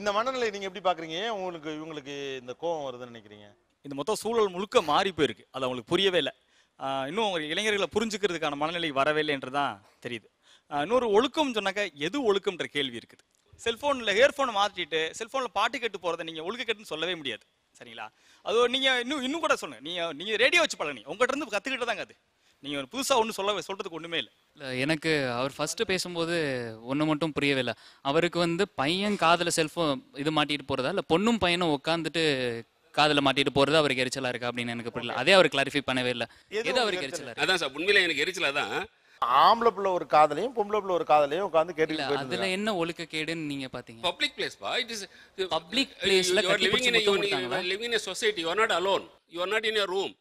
இந்த மனநிலை நீங்க எப்படி பாக்குறீங்க உங்களுக்கு இவங்களுக்கு இந்த கோவம் வருதுன்னு நினைக்கிறீங்க இந்த மொத்த சூழல் முழுக்க மாறி போயிருக்கு அது அவங்களுக்கு புரியவே இல்லை இன்னும் ஒரு இளைஞர்களை புரிஞ்சுக்கிறதுக்கான மனநிலை வரவில்லை என்று தான் தெரியுது இன்னொரு ஒழுக்கம்னு சொன்னாக்க எது ஒழுக்கம்ன்ற கேள்வி இருக்குது செல்ஃபோனில் ஹேர்ஃபோனை மாற்றிட்டு செல்ஃபோனில் பாட்டு கேட்டு போகிறத நீங்கள் ஒழுக்க கேட்டுன்னு சொல்லவே முடியாது சரிங்களா அது நீங்கள் இன்னும் இன்னும் கூட சொல்லுங்கள் நீங்கள் நீங்கள் ரேடியோ வச்சு பழனி உங்கள்கிட்ட இருந்து கற்றுக்கிட்டு தாங்க அது நீங்கள் ஒரு புதுசாக ஒன்றும் சொல்ல சொல்கிறதுக்கு ஒன்றுமே இல்லை இல்லை எனக்கு அவர் ஃபஸ்ட்டு பேசும்போது ஒன்று மட்டும் புரியவில்லை அவருக்கு வந்து பையன் காதில் செல்ஃபோன் இது மாட்டிகிட்டு போகிறதா இல்லை பொண்ணும் பையனும் உட்காந்துட்டு காதல மாட்டிட்டு போறது அவருக்கு எரிச்சலா இருக்கா அப்படின்னு எனக்கு புரியல அதே அவர் கிளாரிஃபை பண்ணவே இல்லை எது அவருக்கு எரிச்சலா இருக்கு அதான் சார் உண்மையில எனக்கு எரிச்சலா தான் ஆம்பளை புள்ள ஒரு காதலையும் பொம்பளை புள்ள ஒரு காதலையும் உட்காந்து கேட்டு அதுல என்ன ஒழுக்க கேடுன்னு நீங்க பாத்தீங்க பப்ளிக் பிளேஸ் பா இட் இஸ் பப்ளிக் பிளேஸ்ல living in living in society you are not alone you are not in a room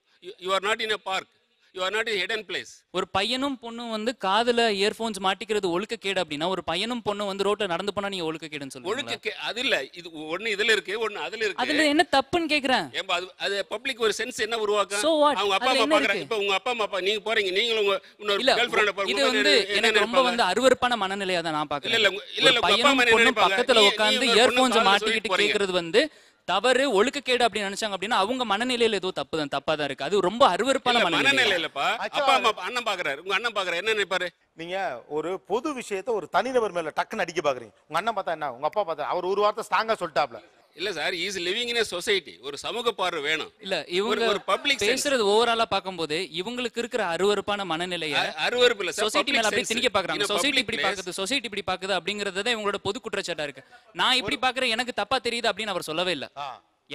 you are not in a park you are not hidden place ஒரு பையனும் பொண்ணும் வந்து காதுல earphones மாட்டிக்கிறது ஒழுக்க கேடு அப்படின்னா ஒரு பையனும் பொண்ணும் வந்து ரோட்ல நடந்து போனா நீங்க ஒழுக்க கேடுன்னு சொல்லுங்க ஒழுக்க அது இல்ல இது ஒண்ணு இதுல இருக்கு ஒண்ணு அதுல இருக்கு அதுல என்ன தப்புன்னு கேக்குறேன் ஏம்பா அது அது பப்ளிக் ஒரு சென்ஸ் என்ன உருவாக்கும் சோ வாட் அவங்க அப்பா அம்மா பாக்குறாங்க இப்போ உங்க அப்பா அம்மா நீங்க போறீங்க நீங்க உங்க இன்னொரு கேர்ள் ஃப்ரெண்ட் இது வந்து எனக்கு ரொம்ப வந்து அருவருப்பான மனநிலையா தான் நான் பாக்குறேன் இல்ல இல்ல இல்ல பையனும் பொண்ணும் பக்கத்துல உட்கார்ந்து இயர்ஃபோன்ஸ் மாட்டிக்கிட்டு கேக்குறது வந்து தவறு கேடு அப்படின்னு நினைச்சாங்க அப்படின்னா அவங்க மனநிலையில ஏதோ தப்பு தான் தப்பா தான் இருக்கு அது ரொம்ப அருவருப்பான மனநிலை அப்பா அம்மா அண்ணன் பாக்குறாரு உங்க அண்ணன் பாக்குறாரு என்ன நினைப்பாரு நீங்க ஒரு பொது விஷயத்த ஒரு தனிநபர் மேல டக்குன்னு அடிக்க பாக்குறீங்க உங்க அண்ணன் பார்த்தா என்ன உங்க அப்பா பார்த்தா அவர் ஒரு வார்த்தை ஸ்ட்ராங்கா சொல்லிட்டாப்ல இல்ல sir is living in society ஒரு சமூக பார்வை வேணும் இல்ல இவங்க ஒரு பப்ளிக் பேசுறது ஓவராலா பாக்கும்போது இவங்களுக்கு இருக்கிற அருவருப்பான மனநிலையை அருவருப்பு இல்ல சொசைட்டி மேல அப்படியே திணிக்க பாக்குறாங்க சொசைட்டி இப்படி பாக்குது சொசைட்டி இப்படி பாக்குது அப்படிங்கறது தான் இவங்களோட பொது குற்றச்சாட்டா இருக்கு நான் இப்படி பாக்குறேன் எனக்கு தப்பா தெரியுது அப்படின்னு அவர் சொல்லவே இல்ல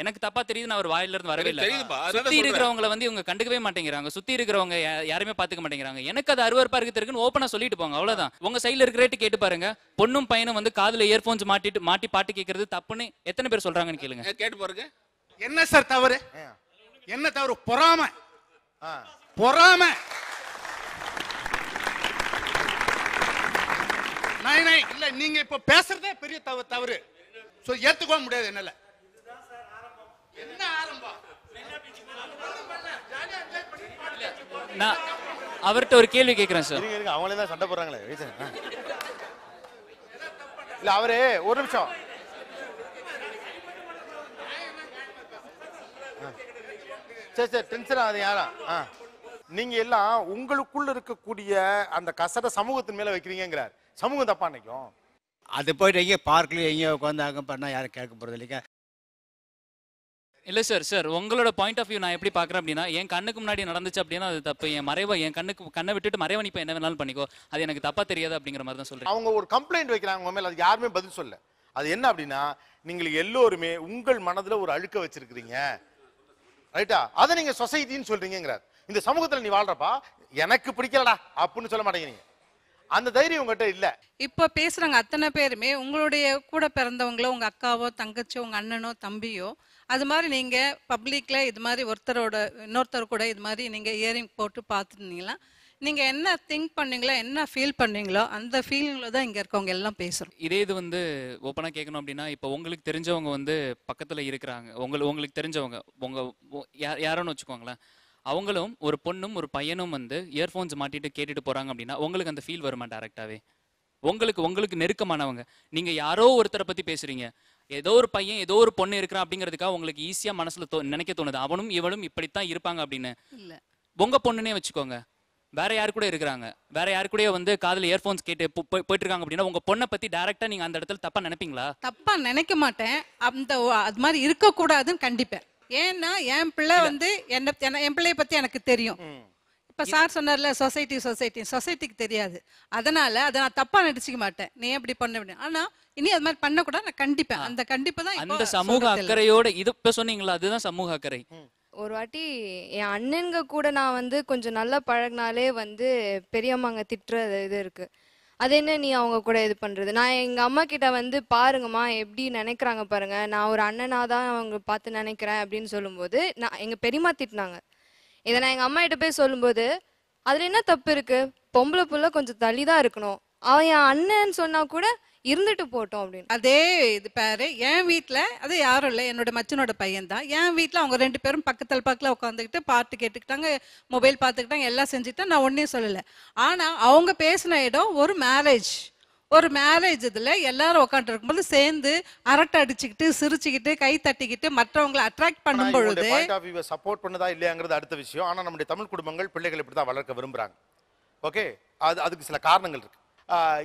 எனக்கு தப்பா நான் அவர் வாயில இருந்து வரவே இல்லை சுத்தி இருக்கிறவங்கள வந்து இவங்க கண்டுக்கவே மாட்டேங்கிறாங்க சுத்தி இருக்கிறவங்க யாருமே பாத்துக்க மாட்டேங்கிறாங்க எனக்கு அது அறுவருப்பா இருக்கு இருக்குன்னு ஓப்பனா சொல்லிட்டு போங்க அவ்வளவுதான் உங்க சைடுல இருக்கிறேட்டு கேட்டு பாருங்க பொண்ணும் பையனும் வந்து காதுல இயர்போன்ஸ் மாட்டிட்டு மாட்டி பாட்டு கேட்கறது தப்புன்னு எத்தனை பேர் சொல்றாங்கன்னு கேளுங்க கேட்டு பாருங்க என்ன சார் தவறு என்ன தவறு பொறாம பொறாம நீங்க இப்ப பேசுறதே பெரிய தவறு ஸோ முடியாது என்னால நான் அவர்கிட்ட ஒரு கேள்வி கேட்கிறேன் சார் அவங்களே தான் சண்டை போடுறாங்களே இல்ல அவரே ஒரு நிமிஷம் சரி சரி டென்ஷன் ஆகுது யாரா ஆ நீங்க எல்லாம் உங்களுக்குள்ள இருக்கக்கூடிய அந்த கசட சமூகத்தின் மேல வைக்கிறீங்கிறார் சமூகம் தப்பா அன்னைக்கும் அது போயிட்டு எங்கேயோ பார்க்கில் எங்கேயோ உட்காந்து அங்கே பண்ணா யாரும் கேட்க போகிறது இல்லைங்க இல்லை சார் சார் உங்களோட பாயிண்ட் ஆஃப் வியூ நான் எப்படி பார்க்குறேன் அப்படின்னா என் கண்ணுக்கு முன்னாடி நடந்துச்சு அப்படின்னா அது தப்பு என் மறைவா என் கண்ணுக்கு கண்ணை விட்டுட்டு மறைவணிப்பை என்ன வேணாலும் பண்ணிக்கோ அது எனக்கு தப்பாக தெரியாது அப்படிங்கிற மாதிரி தான் சொல்கிறேன் அவங்க ஒரு கம்ப்ளைண்ட் வைக்கிறாங்க உங்க மேலே அது யாருமே பதில் சொல்ல அது என்ன அப்படின்னா நீங்கள் எல்லோருமே உங்கள் மனதில் ஒரு அழுக்க வச்சிருக்கிறீங்க ரைட்டா அதை நீங்கள் சொசைட்டின்னு சொல்றீங்கிறார் இந்த சமூகத்தில் நீ வாழ்றப்பா எனக்கு பிடிக்கலடா அப்படின்னு சொல்ல மாட்டேங்கிறீங்க அந்த தைரியம் உங்ககிட்ட இல்ல இப்ப பேசுறாங்க அத்தனை பேருமே உங்களுடைய கூட பிறந்தவங்களோ உங்க அக்காவோ தங்கச்சோ உங்க அண்ணனோ தம்பியோ அது மாதிரி நீங்கள் பப்ளிக்கில் இது மாதிரி ஒருத்தரோட இன்னொருத்தர் கூட இது மாதிரி நீங்கள் இயரிங் போட்டு பார்த்துருந்தீங்களா நீங்கள் என்ன திங்க் பண்ணீங்களோ என்ன ஃபீல் பண்ணீங்களோ அந்த ஃபீலிங்கில் தான் இங்கே இருக்கவங்க எல்லாம் பேசுகிறோம் இதே இது வந்து ஓப்பனாக கேட்கணும் அப்படின்னா இப்போ உங்களுக்கு தெரிஞ்சவங்க வந்து பக்கத்தில் இருக்கிறாங்க உங்களுக்கு உங்களுக்கு தெரிஞ்சவங்க உங்கள் யாரோன்னு வச்சுக்கோங்களேன் அவங்களும் ஒரு பொண்ணும் ஒரு பையனும் வந்து இயர்ஃபோன்ஸ் மாட்டிட்டு கேட்டுட்டு போகிறாங்க அப்படின்னா உங்களுக்கு அந்த ஃபீல் வருமா டேரெக்டாகவே உங்களுக்கு உங்களுக்கு நெருக்கமானவங்க நீங்கள் யாரோ ஒருத்தரை பற்றி பேசுகிறீங்க ஏதோ ஒரு பையன் ஏதோ ஒரு பொண்ணு இருக்கிறான் அப்படிங்கிறதுக்காக உங்களுக்கு ஈஸியா மனசுல தோ நினைக்க தோணுது அவனும் இவளும் இப்படித்தான் இருப்பாங்க அப்படின்னு உங்க பொண்ணுனே வச்சுக்கோங்க வேற யாரு கூட இருக்கிறாங்க வேற யாரு கூட வந்து காதல இயர்போன்ஸ் கேட்டு போயிட்டு இருக்காங்க அப்படின்னா உங்க பொண்ணை பத்தி டைரக்டா நீங்க அந்த இடத்துல தப்பா நினைப்பீங்களா தப்பா நினைக்க மாட்டேன் அந்த அது மாதிரி இருக்க கூடாதுன்னு கண்டிப்பேன் ஏன்னா என் பிள்ளை வந்து என்ன என் பிள்ளைய பத்தி எனக்கு தெரியும் இப்ப சார் சொன்னார்ல சொசைட்டி சொசைட்டி சொசைட்டிக்கு தெரியாது அதனால அதை நான் தப்பா நடிச்சுக்க மாட்டேன் நீ எப்படி பண்ண அப்படின்னு ஆனா இனி அது மாதிரி பண்ணக்கூடாது நான் கண்டிப்பேன் அந்த கண்டிப்பா தான் அந்த சமூக அக்கறையோட இது இப்ப சொன்னீங்களா அதுதான் சமூக அக்கறை ஒரு வாட்டி என் அண்ணனுங்க கூட நான் வந்து கொஞ்சம் நல்லா பழகினாலே வந்து பெரியம்மாங்க திட்டுற இது இருக்கு அது என்ன நீ அவங்க கூட இது பண்றது நான் எங்க அம்மா கிட்ட வந்து பாருங்கம்மா எப்படி நினைக்கிறாங்க பாருங்க நான் ஒரு அண்ணனா தான் அவங்க பார்த்து நினைக்கிறேன் அப்படின்னு சொல்லும்போது நான் எங்க பெரியம்மா திட்டினாங்க இதை நான் எங்கள் அம்மா கிட்ட போய் சொல்லும்போது அதில் என்ன தப்பு இருக்குது பொம்பளை புள்ள கொஞ்சம் தள்ளி தான் இருக்கணும் அவன் என் அண்ணன்னு சொன்னா கூட இருந்துட்டு போட்டோம் அப்படின்னு அதே இது பாரு என் வீட்டில் அது யாரும் இல்லை என்னோட மச்சனோட பையன் தான் என் வீட்டில் அவங்க ரெண்டு பேரும் பக்கத்தில் பக்கத்தில் உட்காந்துக்கிட்டு பாட்டு கேட்டுக்கிட்டாங்க மொபைல் பார்த்துக்கிட்டாங்க எல்லாம் செஞ்சுட்டா நான் ஒன்றே சொல்லலை ஆனால் அவங்க பேசின இடம் ஒரு மேரேஜ் ஒரு மேரேஜ் இதில் எல்லாரும் இருக்கும்போது சேர்ந்து அரட்டை அடிச்சுக்கிட்டு சிரிச்சுக்கிட்டு கை தட்டிக்கிட்டு மற்றவங்களை அட்ராக்ட் பண்ணும் பொழுது சப்போர்ட் பண்ணுதா இல்லையாங்கிறது அடுத்த விஷயம் ஆனால் நம்முடைய தமிழ் குடும்பங்கள் பிள்ளைகள் இப்படி தான் வளர்க்க விரும்புகிறாங்க ஓகே அது அதுக்கு சில காரணங்கள் இருக்கு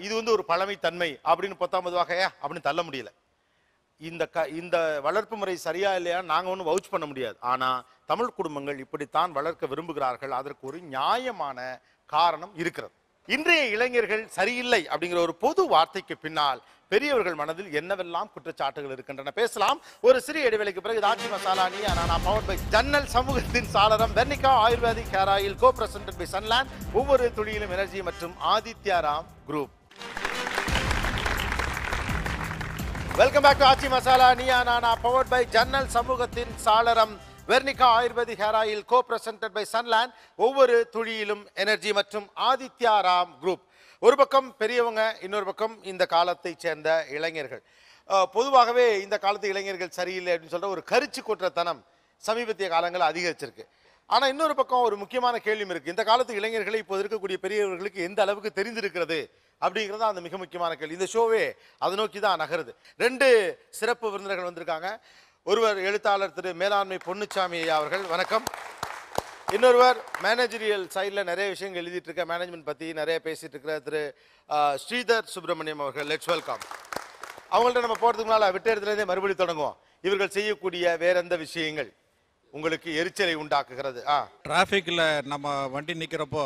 இது வந்து ஒரு பழமை தன்மை அப்படின்னு பத்தாம் பொதுவாக அப்படின்னு தள்ள முடியல இந்த க இந்த வளர்ப்பு முறை சரியா இல்லையா நாங்கள் ஒன்றும் வவுச் பண்ண முடியாது ஆனால் தமிழ் குடும்பங்கள் இப்படித்தான் வளர்க்க விரும்புகிறார்கள் அதற்கு ஒரு நியாயமான காரணம் இருக்கிறது இன்றைய இளைஞர்கள் சரியில்லை அப்படிங்கிற ஒரு பொது வார்த்தைக்கு பின்னால் பெரியவர்கள் மனதில் என்னவெல்லாம் குற்றச்சாட்டுகள் இருக்கின்றன பேசலாம் ஒரு சிறிய இடைவெளிக்கு பிறகு தாட்சி மசாலானி அனானா பவர் பை ஜன்னல் சமூகத்தின் சாளரம் Vernika ayurvedic hair oil co present by Sunland ஒவ்வொரு துணியிலும் எனர்ஜி மற்றும் Aditya Ram group welcome back to Aachi Masala Neeya Naana powered by ஜன்னல் சமூகத்தின் சாளரம் Vernika ayurvedic hair oil co present by Sunland ஒவ்வொரு துளியிலும் எனர்ஜி மற்றும் ஆதித்யா ராம் குரூப் ஒரு பக்கம் பெரியவங்க இன்னொரு பக்கம் இந்த காலத்தை சேர்ந்த இளைஞர்கள் பொதுவாகவே இந்த காலத்து இளைஞர்கள் சரியில்லை அப்படின்னு சொல்கிற ஒரு கருச்சு குற்றத்தனம் சமீபத்திய காலங்கள் அதிகரிச்சிருக்கு ஆனால் இன்னொரு பக்கம் ஒரு முக்கியமான கேள்வியும் இருக்குது இந்த காலத்து இளைஞர்களை இப்போ இருக்கக்கூடிய பெரியவர்களுக்கு எந்த அளவுக்கு தெரிந்திருக்கிறது அப்படிங்கிறது அந்த மிக முக்கியமான கேள்வி இந்த ஷோவே அதை நோக்கி தான் நகருது ரெண்டு சிறப்பு விருந்தினர்கள் வந்திருக்காங்க ஒருவர் எழுத்தாளர் திரு மேலாண்மை பொன்னுச்சாமி அவர்கள் வணக்கம் இன்னொருவர் மேனேஜரியல் சைடில் நிறைய விஷயங்கள் எழுதிட்டு இருக்க மேனேஜ்மெண்ட் பற்றி நிறைய பேசிகிட்டு இருக்கிற திரு ஸ்ரீதர் சுப்பிரமணியம் அவர்கள் லெட்ஸ் வெல்கம் அவங்கள்ட்ட நம்ம போகிறதுக்கு முன்னால் விட்ட இடத்துலேருந்தே மறுபடியும் தொடங்குவோம் இவர்கள் செய்யக்கூடிய வேற எந்த விஷயங்கள் உங்களுக்கு எரிச்சலை உண்டாக்குகிறது ஆ டிராஃபிக்கில் நம்ம வண்டி நிற்கிறப்போ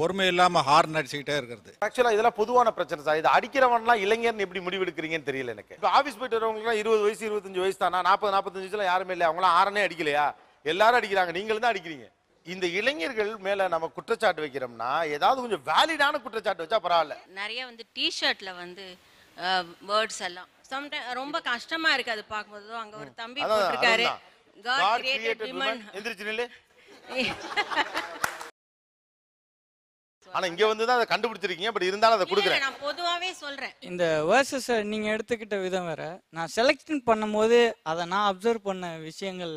பொறுமை இல்லாம ஹார்ன் அடிச்சுக்கிட்டே இருக்கிறது ஆக்சுவலா இதெல்லாம் பொதுவான பிரச்சனை சார் இது அடிக்கிறவன்லாம் இளைஞர்னு எப்படி முடிவெடுக்கிறீங்கன்னு தெரியல எனக்கு இப்போ ஆஃபீஸ் போயிட்டு வரவங்களுக்கு இருபது வயசு இருபத்தஞ்சு வயசு தானா நாற்பது நாற்பத்தஞ்சு வயசுல யாருமே இல்லையா அவங்களாம் ஆரனே அடிக்கலையா எல்லாரும் அடிக்கிறாங்க நீங்களும் தான் அடிக்கிறீங்க இந்த இளைஞர்கள் மேல நம்ம குற்றச்சாட்டு வைக்கிறோம்னா ஏதாவது கொஞ்சம் வேலிடான குற்றச்சாட்டு வச்சா பரவாயில்ல நிறைய வந்து டிஷர்ட்ல வந்து வேர்ட்ஸ் எல்லாம் சம்டைம் ரொம்ப கஷ்டமா இருக்கு அது பார்க்கும்போது அங்க ஒரு தம்பி போட்டிருக்காரு காட் கிரியேட்டட் விமன் எந்திரச்சு நில்லு ஆனா இங்க வந்து தான் அதை கண்டுபிடிச்சிருக்கீங்க பட் இருந்தாலும் அதை கொடுக்குறேன் நான் பொதுவாவே சொல்றேன் இந்த வேர்சஸ் நீங்க எடுத்துக்கிட்ட விதம் வேற நான் செலக்ஷன் பண்ணும்போது அதை நான் அப்சர்வ் பண்ண விஷயங்கள்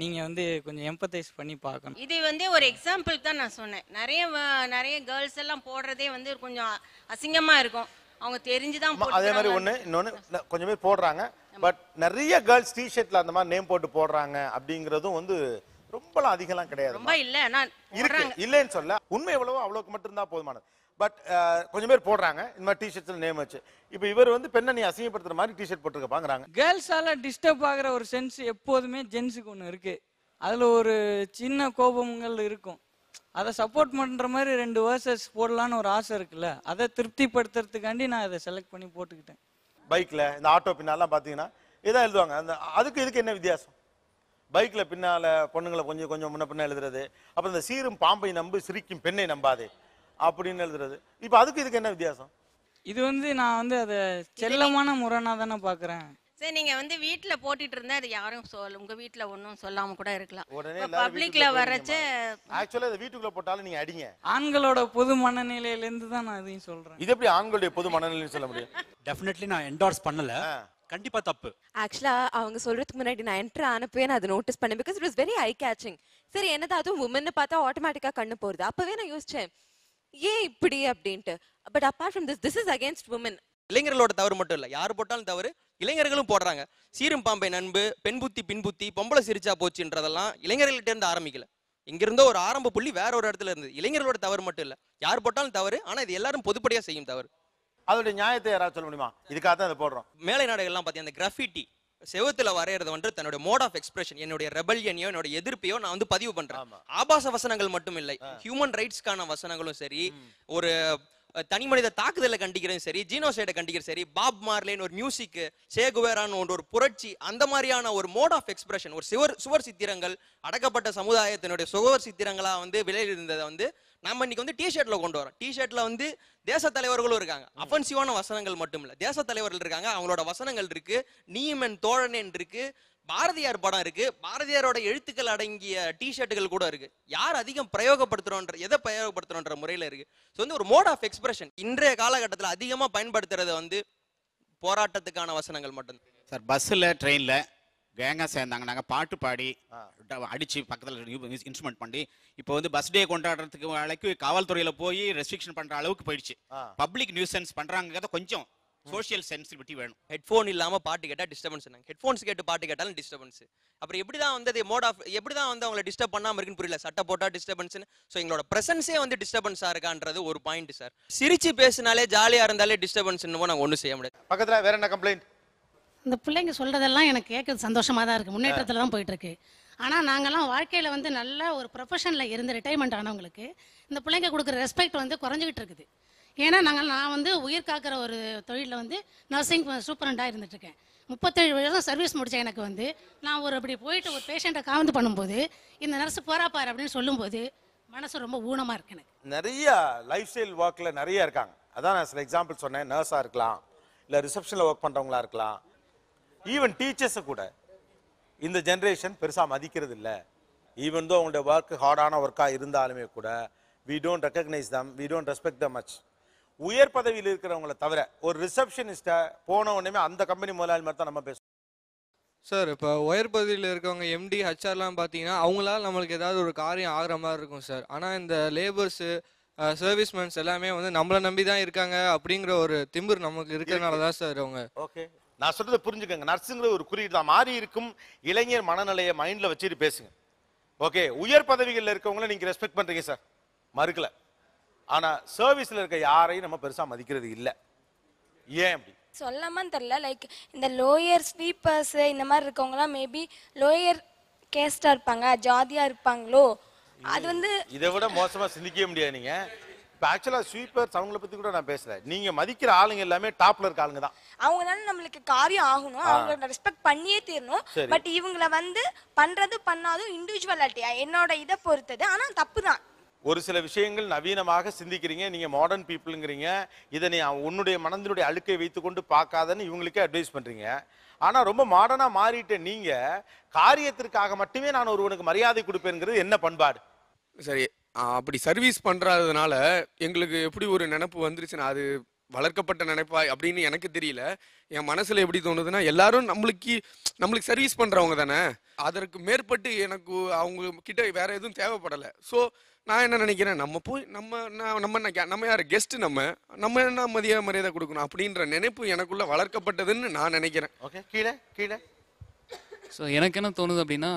நீங்க வந்து கொஞ்சம் எம்பத்தைஸ் பண்ணி பார்க்கணும் இது வந்து ஒரு எக்ஸாம்பிள் தான் நான் சொன்னேன் நிறைய வ- நிறைய கேர்ள்ஸ் எல்லாம் போடுறதே வந்து கொஞ்சம் அசிங்கமா இருக்கும் அவங்க தெரிஞ்சுதான் ஆமா, அதே மாதிரி போட்டுக்கிறாங்க. ஒண்ணு இன்னொன்னு கொஞ்சம் பேர் போடுறாங்க பட் நிறைய கேர்ள்ஸ் டிஷர்ட்ல அந்த மாதிரி நேம் போட்டு போடுறாங்க அப்படிங்கறதும் வந்து ரொம்பலாம் அதிகம்லாம் கிடையாது ரொம்ப இல்ல நான் இருக்கு இல்லைன்னு சொல்ல உண்மை எவ்வளவோ அவ்வளோக்கு மட்டும் தான் போதுமானது பட் கொஞ்சம் பேர் போடுறாங்க இந்த மாதிரி டிஷர்ட்ஸ்ல நேம் வச்சு இப்போ இவர் வந்து பெண்ணை நீ அசிங்கப்படுத்துற மாதிரி டிஷர்ட் போட்டுருக்க பாக்குறாங்க கேர்ள்ஸால டிஸ்டர்ப் ஆகிற ஒரு சென்ஸ் எப்போதுமே ஜென்ஸுக்கு ஒன்று இருக்கு அதுல ஒரு சின்ன கோபங்கள் இருக்கும் அதை சப்போர்ட் பண்ற மாதிரி ரெண்டு வேர்சஸ் போடலான்னு ஒரு ஆசை இருக்குல்ல அதை திருப்திப்படுத்துறதுக்காண்டி நான் அதை செலக்ட் பண்ணி போட்டுக்கிட்டேன் பைக்ல இந்த ஆட்டோ பின்னாலாம் பாத்தீங்கன்னா இதான் எழுதுவாங்க அந்த அதுக்கு இதுக்கு என்ன வித்தியாசம் பைக்கில் பின்னால் பொண்ணுங்களை கொஞ்சம் கொஞ்சம் முன்ன பின்ன எழுதுறது அப்புறம் இந்த சீரும் பாம்பை நம்பு சிரிக்கும் பெண்ணை நம்பாதே அப்படின்னு எழுதுறது இப்போ அதுக்கு இதுக்கு என்ன வித்தியாசம் இது வந்து நான் வந்து அதை செல்லமான முரணாக தானே பார்க்குறேன் சரி நீங்க வந்து வீட்டுல போட்டுட்டு இருந்தா அது யாரும் சொல் உங்க வீட்டுல ஒன்றும் சொல்லாம கூட இருக்கலாம் பப்ளிக்ல வரச்ச ஆக்சுவலா வீட்டுக்குள்ள போட்டாலும் நீங்க அடிங்க ஆண்களோட பொது மனநிலையில இருந்து தான் நான் இதையும் சொல்றேன் இது எப்படி ஆண்களுடைய பொது மனநிலையில சொல்ல முடியும் டெஃபினெட்லி நான் என்டார்ஸ் பண்ணல கண்டிப்பா தப்பு ஆக்சுவலா அவங்க சொல்றதுக்கு முன்னாடி நான் என்டர் ஆனப்பவே நான் அதை நோட்டீஸ் பண்ணேன் because it was very eye catching சரி என்னதான் அதுவும் உமன் பார்த்தா ஆட்டோமேட்டிக்கா கண்ணு போறது அப்பவே நான் யோசிச்சேன் ஏன் இப்படி அப்படின்ட்டு but apart from this this is against women இளைஞர்களோட தவறு மட்டும் இல்லை யார் போட்டாலும் தவறு இளைஞர்களும் போடுறாங்க சீரும் பாம்பை நண்பு பெண் புத்தி பின்புத்தி பொம்பளை சிரிச்சா போச்சுன்றதெல்லாம் இளைஞர்கள்ட்ட இருந்து ஆரம்பிக்கல இங்கிருந்தோ ஒரு ஆரம்ப புள்ளி வேற ஒரு இடத்துல இருந்தது இளைஞர்களோட தவறு மட்டும் இல்லை யார் போட்டாலும் தவறு ஆனால் இது எல்லாரும் பொதுப்படியாக செய்யும் தவறு அதோட நியாயத்தை யாராவது சொல்ல முடியுமா இதுக்காக தான் அதை போடுறோம் மேலை நாடுகள்லாம் பார்த்தீங்கன்னா அந்த கிராஃபிட்டி செவத்துல வரையறது வந்து தன்னுடைய மோட் ஆஃப் எக்ஸ்பிரஷன் என்னுடைய ரெபல்யனையோ என்னோட எதிர்ப்பையோ நான் வந்து பதிவு பண்றேன் ஆபாச வசனங்கள் மட்டும் இல்லை ஹியூமன் ரைட்ஸ்க்கான வசனங்களும் சரி ஒரு தனி மனித தாக்குதலை கண்டிக்கிறதும் சரி சைட கண்டிக்கிறது சரி பாப் மார்லேன்னு ஒரு மியூசிக் சேகுவேரான்னு ஒன்று ஒரு புரட்சி அந்த மாதிரியான ஒரு மோட் ஆஃப் எக்ஸ்பிரஷன் ஒரு சுவர் சுவர் சித்திரங்கள் அடக்கப்பட்ட சமுதாயத்தினுடைய சுகவர் சித்திரங்களா வந்து இருந்ததை வந்து நம்ம இன்னைக்கு வந்து டிஷர்ட்ல கொண்டு வரோம் டிஷர்ட்ல வந்து தேச தலைவர்களும் இருக்காங்க அஃபென்சிவான வசனங்கள் மட்டும் இல்ல தேச தலைவர்கள் இருக்காங்க அவங்களோட வசனங்கள் இருக்கு நீமன் தோழனன் இருக்கு பாரதியார் படம் இருக்கு பாரதியாரோட எழுத்துக்கள் அடங்கிய டிஷர்ட்டுகள் கூட இருக்கு யார் அதிகம் பிரயோகப்படுத்துறோன்ற எதை பிரயோகப்படுத்துறோன்ற முறையில இருக்கு ஸோ வந்து ஒரு மோட் ஆஃப் எக்ஸ்பிரஷன் இன்றைய காலகட்டத்தில் அதிகமாக பயன்படுத்துறது வந்து போராட்டத்துக்கான வசனங்கள் மட்டும் சார் பஸ்ஸில் ட்ரெயினில் கேங்காக சேர்ந்தாங்க நாங்கள் பாட்டு பாடி அடித்து பக்கத்தில் இன்ஸ்ட்ருமெண்ட் பண்ணி இப்போ வந்து பஸ் டே கொண்டாடுறதுக்கு வேலைக்கு காவல்துறையில் போய் ரெஸ்ட்ரிக்ஷன் பண்ணுற அளவுக்கு போயிடுச்சு பப்ளிக் நியூசன்ஸ் கதை கொஞ்சம் சோஷியல் சென்சிபிலிட்டி வேணும் ஹெட்ஃபோன் இல்லாமல் பாட்டு கேட்டால் டிஸ்டர்பன்ஸ் நாங்கள் ஹெட்ஃபோன்ஸ் கேட்டு பாட்டு கேட்டாலும் டிஸ்டர்பன்ஸ் அப்புறம் எப்படி தான் வந்து அது மோட் ஆஃப் எப்படி தான் வந்து அவங்களை டிஸ்டர்ப் பண்ணாமல் இருக்குன்னு புரியல சட்டை போட்டால் டிஸ்டர்பன்ஸ்னு ஸோ எங்களோட ப்ரெசன்ஸே வந்து டிஸ்டர்பன்ஸாக இருக்கான்றது ஒரு பாயிண்ட் சார் சிரிச்சு பேசினாலே ஜாலியாக இருந்தாலே டிஸ்டர்பன்ஸ்ன்னு நாங்கள் ஒன்றும் செய்ய முடியாது பக்கத்தில் வேற என்ன கம்ப்ளைண்ட் இந்த பிள்ளைங்க சொல்கிறதெல்லாம் எனக்கு கேட்க சந்தோஷமாக தான் இருக்குது முன்னேற்றத்தில் தான் போயிட்டுருக்கு ஆனால் நாங்கள்லாம் வாழ்க்கையில் வந்து நல்ல ஒரு ப்ரொஃபஷனில் இருந்து ரிட்டைர்மெண்ட் ஆனவங்களுக்கு இந்த பிள்ளைங்க கொடுக்குற ரெஸ்பெக்ட் வந்து குறைஞ்சிக்கிட்டு இருக்குது ஏன்னா நாங்கள் நான் வந்து உயிர் காக்கிற ஒரு தொழிலில் வந்து நர்சிங் சூப்பரண்டாக இருந்துட்டுருக்கேன் முப்பத்தேழு வருஷம் சர்வீஸ் முடித்தேன் எனக்கு வந்து நான் ஒரு அப்படி போயிட்டு ஒரு பேஷண்ட்டை காவந்து பண்ணும்போது இந்த நர்ஸ் போராப்பார் அப்படின்னு சொல்லும்போது மனசு ரொம்ப ஊனமாக இருக்கு எனக்கு நிறைய லைஃப் ஸ்டைல் ஒர்க்கில் நிறைய இருக்காங்க அதான் நான் சில எக்ஸாம்பிள் சொன்னேன் நர்ஸாக இருக்கலாம் இல்லை ரிசப்ஷனில் ஒர்க் பண்ணுறவங்களா இருக்கலாம் ஈவன் டீச்சர்ஸை கூட இந்த ஜென்ரேஷன் பெருசாக மதிக்கிறது இல்லை ஈவன் தோ அவங்களுடைய ஒர்க் ஹார்டான ஒர்க்காக இருந்தாலுமே கூட we don't recognise them we don't respect the much உயர் பதவியில் இருக்கிறவங்கள தவிர ஒரு ரிசப்ஷனிஸ்ட்டை போன உடனே அந்த கம்பெனி முதலாளி மாதிரி தான் நம்ம பேசுவோம் சார் இப்போ உயர் பதவியில் இருக்கவங்க எம்டி ஹச்ஆர்லாம் பார்த்தீங்கன்னா அவங்களால நம்மளுக்கு ஏதாவது ஒரு காரியம் ஆகிற மாதிரி இருக்கும் சார் ஆனால் இந்த லேபர்ஸு சர்வீஸ்மென்ஸ் எல்லாமே வந்து நம்மளை நம்பி தான் இருக்காங்க அப்படிங்கிற ஒரு திம்பு நமக்கு இருக்கிறனால தான் சார் அவங்க ஓகே நான் சொல்றதை புரிஞ்சுக்கோங்க நர்ஸுங்கிற ஒரு குறியீடு தான் மாறி இருக்கும் இளைஞர் மனநிலையை மைண்டில் வச்சுட்டு பேசுங்க ஓகே உயர் பதவிகளில் இருக்கவங்கள நீங்கள் ரெஸ்பெக்ட் பண்ணுறீங்க சார் மறுக்கல ஆனால் சர்வீஸில் இருக்க யாரையும் நம்ம பெருசாக மதிக்கிறது இல்லை ஏன் அப்படி சொல்லாமன்னு தெரில லைக் இந்த லோயர் ஸ்வீப்பர்ஸ் இந்த மாதிரி இருக்கவங்கலாம் மேபி லோயர் கேஸ்டாக இருப்பாங்க ஜாதியாக இருப்பாங்களோ அது வந்து இதை விட மோசமாக சிந்திக்கவே முடியாது நீங்கள் இப்போ ஆக்சுவலாக ஸ்வீப்பர்ஸ் அவங்கள பற்றி கூட நான் பேசல நீங்கள் மதிக்கிற ஆளுங்க எல்லாமே டாப்ல இருக்க ஆளுங்க தான் அவங்கனால நம்மளுக்கு காரியம் ஆகணும் அவங்கள ரெஸ்பெக்ட் பண்ணியே தீரணும் பட் இவங்கள வந்து பண்றது பண்ணாதும் இண்டிவிஜுவாலிட்டி என்னோட இதை பொறுத்தது ஆனால் தப்பு தான் ஒரு சில விஷயங்கள் நவீனமாக சிந்திக்கிறீங்க நீங்கள் மாடர்ன் பீப்புளுங்கிறீங்க இதை நீ உன்னுடைய மனதினுடைய அழுக்கை வைத்துக்கொண்டு பார்க்காதன்னு இவங்களுக்கே அட்வைஸ் பண்ணுறீங்க ஆனால் ரொம்ப மாடர்னாக மாறிட்டு நீங்கள் காரியத்திற்காக மட்டுமே நான் ஒருவனுக்கு மரியாதை கொடுப்பேங்கிறது என்ன பண்பாடு சரி அப்படி சர்வீஸ் பண்ணுறதுனால எங்களுக்கு எப்படி ஒரு நினப்பு வந்துருச்சுன்னா அது வளர்க்கப்பட்ட நினைப்பா அப்படின்னு எனக்கு தெரியல என் மனசில் எப்படி தோணுதுன்னா எல்லாரும் நம்மளுக்கு நம்மளுக்கு சர்வீஸ் பண்ணுறவங்க தானே அதற்கு மேற்பட்டு எனக்கு அவங்க கிட்ட வேற எதுவும் தேவைப்படலை ஸோ நான் என்ன நினைக்கிறேன் நம்ம போய் நம்ம நான் நம்ம என்ன நம்ம யார் கெஸ்ட்டு நம்ம நம்ம என்ன மதிய மரியாதை கொடுக்கணும் அப்படின்ற நினைப்பு எனக்குள்ளே வளர்க்கப்பட்டதுன்னு நான் நினைக்கிறேன் ஓகே கீழே கீழே ஸோ எனக்கு என்ன தோணுது அப்படின்னா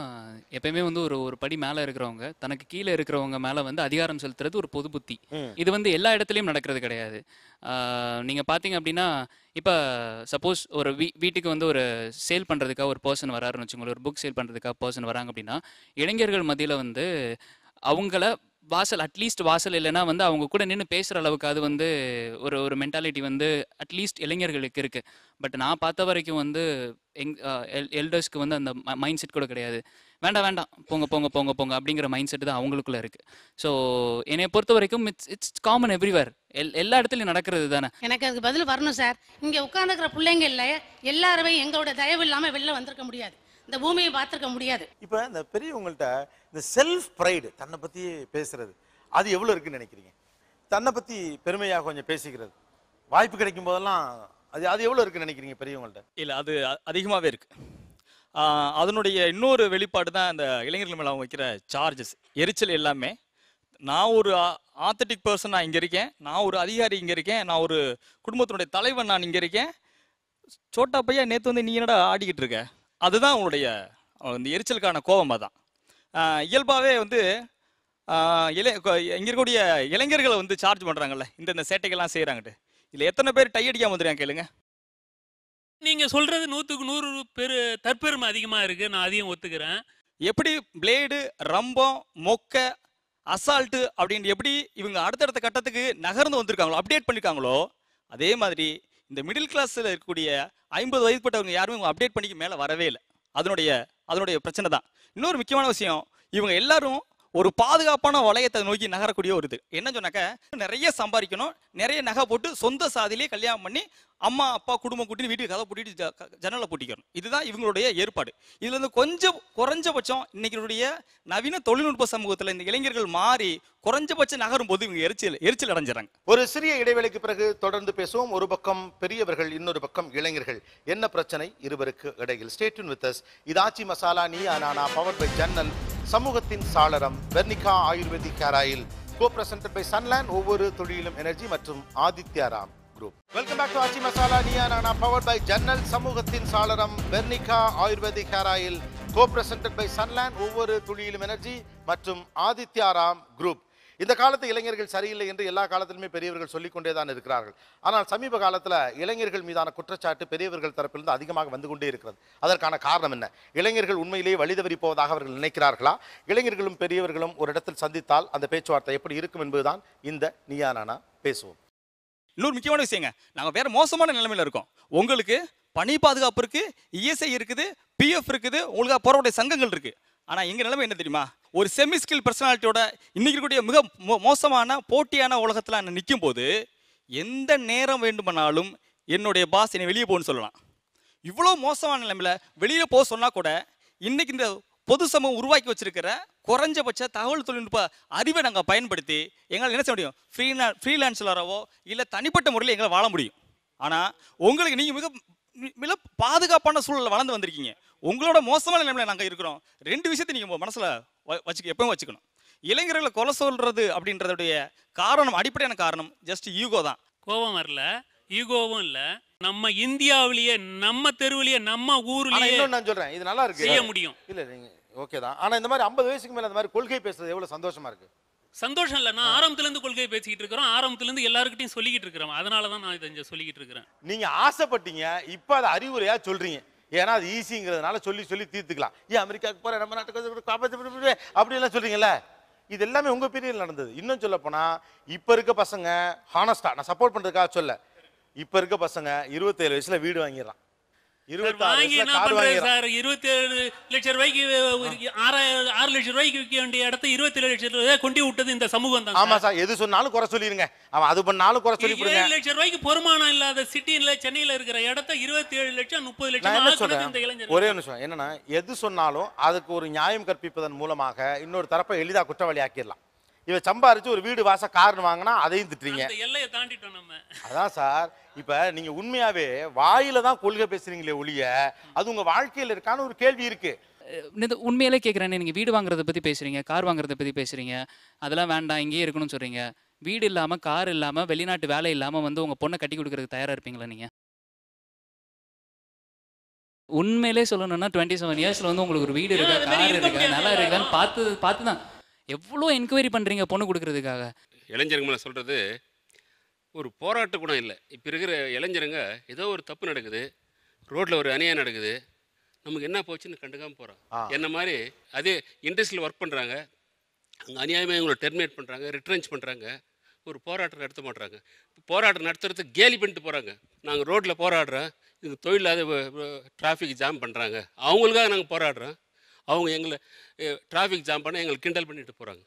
எப்பயுமே வந்து ஒரு ஒரு படி மேலே இருக்கிறவங்க தனக்கு கீழே இருக்கிறவங்க மேலே வந்து அதிகாரம் செலுத்துறது ஒரு பொது புத்தி இது வந்து எல்லா இடத்துலையும் நடக்கிறது கிடையாது நீங்கள் பார்த்தீங்க அப்படின்னா இப்போ சப்போஸ் ஒரு வீ வீட்டுக்கு வந்து ஒரு சேல் பண்ணுறதுக்காக ஒரு பர்சன் வராருன்னு வச்சுக்கோங்களேன் ஒரு புக் சேல் பண்ணுறதுக்காக பர்சன் வராங்க அப்படின்னா இளைஞர்கள் மத்தியில் வந்து அவங்கள வாசல் அட்லீஸ்ட் வாசல் இல்லைன்னா வந்து அவங்க கூட நின்று பேசுகிற அளவுக்கு அது வந்து ஒரு ஒரு மென்டாலிட்டி வந்து அட்லீஸ்ட் இளைஞர்களுக்கு இருக்குது பட் நான் பார்த்த வரைக்கும் வந்து எங் எல்டர்ஸ்க்கு வந்து அந்த மைண்ட் செட் கூட கிடையாது வேண்டாம் வேண்டாம் போங்க போங்க போங்க போங்க அப்படிங்கிற மைண்ட் செட் தான் அவங்களுக்குள்ளே இருக்குது ஸோ என்னை பொறுத்த வரைக்கும் இட்ஸ் இட்ஸ் காமன் எவ்ரிவேர் எல் எல்லா இடத்துலையும் நடக்கிறது தானே எனக்கு அதுக்கு பதில் வரணும் சார் இங்கே உட்காந்துக்கிற பிள்ளைங்க இல்லை எல்லாருமே எங்களோட தயவு இல்லாமல் வெளில வந்திருக்க முடியாது இந்த பூமியை பார்த்துருக்க முடியாது இப்போ இந்த பெரியவங்கள்ட்ட இந்த செல்ஃப் ப்ரைடு தன்னை பற்றி பேசுறது அது எவ்வளோ இருக்குன்னு நினைக்கிறீங்க தன்னை பற்றி பெருமையாக கொஞ்சம் பேசிக்கிறது வாய்ப்பு கிடைக்கும் போதெல்லாம் அது அது எவ்வளோ இருக்குன்னு நினைக்கிறீங்க பெரியவங்கள்ட்ட இல்லை அது அதிகமாகவே இருக்கு அதனுடைய இன்னொரு வெளிப்பாடு தான் அந்த இளைஞர்கள் மேலே அவங்க வைக்கிற சார்ஜஸ் எரிச்சல் எல்லாமே நான் ஒரு ஆத்தட்டிக் பர்சன் நான் இங்கே இருக்கேன் நான் ஒரு அதிகாரி இங்கே இருக்கேன் நான் ஒரு குடும்பத்தினுடைய தலைவன் நான் இங்கே இருக்கேன் சோட்டா பையன் நேற்று வந்து நீ என்னடா ஆடிக்கிட்டு இருக்க அதுதான் உங்களுடைய இந்த எரிச்சலுக்கான கோபமாக தான் இயல்பாகவே வந்து இளை இங்கே இருக்கக்கூடிய இளைஞர்களை வந்து சார்ஜ் பண்ணுறாங்கல்ல இந்த இந்த சேட்டைகள்லாம் செய்கிறாங்கட்டு இதில் எத்தனை பேர் டை அடிக்காமல் வந்துருக்காங்க கேளுங்க நீங்கள் சொல்கிறது நூற்றுக்கு நூறு பெரு தற்பெருமை அதிகமாக இருக்குது நான் அதையும் ஒத்துக்கிறேன் எப்படி பிளேடு ரம்பம் மொக்க அசால்ட்டு அப்படின்னு எப்படி இவங்க அடுத்தடுத்த கட்டத்துக்கு நகர்ந்து வந்திருக்காங்களோ அப்டேட் பண்ணியிருக்காங்களோ அதே மாதிரி இந்த மிடில் கிளாஸில் இருக்கக்கூடிய ஐம்பது வயதுப்பட்டவங்க இவங்க அப்டேட் பண்ணிக்கு மேலே வரவே இல்லை அதனுடைய அதனுடைய பிரச்சனை தான் இன்னொரு முக்கியமான விஷயம் இவங்க எல்லாரும் ஒரு பாதுகாப்பான வளையத்தை நோக்கி நகரக்கூடிய ஒரு இது என்ன சொன்னாக்க நிறைய சம்பாதிக்கணும் நிறைய நகை போட்டு சொந்த சாதியிலே கல்யாணம் பண்ணி அம்மா அப்பா குடும்பம் கூட்டி வீட்டுக்கு கதை பூட்டிட்டு ஜன்னலை பூட்டிக்கணும் இதுதான் இவங்களுடைய ஏற்பாடு இதுல இருந்து கொஞ்சம் குறைஞ்சபட்சம் இன்னைக்கினுடைய நவீன தொழில்நுட்ப சமூகத்தில் இந்த இளைஞர்கள் மாறி குறைஞ்சபட்சம் நகரும் போது இவங்க எரிச்சல் எரிச்சல் அடைஞ்சாங்க ஒரு சிறிய இடைவெளிக்கு பிறகு தொடர்ந்து பேசுவோம் ஒரு பக்கம் பெரியவர்கள் இன்னொரு பக்கம் இளைஞர்கள் என்ன பிரச்சனை இருவருக்கு இடையில் ஸ்டேட் வித் அஸ் இது ஆச்சி மசாலா நீ நானா பவர் பை ஜன்னல் சமூகத்தின் சாளரம் Vernika ayurvedic hair oil co presented by Sunland ஒவ்வொரு தொழிலும் எனர்ஜி மற்றும் Aditya Ram group welcome back to Aachi masala Neeya Naana power by ஜன்னல் சமூகத்தின் சாளரம் Vernika ayurvedic hair oil co presented by Sunland ஒவ்வொரு துளியிலும் எனர்ஜி மற்றும் ஆதித்யா ராம் குரூப் இந்த காலத்து இளைஞர்கள் சரியில்லை என்று எல்லா காலத்திலுமே பெரியவர்கள் சொல்லிக்கொண்டே தான் இருக்கிறார்கள் ஆனால் சமீப காலத்தில் இளைஞர்கள் மீதான குற்றச்சாட்டு பெரியவர்கள் தரப்பிலிருந்து அதிகமாக வந்து கொண்டே இருக்கிறது அதற்கான காரணம் என்ன இளைஞர்கள் உண்மையிலேயே வழிதவறி போவதாக அவர்கள் நினைக்கிறார்களா இளைஞர்களும் பெரியவர்களும் ஒரு இடத்தில் சந்தித்தால் அந்த பேச்சுவார்த்தை எப்படி இருக்கும் என்பதுதான் இந்த நியானானா பேசுவோம் இன்னொரு முக்கியமான விஷயங்க நாங்கள் வேற மோசமான நிலைமையில் இருக்கோம் உங்களுக்கு பணி பாதுகாப்பு இருக்குது இஎஸ்ஐ இருக்குது பிஎஃப் இருக்குது உங்களுக்கு புறவுடைய சங்கங்கள் இருக்குது ஆனால் எங்கள் நிலைமை என்ன தெரியுமா ஒரு செமி ஸ்கில் பர்சனாலிட்டியோட இன்றைக்கி இருக்கக்கூடிய மிக மோசமான போட்டியான உலகத்தில் நான் நிற்கும் போது எந்த நேரம் வேண்டுமானாலும் என்னுடைய பாஸ் என்னை வெளியே போகணும்னு சொல்லலாம் இவ்வளோ மோசமான நிலைமையில் வெளியில் போக சொன்னால் கூட இன்றைக்கி இந்த பொது சமூகம் உருவாக்கி வச்சிருக்கிற குறைஞ்சபட்ச தகவல் தொழில்நுட்ப அறிவை நாங்கள் பயன்படுத்தி எங்களால் என்ன செய்ய முடியும் ஃப்ரீனா ஃப்ரீலான்ஸ்லராகவோ இல்லை தனிப்பட்ட முறையில் எங்களால் வாழ முடியும் ஆனால் உங்களுக்கு நீங்கள் மிக மிக பாதுகாப்பான சூழலில் வளர்ந்து வந்திருக்கீங்க உங்களோட மோசமான நிலைமையில நாங்கள் இருக்கிறோம் ரெண்டு விஷயத்தை நீங்கள் மனசில் வச்சுக்க எப்பவும் வச்சுக்கணும் இளைஞர்களை கொலை சொல்றது அப்படின்றதுடைய காரணம் அடிப்படையான காரணம் ஜஸ்ட் ஈகோ தான் கோபம் வரல ஈகோவும் இல்லை நம்ம இந்தியாவிலேயே நம்ம தெருவிலேயே நம்ம ஊர்லயே நான் சொல்றேன் இது நல்லா இருக்கு செய்ய முடியும் இல்ல நீங்க ஓகே தான் ஆனா இந்த மாதிரி ஐம்பது வயசுக்கு மேல இந்த மாதிரி கொள்கை பேசுறது எவ்வளவு சந்தோஷமா இருக்கு சந்தோஷம் இல்லை நான் இருந்து கொள்கை பேசிக்கிட்டு இருக்கிறோம் ஆரம்பத்துல இருந்து எல்லாருக்கிட்டையும் சொல்லிக்கிட்டு இருக்கிறோம் அதனாலதான் நான் இதை சொல்லிக்கிட்டு இருக்கிறேன் நீங்க ஆசைப்பட்டீங்க இப்போ அதை அறிவுரையா சொல்றீங்க ஏன்னா அது ஈஸிங்கிறதுனால சொல்லி சொல்லி தீர்த்துக்கலாம் ஏன் அமெரிக்காவுக்கு போற நம்ம நாட்டுக்கு காப்பாற்றி எல்லாம் சொல்றீங்கல்ல இது எல்லாமே உங்கள் பீரியடில் நடந்தது இன்னும் சொல்ல போனா இப்போ இருக்க பசங்க ஹானஸ்டா நான் சப்போர்ட் பண்ணுறதுக்காக சொல்ல இப்போ இருக்க பசங்க இருபத்தேழு வயசில் வீடு வாங்கிடுறான் இருபத்தி லட்சம் ரூபாய்க்கு ஆறாயிரம் ஆறு லட்சம் ரூபாய்க்கு விற்க வேண்டிய இடத்த இருபத்தி ஏழு இந்த சமூகம் தான் ஆமா சார் எது சொன்னாலும் குறை சொல்லிருங்க அது பண்ணாலும் குறை லட்சம் ரூபாய்க்கு பொறுமானம் இல்லாத சிட்டியில சென்னையில இருக்கிற இடத்த ஏழு லட்சம் முப்பது லட்சம் ஒரே எது சொன்னாலும் அதுக்கு ஒரு நியாயம் கற்பிப்பதன் மூலமாக இன்னொரு தரப்பை எளிதா குற்றவாளி ஆக்கிடலாம் இவன் சம்பாரிச்சு ஒரு வீடு வாச காரணம் வாங்கினா அதையும் திட்டுறீங்க எல்லையை தாண்டிட்டோம் நம்ம அதான் சார் இப்ப நீங்க உண்மையாவே வாயில தான் கொள்கை பேசுறீங்களே ஒழிய அது உங்க வாழ்க்கையில இருக்கான ஒரு கேள்வி இருக்கு உண்மையிலே கேட்குறேன் நீங்கள் வீடு வாங்குறத பற்றி பேசுகிறீங்க கார் வாங்குறத பற்றி பேசுறீங்க அதெல்லாம் வேண்டாம் இங்கேயே இருக்கணும்னு சொல்கிறீங்க வீடு இல்லாமல் கார் இல்லாமல் வெளிநாட்டு வேலை இல்லாமல் வந்து உங்கள் பொண்ணை கட்டி கொடுக்குறதுக்கு தயாராக இருப்பீங்களா நீங்கள் உண்மையிலே சொல்லணும்னா டுவெண்ட்டி செவன் இயர்ஸில் வந்து உங்களுக்கு ஒரு வீடு இருக்கா கார் இருக்கா நல்லா இருக்கான்னு பார்த்து பார்த்து தான் எவ்வளோ என்கொயரி பண்ணுறீங்க பொண்ணு கொடுக்கறதுக்காக மேலே சொல்கிறது ஒரு போராட்ட குணம் இல்லை இப்போ இருக்கிற இளைஞருங்க ஏதோ ஒரு தப்பு நடக்குது ரோட்டில் ஒரு அநியாயம் நடக்குது நமக்கு என்ன போச்சுன்னு கண்டுக்காமல் போகிறோம் என்ன மாதிரி அதே இண்டஸ்ட்ரியில் ஒர்க் பண்ணுறாங்க அங்கே அநியாயமாக இவங்களை டெர்மினேட் பண்ணுறாங்க ரிட்டர்ன்ஸ் பண்ணுறாங்க ஒரு போராட்டம் நடத்த மாட்றாங்க போராட்டம் நடத்துறது கேலி பண்ணிட்டு போகிறாங்க நாங்கள் ரோட்டில் போராடுறோம் இது தொழிலாத டிராஃபிக் ஜாம் பண்ணுறாங்க அவங்களுக்காக நாங்கள் போராடுறோம் அவங்க எங்களை டிராஃபிக் ஜாம் பண்ண எங்களை கிண்டல் பண்ணிட்டு போகிறாங்க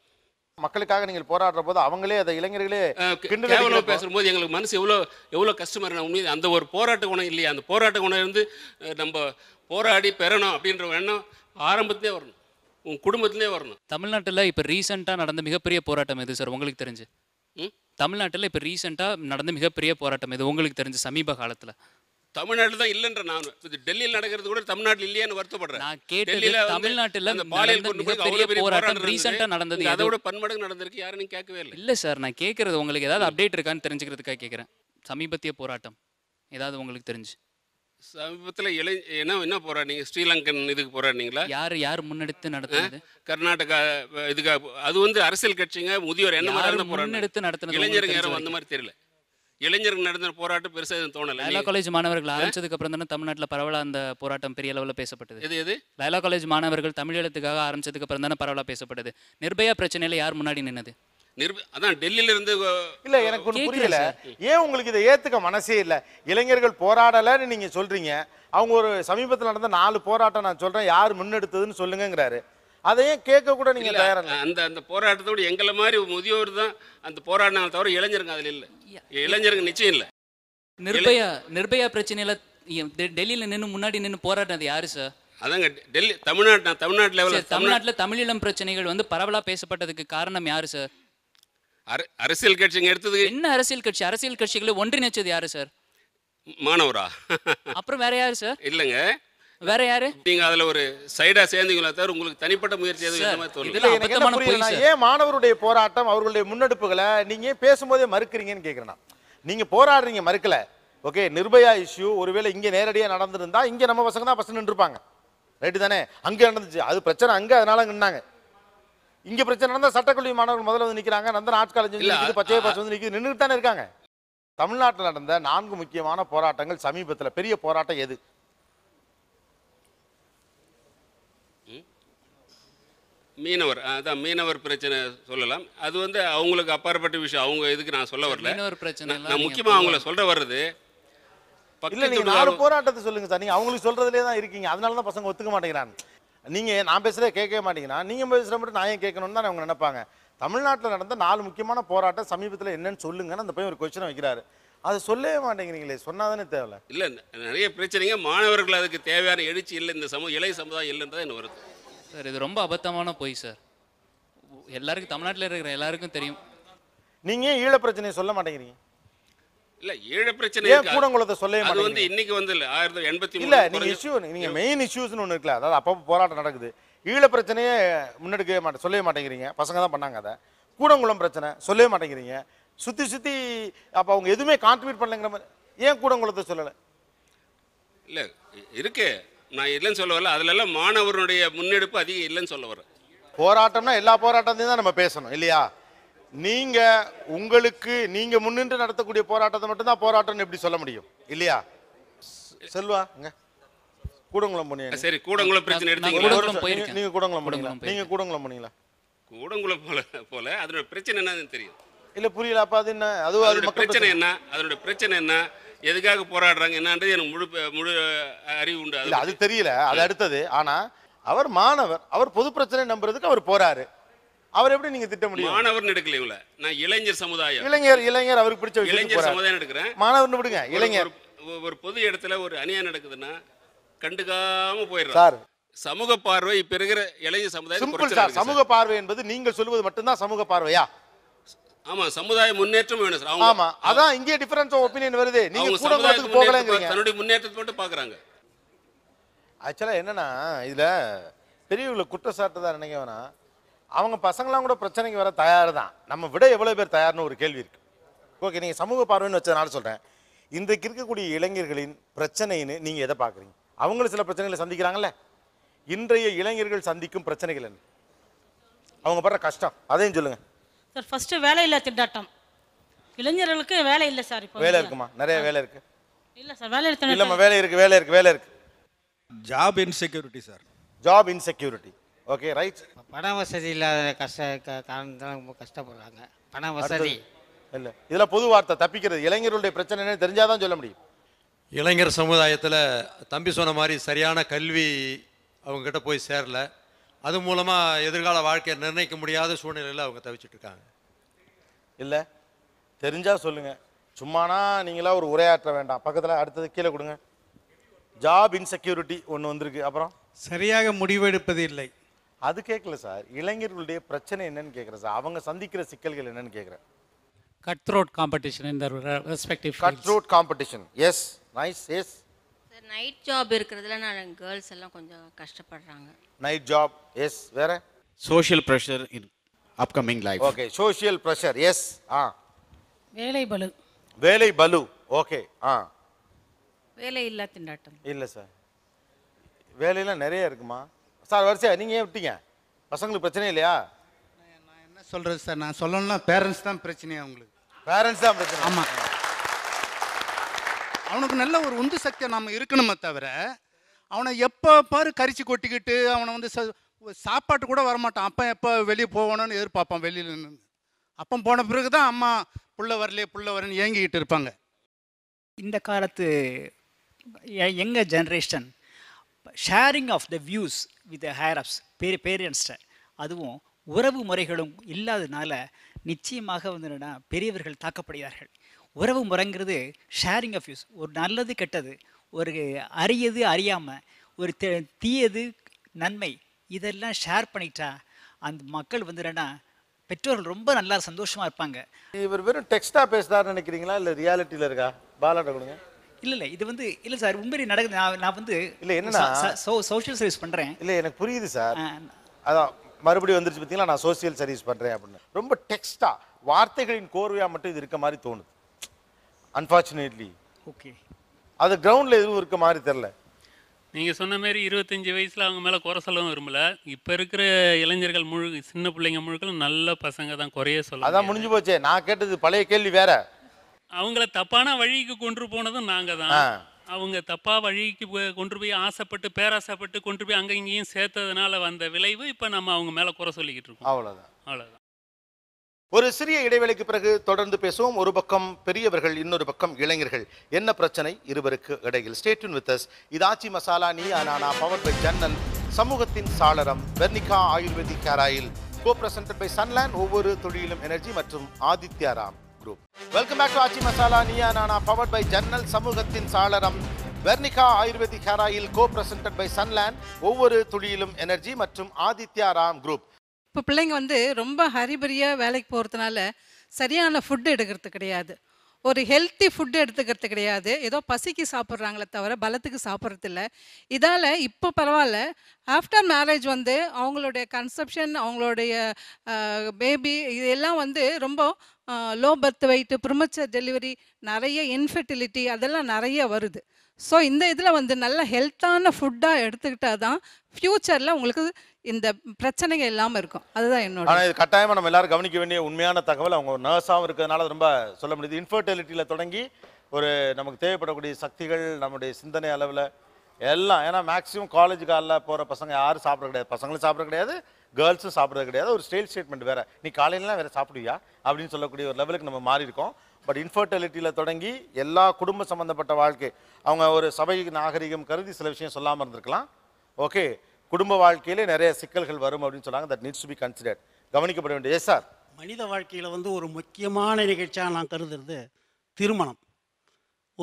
மக்களுக்காக நீங்கள் போராடுற போது அவங்களே அதை இளைஞர்களே கேவலம் பேசும்போது எங்களுக்கு மனசு எவ்வளோ எவ்வளோ கஷ்டமாக உண்மையை அந்த ஒரு போராட்ட குணம் இல்லையா அந்த போராட்ட குணம் இருந்து நம்ம போராடி பெறணும் அப்படின்ற எண்ணம் ஆரம்பத்திலே வரணும் உங்கள் குடும்பத்திலே வரணும் தமிழ்நாட்டில் இப்போ ரீசெண்டாக நடந்த மிகப்பெரிய போராட்டம் எது சார் உங்களுக்கு தெரிஞ்சு தமிழ்நாட்டில் இப்போ ரீசெண்டாக நடந்த மிகப்பெரிய போராட்டம் எது உங்களுக்கு தெரிஞ்சு சமீப காலத்தில் தமிழ்நாட்டில் தான் இல்லைன்ற நான் டெல்லியில் நடக்கிறது கூட தமிழ்நாட்டில் இல்லையான்னு வருத்தப்படுறேன் நான் கேட்டது தமிழ்நாட்டில் அந்த பாலியல் மிகப்பெரிய போராட்டம் ரீசெண்டாக நடந்தது அதை விட பன்மடங்கு நடந்திருக்கு யாரும் கேட்கவே இல்லை இல்லை சார் நான் கேட்குறது உங்களுக்கு ஏதாவது அப்டேட் இருக்கான்னு தெரிஞ்சுக்கிறதுக்காக கேட்குறேன் சமீபத்திய போராட்டம் ஏதாவது உங்களுக்கு தெரிஞ்சு சமீபத்தில் இளை என்ன என்ன போராடினீங்க ஸ்ரீலங்கன் இதுக்கு போராடினீங்களா யார் யார் முன்னெடுத்து நடத்துனது கர்நாடகா இதுக்கு அது வந்து அரசியல் கட்சிங்க முதியோர் என்ன மாதிரி முன்னெடுத்து நடத்தின இளைஞர்கள் யாரும் அந்த மாதிரி தெரியல இளைஞர்கள் நடந்த போராட்டம் பெருசாக எதுவும் தோணலை லைலா காலேஜ் மாணவர்கள் ஆரம்பிச்சதுக்கு அப்புறம் தானே தமிழ்நாட்டில் பரவலாக அந்த போராட்டம் பெரிய அளவில் பேசப்பட்டது எது எது லைலா காலேஜ் மாணவர்கள் தமிழ் எழுத்துக்காக ஆரம்பிச்சதுக்கு அப்புறம் தானே பரவலாக பேசப்பட்டது நிர்பயா பிரச்சனையில யார் முன்னாடி நின்னது நிர்ப அதான் டெல்லியில இருந்து இல்ல எனக்கு ஒன்று புரியல ஏன் உங்களுக்கு இதை ஏத்துக்க மனசே இல்ல இளைஞர்கள் போராடலைன்னு நீங்க சொல்றீங்க அவங்க ஒரு சமீபத்தில் நடந்த நாலு போராட்டம் நான் சொல்றேன் யார் முன்னெடுத்ததுன்னு சொல்லுங்கிறாரு அதையும் கேட்க கூட நீங்க அந்த அந்த போராட்டத்தோட எங்களை மாதிரி முதியோர் தான் அந்த போராடினாங்க தவிர இளைஞருங்க அதில் இல்லை இளைஞருங்க நிச்சயம் இல்ல நிர்பயா நிர்பயா பிரச்சனையில டெல்லியில நின்று முன்னாடி நின்று போராடினது யாரு சார் அதாங்க டெல்லி தமிழ்நாட்டு தமிழ்நாட்டு லெவலில் தமிழ்நாட்டில் தமிழீழம் பிரச்சனைகள் வந்து பரவலாக பேசப்பட்டதுக்கு காரணம் யாரு சார் அரசியல் கட்சிங்க எடுத்தது என்ன அரசியல் கட்சி அரசியல் கட்சிகளை ஒன்றிணைச்சது யாரு சார் மாணவரா அப்புறம் வேற யாரு சார் இல்லைங்க வேற யாரு நீங்க அதுல ஒரு சைடா சேர்ந்தீங்களா தவிர உங்களுக்கு தனிப்பட்ட முயற்சி எதுவும் ஏன் மாணவருடைய போராட்டம் அவர்களுடைய முன்னெடுப்புகளை நீங்க பேசும்போதே மறுக்கிறீங்கன்னு கேக்குறேன் நீங்க போராடுறீங்க மறுக்கல ஓகே நிர்பயா இஷ்யூ ஒருவேளை இங்க நேரடியா நடந்திருந்தா இங்க நம்ம பசங்க தான் ஃபர்ஸ்ட் நின்றுப்பாங்க ரைட்டு தானே அங்கே நடந்துச்சு அது பிரச்சனை அங்க அதனால நின்னாங்க இங்க பிரச்சனை நடந்தா சட்டக்கல்லூரி மாணவர்கள் முதல்ல வந்து நிக்கிறாங்க நந்தன் ஆர்ட்ஸ் காலேஜ் வந்து பச்சை பச்சை வந்து நிக்குது நின்றுட்டு தானே இருக்காங்க தமிழ்நாட்டில் நடந்த நான்கு முக்கியமான போராட்டங்கள் சமீபத்தில் பெரிய போராட்டம் எது மீனவர் அதான் மீனவர் பிரச்சனை சொல்லலாம் அது வந்து அவங்களுக்கு அப்பாற்பட்ட விஷயம் அவங்க இதுக்கு நான் சொல்ல வரல பிரச்சனை நான் முக்கியமாக அவங்கள சொல்ற வர்றது இல்ல நீங்க நாலு போராட்டத்தை சொல்லுங்க சார் நீங்க அவங்களுக்கு சொல்றதுலேயே தான் இருக்கீங்க அதனால தான் பசங்க ஒத்துக்க மாட்டேங்கிறாங்க நீங்க நான் பேசுறத கேட்கவே மாட்டீங்கன்னா நீங்க பேசுற மட்டும் நான் ஏன் கேட்கணும்னு தான் அவங்க நினைப்பாங்க தமிழ்நாட்டில் நடந்த நாலு முக்கியமான போராட்டம் சமீபத்தில் என்னன்னு சொல்லுங்கன்னு அந்த பையன் ஒரு கொஸ்டினை வைக்கிறாரு அதை சொல்லவே மாட்டேங்கிறீங்களே சொன்னாதானே தேவை இல்லை நிறைய பிரச்சனைங்க மாணவர்கள் அதுக்கு தேவையான எழுச்சி இல்லை இந்த சமூக இளைய சமுதாயம் இல்லைன்றதான் என்ன வருது சார் இது ரொம்ப அபத்தமான பொய் சார் எல்லாருக்கும் தமிழ்நாட்டில் இருக்கிற எல்லாருக்கும் தெரியும் நீங்க ஏன் ஈழ பிரச்சனையை சொல்ல மாட்டேங்கிறீங்க இல்ல ஈழ பிரச்சனை கூடங்குளத்தை சொல்லவே அது வந்து இன்னைக்கு வந்து இல்ல ஆயிரத்தி எண்பத்தி மூணு இல்ல நீங்க இஷ்யூ நீங்க மெயின் இஷ்யூஸ்னு ஒன்று இருக்குல்ல அதாவது அப்பப்போ போராட்டம் நடக்குது ஈழ பிரச்சனையே முன்னெடுக்கவே மாட்டே சொல்லவே மாட்டேங்கிறீங்க பசங்க தான் பண்ணாங்க அதை கூடங்குளம் பிரச்சனை சொல்லவே மாட்டேங்கிறீங்க சுத்தி சுத்தி அப்ப அவங்க எதுவுமே கான்ட்ரிபியூட் பண்ணலங்கிற மாதிரி ஏன் கூடங்குளத்தை சொல்லலை இல்ல இருக்கு நான் இல்லைன்னு சொல்ல வரல அதிலெல்லாம் மாணவருடைய முன்னெடுப்பு அதிகம் இல்லைன்னு சொல்ல வர போராட்டம்னா எல்லா போராட்டத்தையும் தான் நம்ம பேசணும் இல்லையா நீங்க உங்களுக்கு நீங்க முன்னின்று நடத்தக்கூடிய போராட்டத்தை மட்டும்தான் போராட்டம்னு எப்படி சொல்ல முடியும் இல்லையா செல்வா கூடங்குளம் போனீங்க சரி கூடங்குளம் பிரச்சனை எடுத்தீங்க நீங்க கூடங்குளம் போனீங்களா நீங்க கூடங்குளம் போனீங்களா கூடங்குளம் போல போல அதோட பிரச்சனை என்னன்னு தெரியும் இல்ல புரியல அப்ப அது என்ன அது பிரச்சனை என்ன அதோட பிரச்சனை என்ன எதுக்காக போராடுறாங்க என்னன்றது எனக்கு முழு முழு அறிவு உண்டு அது தெரியல அது அடுத்தது ஆனா அவர் மாணவர் அவர் பொது பிரச்சனை நம்புறதுக்கு அவர் போறாரு அவர் எப்படி நீங்க திட்ட முடியும் மாணவர் எடுக்கல இவங்கள நான் இளைஞர் சமுதாயம் இளைஞர் இளைஞர் அவருக்கு பிடிச்ச இளைஞர் சமுதாயம் எடுக்கிறேன் மாணவர் விடுங்க இளைஞர் ஒரு பொது இடத்துல ஒரு அணியா நடக்குதுன்னா கண்டுக்காம போயிடுறாரு சார் சமூக பார்வை இப்ப இருக்கிற இளைஞர் சமுதாயம் சமூக பார்வை என்பது நீங்கள் சொல்வது மட்டும்தான் சமூக பார்வையா ஆமா சமுதாய முன்னேற்றம் வேணும் சார் அவங்க ஆமா அதான் இங்கே டிஃபரன்ஸ் ஆஃப் ஒபினியன் வருது நீங்க கூட கூடத்துக்கு போகலங்கறீங்க தன்னுடைய முன்னேற்றத்தை மட்டும் பாக்குறாங்க ஆக்சுவலா என்னன்னா இதுல பெரியவங்களை குற்றச்சாட்டு தான் நினைக்க அவங்க பசங்களாம் கூட பிரச்சனைக்கு வர தயார் தான் நம்ம விட எவ்வளவு பேர் தயார்னு ஒரு கேள்வி இருக்கு ஓகே நீங்க சமூக பார்வைன்னு வச்சதுனால சொல்றேன் இன்றைக்கு இருக்கக்கூடிய இளைஞர்களின் பிரச்சனைன்னு நீங்க எதை பார்க்குறீங்க அவங்களும் சில பிரச்சனைகளை சந்திக்கிறாங்கல்ல இன்றைய இளைஞர்கள் சந்திக்கும் பிரச்சனைகள் என்ன அவங்க படுற கஷ்டம் அதையும் சொல்லுங்க சார் ஃபர்ஸ்ட் வேலையில்லா திண்டாட்டம் இளைஞர்களுக்கு வேலை இல்லை சார் இப்போ வேலை இருக்குமா நிறைய வேலை இருக்கு இல்லை சார் வேலை இல்லை இல்லம்மா வேலை இருக்கு வேலை இருக்கு வேலை இருக்கு job insecurity sir job insecurity okay right பண வசதி இல்லாத கஷ்ட காரணத்தால் ரொம்ப கஷ்டப்படுறாங்க பண வசதி இல்லை இதில் பொது வார்த்தை தப்பிக்கிறது இளைஞர்களுடைய பிரச்சனை என்ன தெரிஞ்சாதான் சொல்ல முடியும் இளைஞர் சமுதாயத்தில் தம்பி சொன்ன மாதிரி சரியான கல்வி அவங்ககிட்ட போய் சேரல அது மூலமாக எதிர்கால வாழ்க்கையை நிர்ணயிக்க முடியாத சூழ்நிலையில் அவங்க தவிச்சிட்டு இருக்காங்க இல்லை தெரிஞ்சால் சொல்லுங்கள் சும்மானா நீங்களாம் ஒரு உரையாற்ற வேண்டாம் பக்கத்தில் அடுத்தது கீழே கொடுங்க ஜாப் இன்செக்யூரிட்டி ஒன்று வந்திருக்கு அப்புறம் சரியாக முடிவெடுப்பது இல்லை அது கேட்கல சார் இளைஞர்களுடைய பிரச்சனை என்னன்னு கேட்குறேன் சார் அவங்க சந்திக்கிற சிக்கல்கள் என்னன்னு கேட்குறேன் கட் த்ரோட் காம்படிஷன் இந்த respective cut throat competition is nice is night job இருக்கிறதுல நான் கேர்ள்ஸ் எல்லாம் கொஞ்சம் கஷ்டப்படுறாங்க நைட் ஜாப் எஸ் வேற social pressure in upcoming life okay social pressure is ah வேலை பலு வேலை பலு ஓகே ஆ வேலை இல்லா திண்டாட்டம் இல்லை சார் வேலையெல்லாம் நிறைய இருக்குமா சார் வரிசையா நீங்கள் ஏன் விட்டீங்க பசங்களுக்கு பிரச்சனை இல்லையா நான் என்ன சொல்கிறது சார் நான் சொல்லணும்னா பேரண்ட்ஸ் தான் பிரச்சனையா உங்களுக்கு பேரண்ட்ஸ் தான் பிரச்சனை ஆமாம் அவனுக்கு நல்ல ஒரு உந்து சக்தியை நாம் இருக்கணுமே தவிர அவனை எப்போ பாரு கரிச்சு கொட்டிக்கிட்டு அவனை வந்து சாப்பாட்டு கூட வரமாட்டான் அப்போ எப்போ வெளியே போகணும்னு எதிர்பார்ப்பான் வெளியில் நின்று அப்போ போன பிறகு தான் அம்மா புள்ள வரலையே புள்ள வரன்னு ஏங்கிக்கிட்டு இருப்பாங்க இந்த காலத்து எங்கள் generation sharing of the views with ஹேரப்ஸ் பேர் பேரண்ட்ஸ்ட அதுவும் உறவு முறைகளும் இல்லாததுனால நிச்சயமாக வந்து என்னென்னா பெரியவர்கள் தாக்கப்படுகிறார்கள் உறவு முறைங்கிறது ஷேரிங் ஆஃப் யூஸ் ஒரு நல்லது கெட்டது ஒரு அரியது அறியாமல் ஒரு தீயது நன்மை இதெல்லாம் ஷேர் பண்ணிட்டா அந்த மக்கள் வந்துடுறேன்னா பெற்றோர்கள் ரொம்ப நல்லா சந்தோஷமாக இருப்பாங்க இவர் வெறும் டெக்ஸ்டாக பேசுதான்னு நினைக்கிறீங்களா இல்லை ரியாலிட்டியில் இருக்கா பாலாட்ட கொடுங்க இல்லை இல்லை இது வந்து இல்லை சார் உண்மையிலே நடக்குது நான் நான் வந்து இல்லை என்னன்னா சோஷியல் சர்வீஸ் பண்ணுறேன் இல்லை எனக்கு புரியுது சார் அதான் மறுபடியும் வந்துருச்சு பார்த்தீங்களா நான் சோசியல் சர்வீஸ் பண்ணுறேன் அப்படின்னு ரொம்ப டெக்ஸ்டாக வார்த்தைகளின் கோர்வையாக மட்டும் இது இருக்க மாதிரி தோணுது அன்ஃபார்ச்சுனேட்லி ஓகே அது கிரவுண்டில் எதுவும் இருக்க மாதிரி தெரில நீங்கள் சொன்ன மாதிரி இருபத்தஞ்சி வயசில் அவங்க மேலே குறை சொல்லவும் விரும்பல இப்போ இருக்கிற இளைஞர்கள் முழு சின்ன பிள்ளைங்க முழுக்க நல்ல பசங்க தான் குறைய சொல்ல அதான் முடிஞ்சு போச்சே நான் கேட்டது பழைய கேள்வி வேற அவங்கள தப்பான வழிக்கு கொண்டு போனதும் நாங்கள் தான் அவங்க தப்பாக வழிக்கு கொண்டு போய் ஆசைப்பட்டு பேராசைப்பட்டு கொண்டு போய் அங்கே இங்கேயும் சேர்த்ததுனால வந்த விளைவு இப்போ நம்ம அவங்க மேலே குறை சொல்லிக்கிட்டு இருக்கோம் அவ்வளோதான் அவ்வளோதான் ஒரு சிறிய இடைவெளிக்கு பிறகு தொடர்ந்து பேசுவோம் ஒரு பக்கம் பெரியவர்கள் இன்னொரு பக்கம் இளைஞர்கள் என்ன பிரச்சனை இருவருக்கு இடையில் ஸ்டேட்யூன் வித் அஸ் இது ஆச்சி மசாலா நீ ஆனா பவர் பை ஜன்னல் சமூகத்தின் சாளரம் Vernika ayurvedic hair oil co presented by Sunland ஒவ்வொரு தொழிலும் எனர்ஜி மற்றும் Aditya Ram group welcome back to Aachi masala நீ ஆனா பவர் பை ஜன்னல் சமூகத்தின் சாளரம் Vernika ayurvedic hair oil co presented by Sunland ஒவ்வொரு தொழிலும் எனர்ஜி மற்றும் ஆதித்யா ராம் குரூப் இப்போ பிள்ளைங்க வந்து ரொம்ப ஹரிபரியாக வேலைக்கு போகிறதுனால சரியான ஃபுட்டு எடுக்கிறது கிடையாது ஒரு ஹெல்த்தி ஃபுட்டு எடுத்துக்கிறது கிடையாது ஏதோ பசிக்கு சாப்பிட்றாங்களே தவிர பலத்துக்கு சாப்பிட்றது இல்லை இதால் இப்போ பரவாயில்ல ஆஃப்டர் மேரேஜ் வந்து அவங்களுடைய கன்சப்ஷன் அவங்களுடைய பேபி இதெல்லாம் வந்து ரொம்ப low birth weight premature delivery நிறைய இன்ஃபெர்டிலிட்டி அதெல்லாம் நிறைய வருது ஸோ இந்த இதில் வந்து நல்ல ஹெல்த்தான ஃபுட்டாக எடுத்துக்கிட்டால் தான் ஃப்யூச்சரில் உங்களுக்கு இந்த பிரச்சனைகள் இல்லாமல் இருக்கும் அதுதான் என்னோட ஆனால் இது கட்டாயமாக நம்ம எல்லோரும் கவனிக்க வேண்டிய உண்மையான தகவல் அவங்க நர்ஸாகவும் இருக்கிறதுனால ரொம்ப சொல்ல முடியுது இன்ஃபர்டிலிட்டியில் தொடங்கி ஒரு நமக்கு தேவைப்படக்கூடிய சக்திகள் நம்முடைய சிந்தனை அளவில் எல்லாம் ஏன்னா மேக்ஸிமம் காலேஜ் காலில் போகிற பசங்க யாரும் சாப்பிட கிடையாது பசங்களும் சாப்பிட கிடையாது கேர்ள்ஸும் சாப்பிட்றது கிடையாது ஒரு ஸ்டைல் ஸ்டேட்மெண்ட் வேறு நீ காலையிலலாம் வேறு சாப்பிடுவியா அப்படின்னு சொல்லக்கூடிய ஒரு லெவலுக்கு நம்ம மாறி இருக்கோம் பட் இன்ஃபர்டிலிட்டியில் தொடங்கி எல்லா குடும்ப சம்மந்தப்பட்ட வாழ்க்கை அவங்க ஒரு சபை நாகரிகம் கருதி சில விஷயம் சொல்லாமல் இருந்திருக்கலாம் ஓகே குடும்ப வாழ்க்கையிலே நிறைய சிக்கல்கள் வரும் அப்படின்னு சொன்னாங்க that needs to be considered கவனிக்கப்பட வேண்டிய சார் மனித வாழ்க்கையில் வந்து ஒரு முக்கியமான நிகழ்ச்சியாக நான் கருதுறது திருமணம்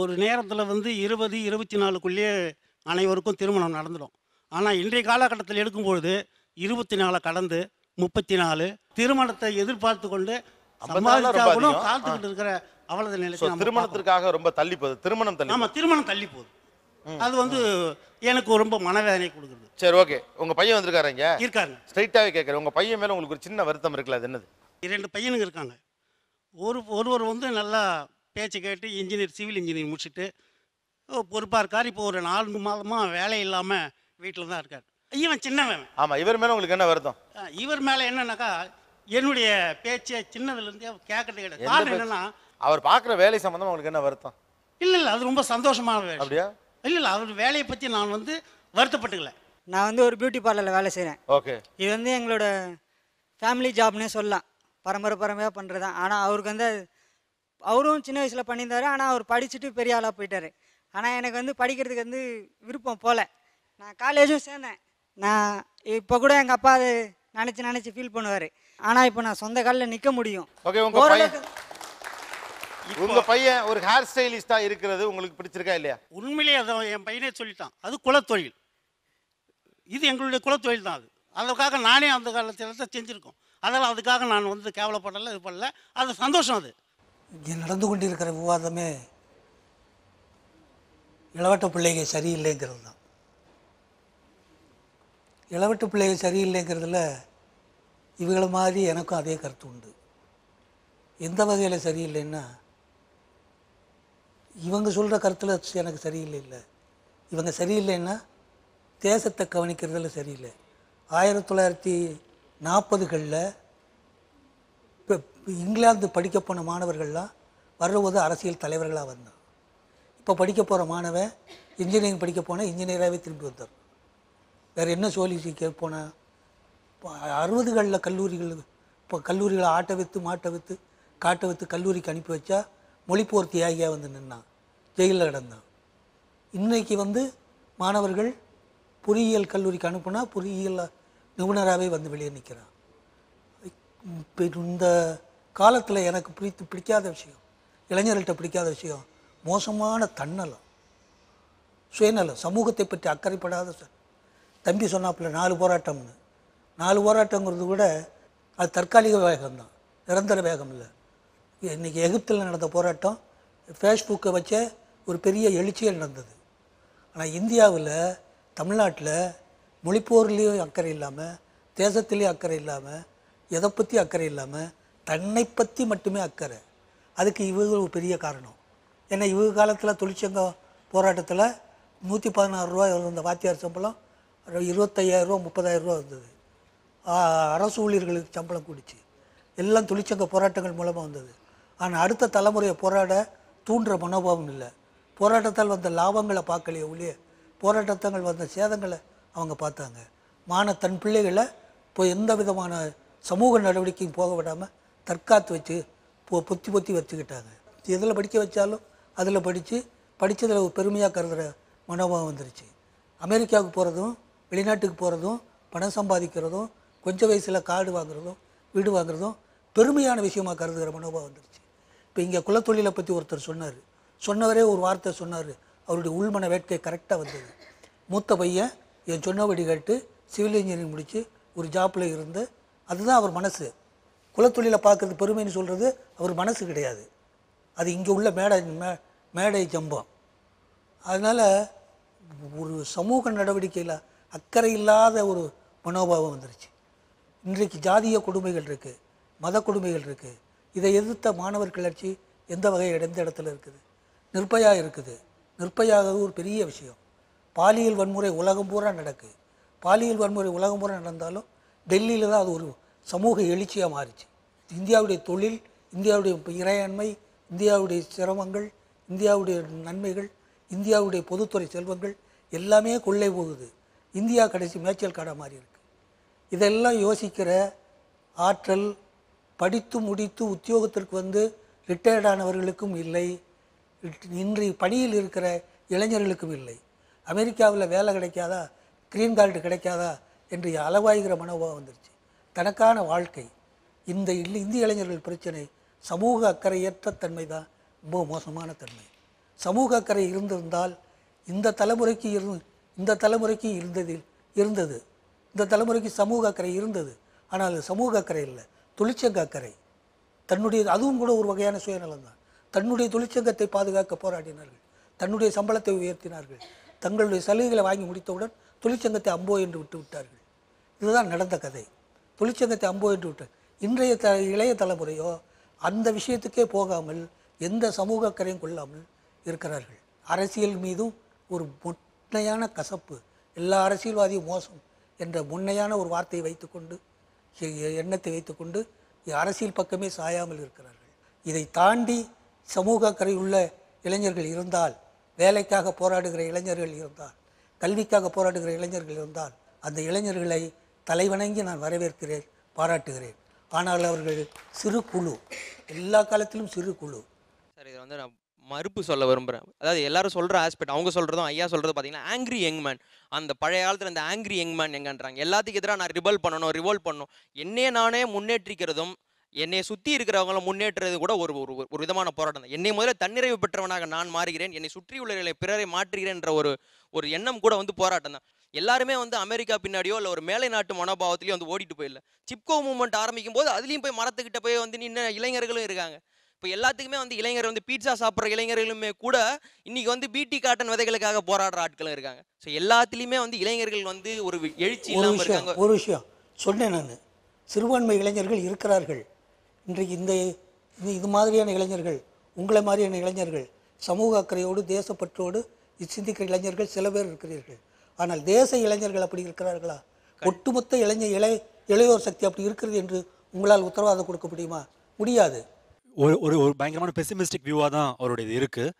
ஒரு நேரத்தில் வந்து இருபது இருபத்தி நாலுக்குள்ளேயே அனைவருக்கும் திருமணம் நடந்துடும் ஆனால் இன்றைய காலகட்டத்தில் எடுக்கும்பொழுது இருபத்தி நாலை கடந்து முப்பத்தி நாலு திருமணத்தை எதிர்பார்த்து கொண்டு சம்பாதிச்சாகணும் இருக்கிற அவளது நிலைக்கு திருமணத்திற்காக ரொம்ப தள்ளி போகுது திருமணம் தள்ளி ஆமாம் திருமணம் தள்ளி போகுது அது வந்து எனக்கு ரொம்ப மனவேதனை கொடுக்குது சரி ஓகே உங்க பையன் வந்திருக்காருங்க இருக்காரு ஸ்ட்ரைட்டாகவே கேட்குறேன் உங்க பையன் மேல உங்களுக்கு ஒரு சின்ன வருத்தம் இருக்குல்ல அது என்னது இரண்டு பையனுங்க இருக்காங்க ஒரு ஒருவர் வந்து நல்லா பேச்சு கேட்டு இன்ஜினியர் சிவில் இன்ஜினியர் முடிச்சுட்டு பொறுப்பாக இருக்கார் இப்போ ஒரு நான்கு மாதமாக வேலை இல்லாமல் வீட்டில் தான் இருக்கார் இவன் சின்னவன் ஆமாம் இவர் மேலே உங்களுக்கு என்ன வருத்தம் இவர் மேலே என்னன்னாக்கா என்னுடைய பேச்சை சின்னதுலேருந்தே கேட்கறது கிடையாது காரணம் என்னன்னா அவர் பார்க்குற வேலை சம்மந்தமாக உங்களுக்கு என்ன வருத்தம் இல்லை இல்லை அது ரொம்ப சந்தோஷமான வேலை அப்படியா இல்லை இல்லை அவர் வேலையை பற்றி நான் வந்து வருத்தப்பட்டுக்கல நான் வந்து ஒரு பியூட்டி பார்லரில் வேலை செய்கிறேன் ஓகே இது வந்து எங்களோட ஃபேமிலி ஜாப்னே சொல்லலாம் பரம்பரை பரம்பரையாக பண்ணுறது தான் ஆனால் அவருக்கு வந்து அவரும் சின்ன வயசில் பண்ணியிருந்தாரு ஆனால் அவர் படிச்சுட்டு பெரிய ஆளாக போயிட்டார் ஆனால் எனக்கு வந்து படிக்கிறதுக்கு வந்து விருப்பம் போல நான் காலேஜும் சேர்ந்தேன் நான் இப்போ கூட எங்கள் அப்பா அது நினச்சி நினச்சி ஃபீல் பண்ணுவார் ஆனால் இப்போ நான் சொந்த கால நிற்க முடியும் ஓகே உங்க பையன் பையன் ஒரு ஹேர் ஸ்டைலிஸ்டா இருக்கிறது உங்களுக்கு பிடிச்சிருக்கா இல்லையா உண்மையிலேயே அதை என் பையனே சொல்லிட்டான் அது குலத்தொழில் இது எங்களுடைய குலத்தொழில் தான் அது அதற்காக நானே அந்த காலத்தில் தான் செஞ்சுருக்கோம் அதனால் அதுக்காக நான் வந்து கேவலப்படல இது பண்ணல அது சந்தோஷம் அது இங்கே நடந்து கொண்டிருக்கிற விவாதமே இளவட்ட பிள்ளைகள் சரியில்லைங்கிறது தான் இளவட்ட பிள்ளைகள் சரியில்லைங்கிறதுல இவங்கள மாதிரி எனக்கும் அதே கருத்து உண்டு எந்த வகையில் சரியில்லைன்னா இவங்க சொல்கிற கருத்தில் எனக்கு சரியில்லை இல்லை இவங்க சரியில்லைன்னா தேசத்தை கவனிக்கிறதுல சரியில்லை ஆயிரத்தி தொள்ளாயிரத்தி நாற்பதுகளில் இப்போ இங்கிலாந்து படிக்க போன மாணவர்கள்லாம் வரும்போது அரசியல் தலைவர்களாக வந்தான் இப்போ படிக்க போகிற மாணவன் இன்ஜினியரிங் படிக்க போனால் இன்ஜினியராகவே திரும்பி வந்தார் வேறு என்ன கேட்க போனால் அறுபதுகளில் கல்லூரிகள் இப்போ கல்லூரிகளை ஆட்ட வைத்து மாட்டை வைத்து காட்டை வைத்து கல்லூரிக்கு அனுப்பி வச்சா மொழிப்போர் தியாகியாக வந்து நின்னான் ஜெயிலில் கிடந்தான் இன்றைக்கி வந்து மாணவர்கள் பொறியியல் கல்லூரிக்கு அனுப்புனா பொறியியல் நிபுணராகவே வந்து வெளியே நிற்கிறான் இந்த காலத்தில் எனக்கு பிடித்து பிடிக்காத விஷயம் இளைஞர்கள்ட்ட பிடிக்காத விஷயம் மோசமான தன்னலம் சுயநலம் சமூகத்தை பற்றி அக்கறைப்படாத தம்பி சொன்னாப்பில் நாலு போராட்டம்னு நாலு போராட்டங்கிறது கூட அது தற்காலிக வேகம்தான் நிரந்தர வேகம் இல்லை இன்றைக்கி எகிப்தில் நடந்த போராட்டம் ஃபேஸ்புக்கை வச்ச ஒரு பெரிய எழுச்சியில் நடந்தது ஆனால் இந்தியாவில் தமிழ்நாட்டில் மொழிப்போர்லேயும் அக்கறை இல்லாமல் தேசத்துலேயும் அக்கறை இல்லாமல் எதை பற்றி அக்கறை இல்லாமல் தன்னை பற்றி மட்டுமே அக்கறை அதுக்கு இவங்க ஒரு பெரிய காரணம் ஏன்னா இவங்க காலத்தில் தொழிற்சங்க போராட்டத்தில் நூற்றி பதினாறு ரூபா இருந்த வாத்தியார் சம்பளம் இருபத்தையாயிரரூவா முப்பதாயிரரூவா இருந்தது அரசு ஊழியர்களுக்கு சம்பளம் கூடிச்சு எல்லாம் தொழிற்சங்க போராட்டங்கள் மூலமாக வந்தது ஆனால் அடுத்த தலைமுறையை போராட தூண்டுற மனோபாவம் இல்லை போராட்டத்தால் வந்த லாபங்களை பார்க்கலையே ஒழிய போராட்டத்தங்கள் வந்த சேதங்களை அவங்க பார்த்தாங்க மான தன் பிள்ளைகளை இப்போ எந்த விதமான சமூக நடவடிக்கையும் போக விடாமல் தற்காத்து வச்சு பொ பொத்தி பொத்தி வச்சுக்கிட்டாங்க எதில் படிக்க வச்சாலும் அதில் படித்து படித்ததில் பெருமையாக கருதுகிற மனோபாவம் வந்துருச்சு அமெரிக்காவுக்கு போகிறதும் வெளிநாட்டுக்கு போகிறதும் பணம் சம்பாதிக்கிறதும் கொஞ்சம் வயசில் காடு வாங்குறதும் வீடு வாங்குறதும் பெருமையான விஷயமாக கருதுகிற மனோபாவம் வந்துடுச்சு இப்போ இங்கே குலத்தொழிலை பற்றி ஒருத்தர் சொன்னார் சொன்னவரே ஒரு வார்த்தை சொன்னார் அவருடைய உள்மன வேட்கை கரெக்டாக வந்தது மூத்த பையன் என் சொன்னபடி கேட்டு சிவில் இன்ஜினியரிங் முடித்து ஒரு ஜாப்பில் இருந்து அதுதான் அவர் மனசு குலத்தொழிலை பார்க்குறது பெருமைன்னு சொல்கிறது அவர் மனசு கிடையாது அது இங்கே உள்ள மேடை மே மேடை ஜம்பம் அதனால் ஒரு சமூக நடவடிக்கையில் அக்கறை இல்லாத ஒரு மனோபாவம் வந்துருச்சு இன்றைக்கு ஜாதிய கொடுமைகள் இருக்குது மத கொடுமைகள் இருக்குது இதை எதிர்த்த மாணவர் கிளர்ச்சி எந்த வகையில் எந்த இடத்துல இருக்குது நிர்பயா இருக்குது நிர்பயாவது ஒரு பெரிய விஷயம் பாலியல் வன்முறை உலகம் பூரா நடக்கு பாலியல் வன்முறை உலகம் பூரா நடந்தாலும் டெல்லியில் தான் அது ஒரு சமூக எழுச்சியாக மாறிச்சு இந்தியாவுடைய தொழில் இந்தியாவுடைய இறையாண்மை இந்தியாவுடைய சிரமங்கள் இந்தியாவுடைய நன்மைகள் இந்தியாவுடைய பொதுத்துறை செல்வங்கள் எல்லாமே கொள்ளை போகுது இந்தியா கடைசி மேய்ச்சல் காடாக மாறி இதெல்லாம் யோசிக்கிற ஆற்றல் படித்து முடித்து உத்தியோகத்திற்கு வந்து ரிட்டையர்டானவர்களுக்கும் இல்லை இன்றி பணியில் இருக்கிற இளைஞர்களுக்கும் இல்லை அமெரிக்காவில் வேலை கிடைக்காதா க்ரீன் கார்டு கிடைக்காதா என்று அளவாய்கிற மனோபாவம் வந்துருச்சு தனக்கான வாழ்க்கை இந்த இந்திய இளைஞர்கள் பிரச்சனை சமூக அக்கறையற்ற தன்மை தான் ரொம்ப மோசமான தன்மை சமூக அக்கறை இருந்திருந்தால் இந்த தலைமுறைக்கு இரு இந்த தலைமுறைக்கு இருந்ததில் இருந்தது இந்த தலைமுறைக்கு சமூக அக்கறை இருந்தது ஆனால் அது சமூக அக்கறை இல்லை தொழிற்சங்க அக்கறை தன்னுடைய அதுவும் கூட ஒரு வகையான சுயநலம் தான் தன்னுடைய தொழிற்சங்கத்தை பாதுகாக்க போராடினார்கள் தன்னுடைய சம்பளத்தை உயர்த்தினார்கள் தங்களுடைய சலுகைகளை வாங்கி முடித்தவுடன் தொழிற்சங்கத்தை அம்போ என்று விட்டு விட்டார்கள் இதுதான் நடந்த கதை தொழிற்சங்கத்தை அம்போ என்று விட்டு இன்றைய த இளைய தலைமுறையோ அந்த விஷயத்துக்கே போகாமல் எந்த சமூக அக்கறையும் கொள்ளாமல் இருக்கிறார்கள் அரசியல் மீதும் ஒரு முட்டையான கசப்பு எல்லா அரசியல்வாதியும் மோசம் என்ற முன்னையான ஒரு வார்த்தையை வைத்துக்கொண்டு எண்ணத்தை வைத்துக்கொண்டு அரசியல் பக்கமே சாயாமல் இருக்கிறார்கள் இதை தாண்டி சமூக அக்கறை உள்ள இளைஞர்கள் இருந்தால் வேலைக்காக போராடுகிற இளைஞர்கள் இருந்தால் கல்விக்காக போராடுகிற இளைஞர்கள் இருந்தால் அந்த இளைஞர்களை தலைவணங்கி நான் வரவேற்கிறேன் பாராட்டுகிறேன் ஆனால் அவர்கள் சிறு குழு எல்லா காலத்திலும் சிறு குழு சார் இதில் வந்து நான் மறுப்பு சொல்ல விரும்புகிறேன் அதாவது எல்லாரும் சொல்கிற ஆஸ்பெக்ட் அவங்க சொல்கிறதும் ஐயா சொல்கிறது பார்த்தீங்கன்னா ஆங்க்ரி யங் மேன் அந்த பழைய காலத்தில் அந்த ஆங்க்ரி யங் மேன் எங்கன்றாங்க எல்லாத்துக்கு எதிராக நான் ரிவல் பண்ணணும் ரிவல்வ் பண்ணணும் என்னையே நானே முன்னேற்றிக்கிறதும் என்னை சுற்றி இருக்கிறவங்கள முன்னேற்றது கூட ஒரு ஒரு ஒரு விதமான போராட்டம் தான் என்னை முதல்ல தன்னிறைவு பெற்றவனாக நான் மாறுகிறேன் என்னை சுற்றியுள்ளவர்களை பிறரை மாற்றுகிறேன்ற ஒரு ஒரு எண்ணம் கூட வந்து போராட்டம் தான் எல்லாருமே வந்து அமெரிக்கா பின்னாடியோ இல்லை ஒரு மேலை நாட்டு மனோபாவத்திலையும் வந்து ஓடிட்டு போயிடல சிப்கோ மூவ்மெண்ட் ஆரம்பிக்கும் போது அதுலேயும் போய் மரத்துக்கிட்ட போய் வந்து நின்று இளைஞர்களும் இருக்காங்க இப்போ எல்லாத்துக்குமே வந்து இளைஞர் வந்து பீட்சா சாப்பிட்ற இளைஞர்களுமே கூட இன்றைக்கி வந்து பிடி காட்டன் விதைகளுக்காக போராடுற ஆட்களும் இருக்காங்க ஸோ எல்லாத்துலேயுமே வந்து இளைஞர்கள் வந்து ஒரு எழுச்சி ஒரு விஷயம் ஒரு விஷயம் சொன்னேன் நான் சிறுபான்மை இளைஞர்கள் இருக்கிறார்கள் இன்றைக்கு இந்த இது மாதிரியான இளைஞர்கள் உங்களை மாதிரியான இளைஞர்கள் சமூக அக்கறையோடு தேசப்பற்றோடு சிந்திக்கிற இளைஞர்கள் சில பேர் இருக்கிறீர்கள் ஆனால் தேச இளைஞர்கள் அப்படி இருக்கிறார்களா ஒட்டுமொத்த இளைஞர் இளை இளையோர் சக்தி அப்படி இருக்கிறது என்று உங்களால் உத்தரவாதம் கொடுக்க முடியுமா முடியாது ஒரு ஒரு ஒரு பயங்கரமான பெசிமிஸ்டிக் வியூவாக தான் அவருடைய இது இருக்குது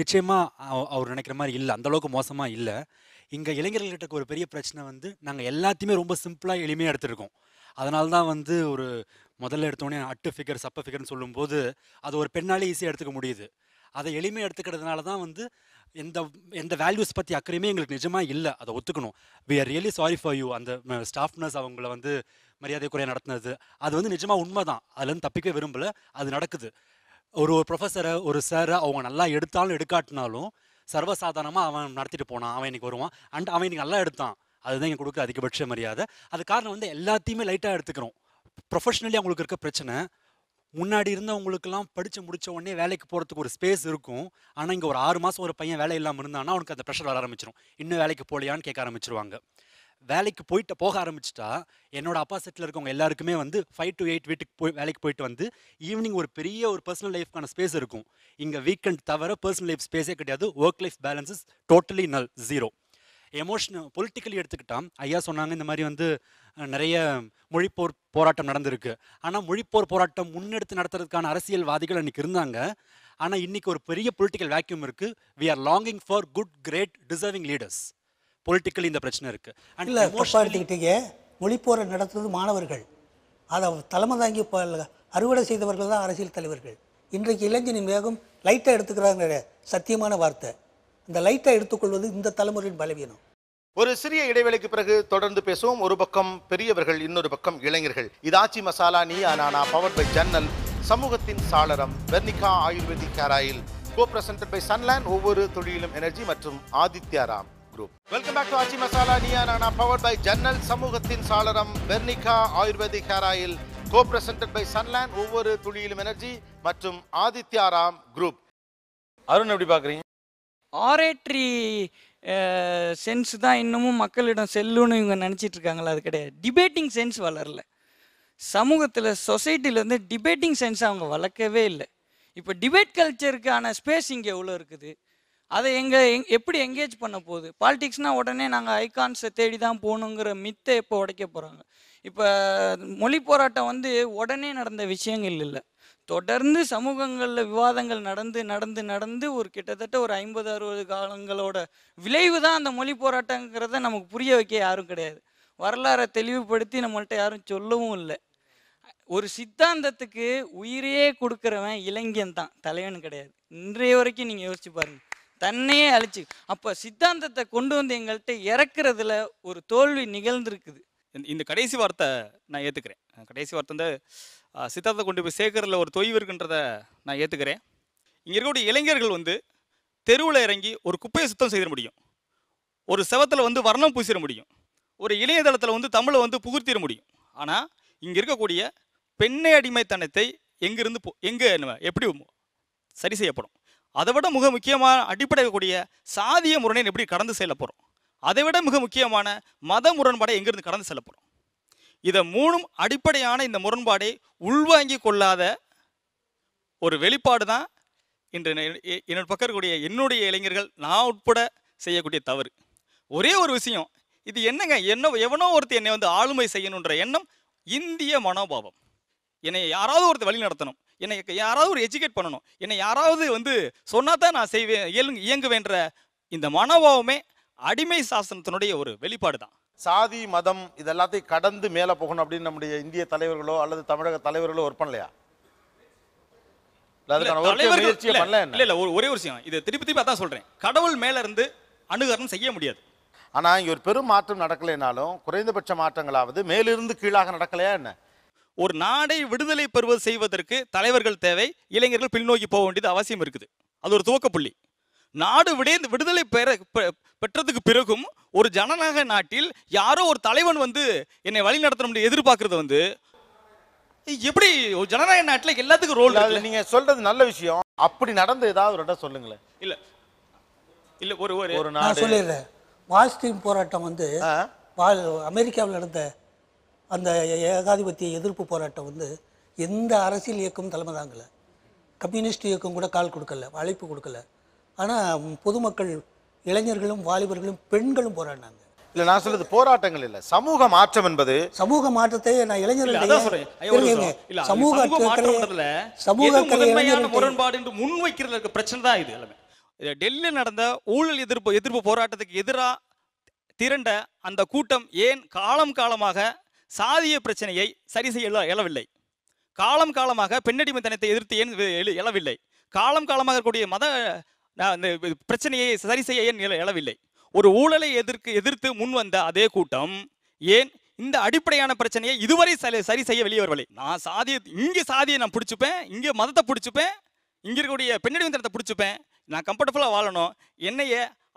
நிச்சயமாக அவர் நினைக்கிற மாதிரி இல்லை அந்தளவுக்கு மோசமாக இல்லை இங்கே இளைஞர்கள்கிட்ட ஒரு பெரிய பிரச்சனை வந்து நாங்கள் எல்லாத்தையுமே ரொம்ப சிம்பிளாக எளிமையாக எடுத்துருக்கோம் அதனால தான் வந்து ஒரு முதல்ல எடுத்தோடனே அட்டு ஃபிகர் சப்ப ஃபிகர்னு சொல்லும்போது அது ஒரு பெண்ணாலே ஈஸியாக எடுத்துக்க முடியுது அதை எளிமையாக எடுத்துக்கிறதுனால தான் வந்து எந்த எந்த வேல்யூஸ் பற்றி அக்கறையுமே எங்களுக்கு நிஜமாக இல்லை அதை ஒத்துக்கணும் we are really sorry for you அந்த ஸ்டாஃப்னஸ் அவங்கள வந்து மரியாதை நடத்துனது நடத்தினது அது வந்து நிஜமாக உண்மை தான் அதுலேருந்து தப்பிக்க விரும்பலை அது நடக்குது ஒரு ஒரு ப்ரொஃபஸரை ஒரு சாரை அவங்க நல்லா எடுத்தாலும் எடுக்காட்டினாலும் சர்வசாதாரணமாக அவன் நடத்திட்டு போனான் அவன் இன்னைக்கு வருவான் அண்ட் அவன் இன்றைக்கி நல்லா எடுத்தான் அதுதான் இங்கே கொடுக்குற அதிகபட்ச மரியாதை அது காரணம் வந்து எல்லாத்தையுமே லைட்டாக எடுத்துக்கிறோம் ப்ரொஃபஷ்னலி அவங்களுக்கு இருக்க பிரச்சனை முன்னாடி இருந்தவங்களுக்கெல்லாம் படித்து முடித்த உடனே வேலைக்கு போகிறதுக்கு ஒரு ஸ்பேஸ் இருக்கும் ஆனால் இங்கே ஒரு ஆறு மாதம் ஒரு பையன் வேலை இல்லாமல் இருந்தான்னா அவனுக்கு அந்த ப்ரெஷர் வர ஆரம்பிச்சிடும் இன்னும் வேலைக்கு போலையான்னு கேட்க ஆரம்பிச்சிருவாங்க வேலைக்கு போயிட்டு போக ஆரம்பிச்சிட்டா என்னோட அப்பா செட்டில் இருக்கவங்க எல்லாருக்குமே வந்து ஃபைவ் டு எயிட் வீட்டுக்கு போய் வேலைக்கு போயிட்டு வந்து ஈவினிங் ஒரு பெரிய ஒரு பர்சனல் லைஃப்க்கான ஸ்பேஸ் இருக்கும் இங்கே வீக்கெண்ட் தவிர பர்சனல் லைஃப் ஸ்பேஸே கிடையாது work life balances totally null zero emotional politically எடுத்துக்கிட்டால் ஐயா சொன்னாங்க இந்த மாதிரி வந்து நிறைய மொழிப்போர் போராட்டம் நடந்திருக்கு ஆனால் மொழிப்போர் போராட்டம் முன்னெடுத்து நடத்துறதுக்கான அரசியல்வாதிகள் இன்னைக்கு இருந்தாங்க ஆனால் இன்றைக்கி ஒரு பெரிய பொலிட்டிக்கல் வேக்யூம் இருக்குது we are longing for good great deserving leaders political இந்த பிரச்சனை இருக்கு இல்லை தப்பாக எடுத்துக்கிட்டீங்க மொழிப்போரை நடத்துவது மாணவர்கள் அதை தலைமை தாங்கி அறுவடை செய்தவர்கள் தான் அரசியல் தலைவர்கள் இன்றைக்கு இளைஞனின் வேகம் லைட்டாக எடுத்துக்கிறாங்க சத்தியமான வார்த்தை இந்த லைட்டாக எடுத்துக்கொள்வது இந்த தலைமுறையின் பலவீனம் ஒரு சிறிய இடைவெளிக்கு பிறகு தொடர்ந்து பேசுவோம் ஒரு பக்கம் பெரியவர்கள் இன்னொரு பக்கம் இளைஞர்கள் இதாச்சி மசாலா நீ ஆனா பவர் பை ஜன்னல் சமூகத்தின் சாளரம் Vernika ayurvedic hair oil co present by Sunland ஒவ்வொரு தொழிலும் எனர்ஜி மற்றும் Adityaram group welcome back to Aachi masala Neeya Naana powered by ஜன்னல் சமூகத்தின் சாளரம் பெர்னிகா ayurvedic hair oil co presented by Sunland ஒவ்வொரு துளியிலும் எனர்ஜி மற்றும் ஆதித்யா ராம் குரூப் அருண் எப்படி பார்க்குறீங்க ஆரேட்ரி சென்ஸ் தான் இன்னமும் மக்களிடம் செல்லுன்னு இவங்க நினச்சிட்டு இருக்காங்களா அது கிடையாது டிபேட்டிங் சென்ஸ் வளரல சமூகத்தில் சொசைட்டியில் வந்து டிபேட்டிங் சென்ஸ் அவங்க வளர்க்கவே இல்லை இப்போ டிபேட் கல்ச்சருக்கான ஸ்பேஸ் இங்கே எவ்வளோ இருக்குது அதை எங்கே எங் எப்படி எங்கேஜ் பண்ண போகுது பாலிடிக்ஸ்னால் உடனே நாங்கள் ஐகான்ஸை தேடி தான் போகணுங்கிற மித்தை இப்போ உடைக்க போகிறாங்க இப்போ மொழி போராட்டம் வந்து உடனே நடந்த விஷயங்கள் இல்லை தொடர்ந்து சமூகங்களில் விவாதங்கள் நடந்து நடந்து நடந்து ஒரு கிட்டத்தட்ட ஒரு ஐம்பது அறுபது காலங்களோட விளைவு தான் அந்த மொழி போராட்டங்கிறத நமக்கு புரிய வைக்க யாரும் கிடையாது வரலாறை தெளிவுபடுத்தி நம்மள்கிட்ட யாரும் சொல்லவும் இல்லை ஒரு சித்தாந்தத்துக்கு உயிரையே கொடுக்குறவன் இளைஞன் தான் தலைவன் கிடையாது இன்றைய வரைக்கும் நீங்கள் யோசிச்சு பாருங்கள் தன்னையே அழிச்சு அப்போ சித்தாந்தத்தை கொண்டு வந்து எங்கள்கிட்ட இறக்குறதுல ஒரு தோல்வி நிகழ்ந்திருக்குது இந்த கடைசி வார்த்தை நான் ஏற்றுக்கிறேன் கடைசி வார்த்தை வந்து சித்தாந்தத்தை கொண்டு போய் சேர்க்கறதுல ஒரு தொய்வு இருக்குன்றத நான் ஏற்றுக்கிறேன் இங்கே இருக்கக்கூடிய இளைஞர்கள் வந்து தெருவில் இறங்கி ஒரு குப்பையை சுத்தம் செய்திட முடியும் ஒரு செவத்தில் வந்து வர்ணம் பூசிட முடியும் ஒரு இளையதளத்தில் வந்து தமிழை வந்து புகுத்திட முடியும் ஆனால் இங்கே இருக்கக்கூடிய பெண்ணை அடிமைத்தனத்தை எங்கிருந்து போ எங்கே எப்படி சரி செய்யப்படும் அதை விட மிக முக்கியமான அடிப்படையக்கூடிய சாதிய முரணை எப்படி கடந்து செல்ல போகிறோம் அதை விட மிக முக்கியமான மத முரண்பாடை எங்கிருந்து கடந்து செல்ல போகிறோம் இதை மூணும் அடிப்படையான இந்த முரண்பாடை உள்வாங்கி கொள்ளாத ஒரு வெளிப்பாடு தான் இன்று என்னோட பக்கம் இருக்கக்கூடிய என்னுடைய இளைஞர்கள் நான் உட்பட செய்யக்கூடிய தவறு ஒரே ஒரு விஷயம் இது என்னங்க என்ன எவனோ ஒருத்தர் என்னை வந்து ஆளுமை செய்யணுன்ற எண்ணம் இந்திய மனோபாவம் என்னை யாராவது ஒருத்தர் வழி நடத்தணும் என்னை யாராவது ஒரு எஜுகேட் பண்ணணும் என்னை யாராவது வந்து சொன்னா தான் நான் செய்வேன் இயல் இயங்குவேன்ற இந்த மனோபாவமே அடிமை சாசனத்தினுடைய ஒரு வெளிப்பாடு தான் சாதி மதம் இது எல்லாத்தையும் கடந்து மேலே போகணும் அப்படின்னு நம்முடைய இந்திய தலைவர்களோ அல்லது தமிழக தலைவர்களோ ஒர்க் பண்ணலையா இல்ல இல்ல ஒரே ஒரு விஷயம் இது திருப்பி திருப்பி தான் சொல்றேன் கடவுள் மேல இருந்து அணுகரணம் செய்ய முடியாது ஆனா இங்க ஒரு பெரும் மாற்றம் நடக்கலைனாலும் குறைந்தபட்ச மாற்றங்களாவது மேலிருந்து கீழாக நடக்கலையா என்ன ஒரு நாடை விடுதலை பெறுவது செய்வதற்கு தலைவர்கள் தேவை இளைஞர்கள் பின்னோக்கி போக வேண்டியது அவசியம் இருக்குது அது ஒரு துவக்கப்புள்ளி நாடு விடைந்து விடுதலை பெற பெற்றதுக்கு பிறகும் ஒரு ஜனநாயக நாட்டில் யாரோ ஒரு தலைவன் வந்து என்னை வழி நடத்தணும் எதிர்பார்க்கறது வந்து எப்படி ஜனநாயக நாட்டில் எல்லாத்துக்கும் ரோல் நீங்க சொல்றது நல்ல விஷயம் அப்படி நடந்த ஏதாவது ஒரு இடம் சொல்லுங்களேன் இல்ல இல்ல ஒரு ஒரு நான் சொல்லிடுறேன் வாஸ்தீன் போராட்டம் வந்து அமெரிக்காவில் நடந்த அந்த ஏகாதிபத்திய எதிர்ப்பு போராட்டம் வந்து எந்த அரசியல் இயக்கமும் தலைமை தாங்கலை கம்யூனிஸ்ட் இயக்கம் கூட கால் கொடுக்கல அழைப்பு கொடுக்கல ஆனால் பொதுமக்கள் இளைஞர்களும் வாலிபர்களும் பெண்களும் போராடினாங்க இல்லை நான் சொல்றது போராட்டங்கள் இல்லை சமூக மாற்றம் என்பது சமூக மாற்றத்தை நான் இளைஞர்கள் சமூக சமூக முரண்பாடு என்று முன்வைக்கிறதுல பிரச்சனை தான் இது எல்லாமே டெல்லியில் நடந்த ஊழல் எதிர்ப்பு எதிர்ப்பு போராட்டத்துக்கு எதிராக திரண்ட அந்த கூட்டம் ஏன் காலம் காலமாக சாதிய பிரச்சனையை சரி செய்ய இயலவில்லை காலம் காலமாக பெண்ணடிமைத்தனத்தை எதிர்த்து ஏன் இயலவில்லை காலம் காலமாக இருக்கக்கூடிய மத அந்த பிரச்சனையை சரி செய்ய ஏன் இயலவில்லை ஒரு ஊழலை எதிர்க்கு எதிர்த்து முன் வந்த அதே கூட்டம் ஏன் இந்த அடிப்படையான பிரச்சனையை இதுவரை சரி செய்ய வெளியே வரவில்லை நான் சாதிய இங்கே சாதியை நான் பிடிச்சிப்பேன் இங்கே மதத்தை பிடிச்சிப்பேன் இங்கே இருக்கக்கூடிய பெண்ணடிமன்றத்தை பிடிச்சிப்பேன் நான் கம்ஃபர்டபுளாக வாழணும் என்னைய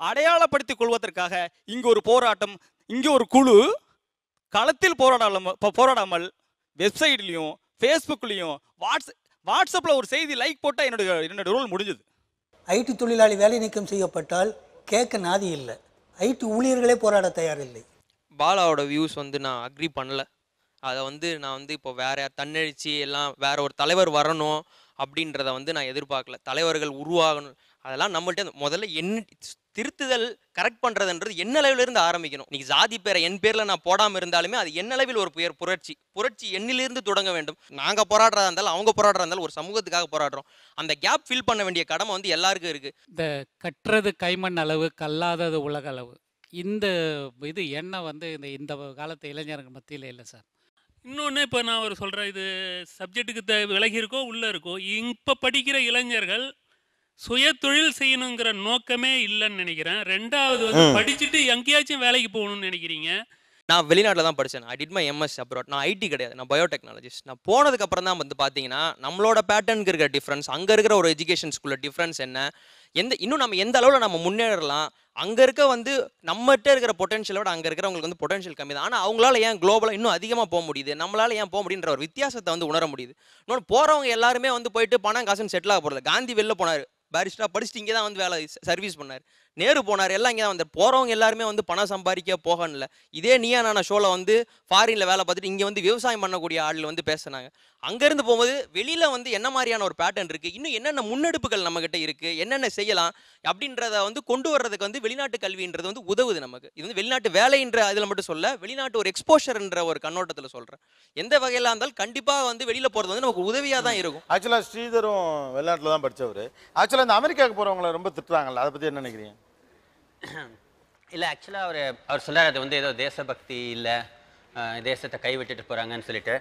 அடையாளப்படுத்திக் கொள்வதற்காக இங்கே ஒரு போராட்டம் இங்கே ஒரு குழு களத்தில் போராடாமல் போராடாமல் வெப்சைட்லேயும் ஃபேஸ்புக்லேயும் வாட்ஸ் வாட்ஸ்அப்பில் ஒரு செய்தி லைக் போட்டால் என்னோட என்னோட ரோல் முடிஞ்சது ஐடி தொழிலாளி வேலை நீக்கம் செய்யப்பட்டால் கேட்க நாதி இல்லை ஐடி ஊழியர்களே போராட தயார் இல்லை பாலாவோட வியூஸ் வந்து நான் அக்ரி பண்ணல அதை வந்து நான் வந்து இப்போ வேற தன்னெழுச்சி எல்லாம் வேற ஒரு தலைவர் வரணும் அப்படின்றத வந்து நான் எதிர்பார்க்கல தலைவர்கள் உருவாகணும் அதெல்லாம் நம்மள்ட்ட முதல்ல என்ன திருத்துதல் கரெக்ட் பண்ணுறதுன்றது என்ன அளவிலிருந்து ஆரம்பிக்கணும் இன்னைக்கு ஜாதி பேரை என் பேரில் நான் போடாமல் இருந்தாலுமே அது என்ன அளவில் ஒரு புயர் புரட்சி புரட்சி எண்ணிலிருந்து தொடங்க வேண்டும் நாங்கள் போராடுறதா இருந்தாலும் அவங்க போராடுறதா இருந்தாலும் ஒரு சமூகத்துக்காக போராடுறோம் அந்த கேப் ஃபில் பண்ண வேண்டிய கடமை வந்து எல்லாருக்கும் இருக்குது இந்த கற்றது கைமண் அளவு கல்லாதது உலக அளவு இந்த இது என்ன வந்து இந்த இந்த காலத்து இளைஞர்கள் மத்தியில் இல்லை சார் இன்னொன்று இப்போ நான் அவர் சொல்கிறேன் இது சப்ஜெக்ட்டுக்கு விலகி இருக்கோ உள்ளே இருக்கோ இப்போ படிக்கிற இளைஞர்கள் சுய தொழில் செய்யணுங்கிற நோக்கமே இல்லைன்னு நினைக்கிறேன் ரெண்டாவது வந்து படிச்சுட்டு எங்கேயாச்சும் வேலைக்கு போகணும்னு நினைக்கிறீங்க நான் வெளிநாட்டில் தான் படித்தேன் I did my MS abroad நான் ஐடி கிடையாது நான் பயோடெக்னாலஜிஸ்ட் நான் போனதுக்கு அப்புறம் தான் வந்து பார்த்தீங்கன்னா நம்மளோட பேட்டர்னுக்கு இருக்கிற டிஃப்ரென்ஸ் அங்கே இருக்கிற ஒரு எஜுகேஷன் ஸ்கூலில் டிஃப்ரென்ஸ் என்ன எந்த இன்னும் நம்ம எந்த அளவில் நம்ம முன்னேறலாம் அங்கே இருக்க வந்து நம்மகிட்ட இருக்கிற பொட்டன்ஷியலை விட அங்கே இருக்கிறவங்களுக்கு வந்து பொட்டன்ஷியல் கம்மி தான் ஆனால் அவங்களால ஏன் குளோபலாக இன்னும் அதிகமாக போக முடியுது நம்மளால ஏன் போக முடியுன்ற ஒரு வித்தியாசத்தை வந்து உணர முடியுது இன்னொன்று போகிறவங்க எல்லாருமே வந்து போயிட்டு பணம் காசுன்னு செட்டில் ஆக போகிறது காந்தி வெளில போனார் பேரிஸ்டா படிச்சுட்டு இங்கே தான் வந்து வேலை சர்வீஸ் பண்ணார் நேரு போனார் எல்லாம் இங்கே தான் வந்து போகிறவங்க எல்லாருமே வந்து பணம் சம்பாதிக்க போகணும்ல இதே நீயா நான் ஷோவில் வந்து ஃபாரினில் வேலை பார்த்துட்டு இங்கே வந்து விவசாயம் பண்ணக்கூடிய ஆள் வந்து பேசுனாங்க அங்கேருந்து போகும்போது வெளியில் வந்து என்ன மாதிரியான ஒரு பேட்டர்ன் இருக்குது இன்னும் என்னென்ன முன்னெடுப்புகள் நம்மக்கிட்ட இருக்குது என்னென்ன செய்யலாம் அப்படின்றத வந்து கொண்டு வர்றதுக்கு வந்து வெளிநாட்டு கல்வின்றது வந்து உதவுது நமக்கு இது வந்து வெளிநாட்டு வேலைன்ற அதில் மட்டும் சொல்ல வெளிநாட்டு ஒரு எக்ஸ்போஷர்ன்ற ஒரு கண்ணோட்டத்தில் சொல்கிறேன் எந்த வகையில் இருந்தாலும் கண்டிப்பாக வந்து வெளியில் போகிறது வந்து நமக்கு உதவியாக தான் இருக்கும் ஆக்சுவலாக ஸ்ரீதரும் வெளிநாட்டில் தான் படித்தவர் ஆக்சுவலாக இந்த அமெரிக்காவுக்கு போகிறவங்களை ரொம்ப திட்டுறாங்கல்ல அதை பற்றி என்ன நினைக்கிறீங்க இல்லை ஆக்சுவலாக அவர் அவர் சொன்னார் அது வந்து ஏதோ தேசபக்தி இல்லை தேசத்தை கைவிட்டுட்டு போகிறாங்கன்னு சொல்லிட்டு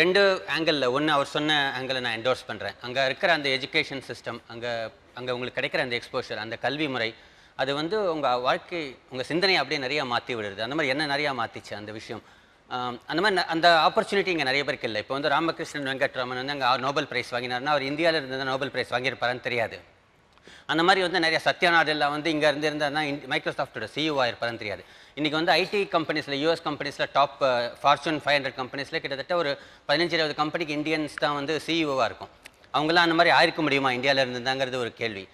ரெண்டு ஆங்கிளில் ஒன்று அவர் சொன்ன ஆங்கிளை நான் என்டோர்ஸ் பண்ணுறேன் அங்கே இருக்கிற அந்த எஜுகேஷன் சிஸ்டம் அங்கே அங்கே உங்களுக்கு கிடைக்கிற அந்த எக்ஸ்போஷர் அந்த கல்வி முறை அது வந்து உங்கள் வாழ்க்கை உங்கள் சிந்தனையை அப்படியே நிறையா மாற்றி விடுறது அந்த மாதிரி என்ன நிறையா மாற்றிச்சு அந்த விஷயம் அந்த மாதிரி அந்த ஆப்பர்ச்சுனிட்டி இங்கே நிறைய பேருக்கு இல்லை இப்போ வந்து ராமகிருஷ்ணன் வெங்கட்ராமன் வந்து அங்கே நோபல் பிரைஸ் வாங்கினார்னா அவர் இந்தியாவில் இருந்து நோபல் பிரைஸ் வாங்கியிருப்பாருன்னு தெரியாது அந்த மாதிரி வந்து நிறைய சத்யாநாடெல்லா வந்து இங்கே இருந்து இருந்தால் மைக்ரோசாஃப்டோட சிஇஓ e இருப்பாருன்னு தெரியாது இன்றைக்கி வந்து ஐடி கம்பெனிஸில் யூஎஸ் கம்பெனிஸில் டாப் ஃபார்ச்சூன் ஃபைவ் ஹண்ட்ரட் கம்பெனிஸில் கிட்டத்தட்ட ஒரு பதினஞ்சு இருபது கம்பெனிக்கு இந்தியன்ஸ் தான் வந்து சிஇஓவாக e இருக்கும் அவங்களாம் அந்த மாதிரி ஆயிருக்க முடியுமா இந்தியாவில் இருந்துதாங்கிறது ஒரு கேள்வி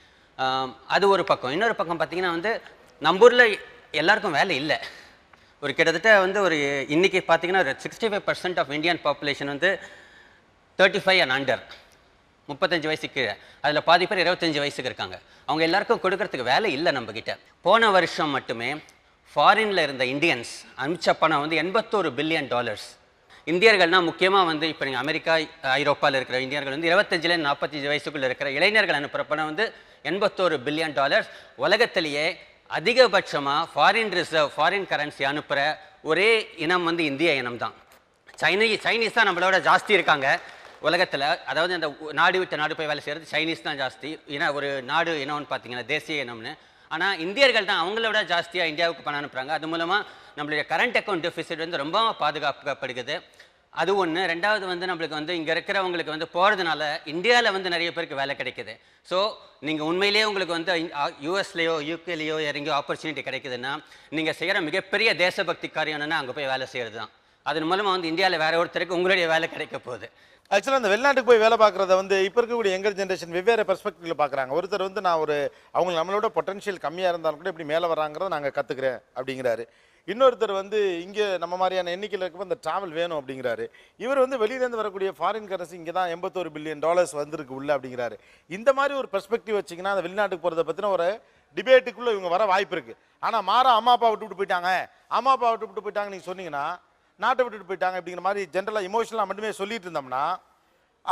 அது ஒரு பக்கம் இன்னொரு பக்கம் பார்த்திங்கன்னா வந்து நம்பூரில் எல்லாருக்கும் வேலை இல்லை ஒரு கிட்டத்தட்ட வந்து ஒரு இன்றைக்கி பார்த்திங்கன்னா ஒரு sixty five percent of Indian population வந்து தேர்ட்டி ஃபைவ் அண்ட் அண்டர் முப்பத்தஞ்சு வயசு கீழே அதில் பாதி பேர் இருபத்தஞ்சு வயசுக்கு இருக்காங்க அவங்க எல்லாருக்கும் கொடுக்கறதுக்கு வேலை இல்லை நம்மக்கிட்ட போன வருஷம் மட்டுமே ஃபாரினில் இருந்த இந்தியன்ஸ் அமிச்ச பணம் வந்து எண்பத்தோரு பில்லியன் டாலர்ஸ் இந்தியர்கள்னால் முக்கியமாக வந்து இப்போ நீங்கள் அமெரிக்கா ஐரோப்பாவில் இருக்கிற இந்தியர்கள் வந்து இருபத்தஞ்சிலேருந்து நாற்பத்தஞ்சு வயசுக்குள்ளே இருக்கிற இளைஞர்கள் அனுப்புகிற பணம் வந்து எண்பத்தோரு பில்லியன் டாலர்ஸ் உலகத்திலேயே அதிகபட்சமாக ஃபாரின் ரிசர்வ் ஃபாரின் கரன்சி அனுப்புகிற ஒரே இனம் வந்து இந்திய இனம் தான் சைனீ சைனீஸ் தான் நம்மளோட ஜாஸ்தி இருக்காங்க உலகத்தில் அதாவது அந்த நாடு விட்டு நாடு போய் வேலை செய்கிறது சைனீஸ் தான் ஜாஸ்தி ஏன்னா ஒரு நாடு என்னன்னு பார்த்தீங்கன்னா தேசிய இனம்னு ஆனால் இந்தியர்கள் தான் அவங்கள விட ஜாஸ்தியாக இந்தியாவுக்கு பணம் அனுப்புகிறாங்க அது மூலமாக நம்மளுடைய கரண்ட் அக்கௌண்ட் டெஃபிசிட் வந்து ரொம்ப பாதுகாக்கப்படுகிறது அது ஒன்று ரெண்டாவது வந்து நம்மளுக்கு வந்து இங்கே இருக்கிறவங்களுக்கு வந்து போகிறதுனால இந்தியாவில் வந்து நிறைய பேருக்கு வேலை கிடைக்குது ஸோ நீங்கள் உண்மையிலேயே உங்களுக்கு வந்து யூஎஸ்லேயோ யூகேலேயோ இறங்கியோ ஆப்பர்ச்சுனிட்டி கிடைக்குதுன்னா நீங்கள் செய்கிற மிகப்பெரிய தேசபக்தி காரியம் என்னென்னா அங்கே போய் வேலை செய்கிறது தான் அதன் மூலமாக வந்து இந்தியாவில் வேற ஒருத்தருக்கு உங்களுடைய வேலை கிடைக்க போகுது ஆக்சுவலாக அந்த வெளிநாட்டுக்கு போய் வேலை பார்க்குறத வந்து இப்போ இருக்கக்கூடிய எங்கர் ஜென்ரேஷன் வெவ்வேறு பெர்ஸ்பெக்டிவில் பார்க்குறாங்க ஒருத்தர் வந்து நான் ஒரு அவங்க நம்மளோட பொட்டன்ஷியல் கம்மியாக இருந்தாலும் கூட இப்படி மேலே வராங்கிறத நாங்கள் கற்றுக்கிறேன் அப்படிங்கிறாரு இன்னொருத்தர் வந்து இங்கே நம்ம மாதிரியான எண்ணிக்கையில் இருக்கப்போ அந்த ட்ராவல் வேணும் அப்படிங்கிறாரு இவர் வந்து வெளியிலேருந்து வரக்கூடிய ஃபாரின் கரன்சி இங்கே தான் எண்பத்தோரு பில்லியன் டாலர்ஸ் வந்திருக்கு உள்ள அப்படிங்கிறாரு இந்த மாதிரி ஒரு பெர்ஸ்பெக்டிவ் வச்சிங்கன்னா அந்த வெளிநாட்டுக்கு போகிறத பற்றின ஒரு டிபேட்டுக்குள்ளே இவங்க வர வாய்ப்பு இருக்குது ஆனால் மாற அம்மா அப்பா விட்டு விட்டு போயிட்டாங்க அம்மா அப்பா விட்டு விட்டு போயிட்டாங்க நீங்கள் சொன்னீங்கன்னா நாட்டை விட்டுட்டு போயிட்டாங்க அப்படிங்கிற மாதிரி ஜென்ரலாக இமோஷனலாக மட்டுமே சொல்லிட்டு இருந்தோம்னா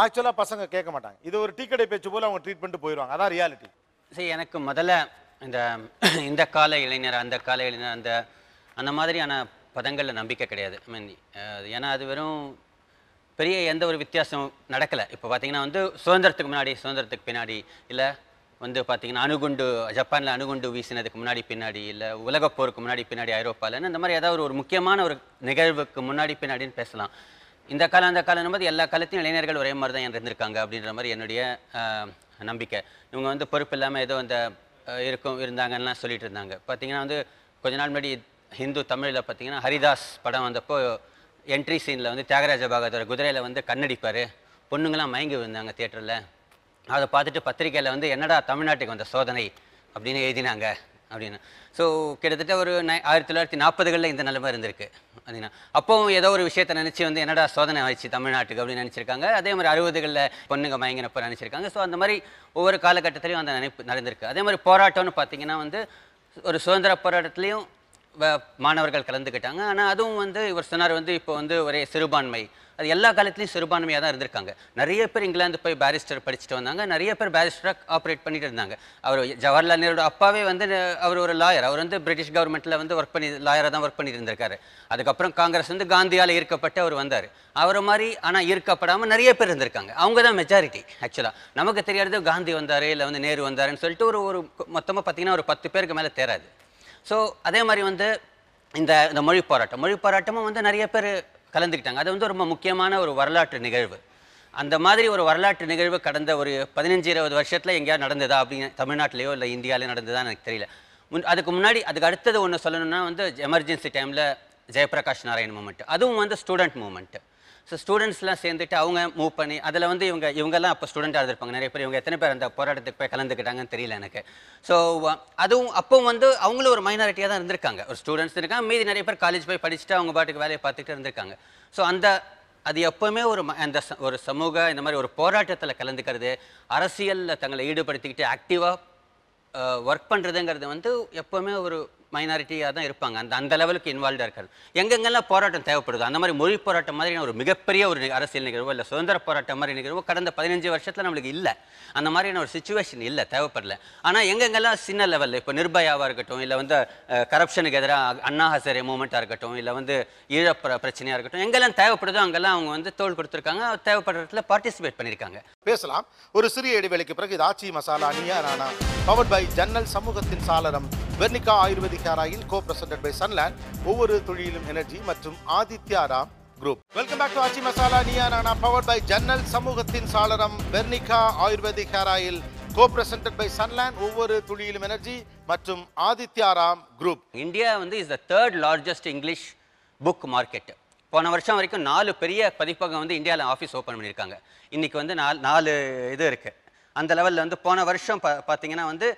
ஆக்சுவலாக பசங்க கேட்க மாட்டாங்க இது ஒரு டீ கடை பேச்சு போல அவங்க ட்ரீட் பண்ணிட்டு போயிடுவாங்க அதான் ரியாலிட்டி சரி எனக்கு முதல்ல இந்த இந்த கால இளைஞர் அந்த கால இளைஞர் அந்த அந்த மாதிரியான பதங்களில் நம்பிக்கை கிடையாது ஐ மீன் ஏன்னா அது வெறும் பெரிய எந்த ஒரு வித்தியாசம் நடக்கலை இப்போ பார்த்தீங்கன்னா வந்து சுதந்திரத்துக்கு முன்னாடி சுதந்திரத்துக்கு பின்னாடி இல்லை வந்து பார்த்தீங்கன்னா அணுகுண்டு ஜப்பானில் அணுகுண்டு வீசினதுக்கு முன்னாடி பின்னாடி இல்லை உலகப் போருக்கு முன்னாடி பின்னாடி ஐரோப்பாவில்னு இந்த மாதிரி ஏதாவது ஒரு முக்கியமான ஒரு நிகழ்வுக்கு முன்னாடி பின்னாடின்னு பேசலாம் இந்த காலம் அந்த காலம் போது எல்லா காலத்தையும் இளைஞர்கள் ஒரே மாதிரி தான் இருந்திருக்காங்க அப்படின்ற மாதிரி என்னுடைய நம்பிக்கை இவங்க வந்து பொறுப்பு இல்லாமல் ஏதோ அந்த இருக்கும் இருந்தாங்கன்னா சொல்லிட்டு இருந்தாங்க பார்த்தீங்கன்னா வந்து கொஞ்ச நாள் முன்னாடி ஹிந்து தமிழில் பார்த்தீங்கன்னா ஹரிதாஸ் படம் வந்தப்போ என்ட்ரி சீனில் வந்து தியாகராஜ பாகவதர் குதிரையில் வந்து கண்ணடிப்பார் பொண்ணுங்களாம் மயங்கி விழுந்தாங்க தேட்டரில் அதை பார்த்துட்டு பத்திரிக்கையில் வந்து என்னடா தமிழ்நாட்டுக்கு வந்த சோதனை அப்படின்னு எழுதினாங்க அப்படின்னு ஸோ கிட்டத்தட்ட ஒரு நை ஆயிரத்தி தொள்ளாயிரத்தி நாற்பதுகளில் இந்த நிலைமை இருந்திருக்கு அப்படின்னா அப்போவும் ஏதோ ஒரு விஷயத்தை நினச்சி வந்து என்னடா சோதனை ஆயிடுச்சு தமிழ்நாட்டுக்கு அப்படின்னு நினச்சிருக்காங்க அதே மாதிரி அறுபதுகளில் பொண்ணுங்க மயங்கினப்போ நினச்சிருக்காங்க ஸோ அந்த மாதிரி ஒவ்வொரு காலகட்டத்திலையும் அந்த நினைப்பு நடந்திருக்கு அதே மாதிரி போராட்டம்னு பார்த்தீங்கன்னா வந்து ஒரு சுதந்திர போராட்டத்துலேயும் மாணவர்கள் கலந்துக்கிட்டாங்க ஆனால் அதுவும் வந்து இவர் சொன்னார் வந்து இப்போ வந்து ஒரே சிறுபான்மை அது எல்லா காலத்துலையும் சிறுபான்மையாக தான் இருந்திருக்காங்க நிறைய பேர் இங்கிலாந்து போய் பேரிஸ்டர் படிச்சுட்டு வந்தாங்க நிறைய பேர் பேரிஸ்டராக ஆப்ரேட் பண்ணிட்டு இருந்தாங்க அவர் ஜவஹர்லால் நேரு அப்பாவே வந்து அவர் ஒரு லாயர் அவர் வந்து பிரிட்டிஷ் கவர்மெண்ட்டில் வந்து ஒர்க் பண்ணி லாயராக தான் ஒர்க் பண்ணிட்டு இருந்திருக்காரு அதுக்கப்புறம் காங்கிரஸ் வந்து காந்தியால் ஈர்க்கப்பட்டு அவர் வந்தார் அவர் மாதிரி ஆனால் ஈர்க்கப்படாமல் நிறைய பேர் இருந்திருக்காங்க அவங்க தான் மெஜாரிட்டி ஆக்சுவலாக நமக்கு தெரியாதது காந்தி வந்தார் இல்லை வந்து நேரு வந்தாருன்னு சொல்லிட்டு ஒரு ஒரு மொத்தமாக பார்த்தீங்கன்னா ஒரு பத்து பேருக்கு மேலே தேராது ஸோ அதே மாதிரி வந்து இந்த இந்த மொழி போராட்டம் மொழி போராட்டமும் வந்து நிறைய பேர் கலந்துக்கிட்டாங்க அது வந்து ரொம்ப முக்கியமான ஒரு வரலாற்று நிகழ்வு அந்த மாதிரி ஒரு வரலாற்று நிகழ்வு கடந்த ஒரு பதினஞ்சு இருபது வருஷத்தில் எங்கேயாவது நடந்ததா அப்படின்னு தமிழ்நாட்டிலேயோ இல்லை இந்தியாவிலேயோ நடந்ததா எனக்கு தெரியல முன் அதுக்கு முன்னாடி அதுக்கு அடுத்தது ஒன்று சொல்லணும்னா வந்து எமர்ஜென்சி டைமில் ஜெயபிரகாஷ் நாராயண் மூமெண்ட் அதுவும் வந்து ஸ்டூடெண்ட் மூமெண்ட்டு ஸோ ஸ்டூடெண்ட்ஸ்லாம் சேர்ந்துட்டு அவங்க மூவ் பண்ணி அதில் வந்து இவங்க இவங்கெல்லாம் அப்போ ஸ்டூடெண்டாக இருந்திருப்பாங்க நிறைய பேர் இவங்க எத்தனை பேர் அந்த போராட்டத்துக்கு போய் கலந்துக்கிட்டாங்கன்னு தெரியல எனக்கு ஸோ அதுவும் அப்போ வந்து அவங்களும் ஒரு மைனாரிட்டியாக தான் இருந்திருக்காங்க ஒரு ஸ்டூடெண்ட்ஸ் இருக்காங்க மீதி நிறைய பேர் காலேஜ் போய் படிச்சுட்டு அவங்க பாட்டுக்கு வேலையை பார்த்துட்டு இருந்திருக்காங்க ஸோ அந்த அது எப்போவுமே ஒரு அந்த ஒரு சமூக இந்த மாதிரி ஒரு போராட்டத்தில் கலந்துக்கிறது அரசியலில் தங்களை ஈடுபடுத்திக்கிட்டு ஆக்டிவாக ஒர்க் பண்ணுறதுங்கிறது வந்து எப்போவுமே ஒரு மைனாரிட்டியாக தான் இருப்பாங்க அந்த அந்த லெவலுக்கு இன்வால்வாக இருக்காரு எங்கெங்கெல்லாம் போராட்டம் தேவைப்படுது அந்த மாதிரி மொழி போராட்டம் மாதிரி ஒரு மிகப்பெரிய ஒரு அரசியல் நிகழ்வோ இல்லை சுதந்திர போராட்டம் மாதிரி நிகழ்வோ கடந்த பதினஞ்சு வருஷத்தில் நம்மளுக்கு இல்லை அந்த மாதிரியான ஒரு சுச்சுவேஷன் இல்லை தேவைப்படல ஆனால் எங்கெங்கெல்லாம் சின்ன லெவலில் இப்போ நிர்பயாவாக இருக்கட்டும் இல்லை வந்து கரப்ஷனுக்கு எதிராக அண்ணா ஹசரே மூமெண்ட்டாக இருக்கட்டும் இல்லை வந்து ஈழப்ப பிரச்சனையாக இருக்கட்டும் எங்கெல்லாம் தேவைப்படுதோ அங்கெல்லாம் அவங்க வந்து தோல் கொடுத்துருக்காங்க தேவைப்படுறதுல இடத்துல பார்ட்டிசிபேட் பண்ணியிருக்காங்க பேசலாம் ஒரு சிறிய இடைவெளிக்கு பிறகு இது ஆட்சி மசாலா நீயா நானா பவர் பை ஜன்னல் சமூகத்தின் சாளரம் Vernika ayurvedic hair oil co presented by Sunland ஒவ்வொரு தொழிலும் எனர்ஜி மற்றும் Aditya Ram group welcome back to Aachi masala Neeya Naana powered by ஜன்னல் சமூகத்தின் சாளரம் Vernika ayurvedic hair oil co presented by Sunland ஒவ்வொரு தொழிலும் எனர்ஜி மற்றும் ஆதித்யா ராம் குரூப் இந்தியா வந்து is the third largest English book market போன வருஷம் வரைக்கும் நாலு பெரிய பதிப்பகம் வந்து இந்தியாவில் ஆஃபீஸ் ஓப்பன் பண்ணியிருக்காங்க இன்றைக்கி வந்து நாலு நாலு இது இருக்குது அந்த லெவலில் வந்து போன வருஷம் பா பார்த்தீங்கன்னா வந்து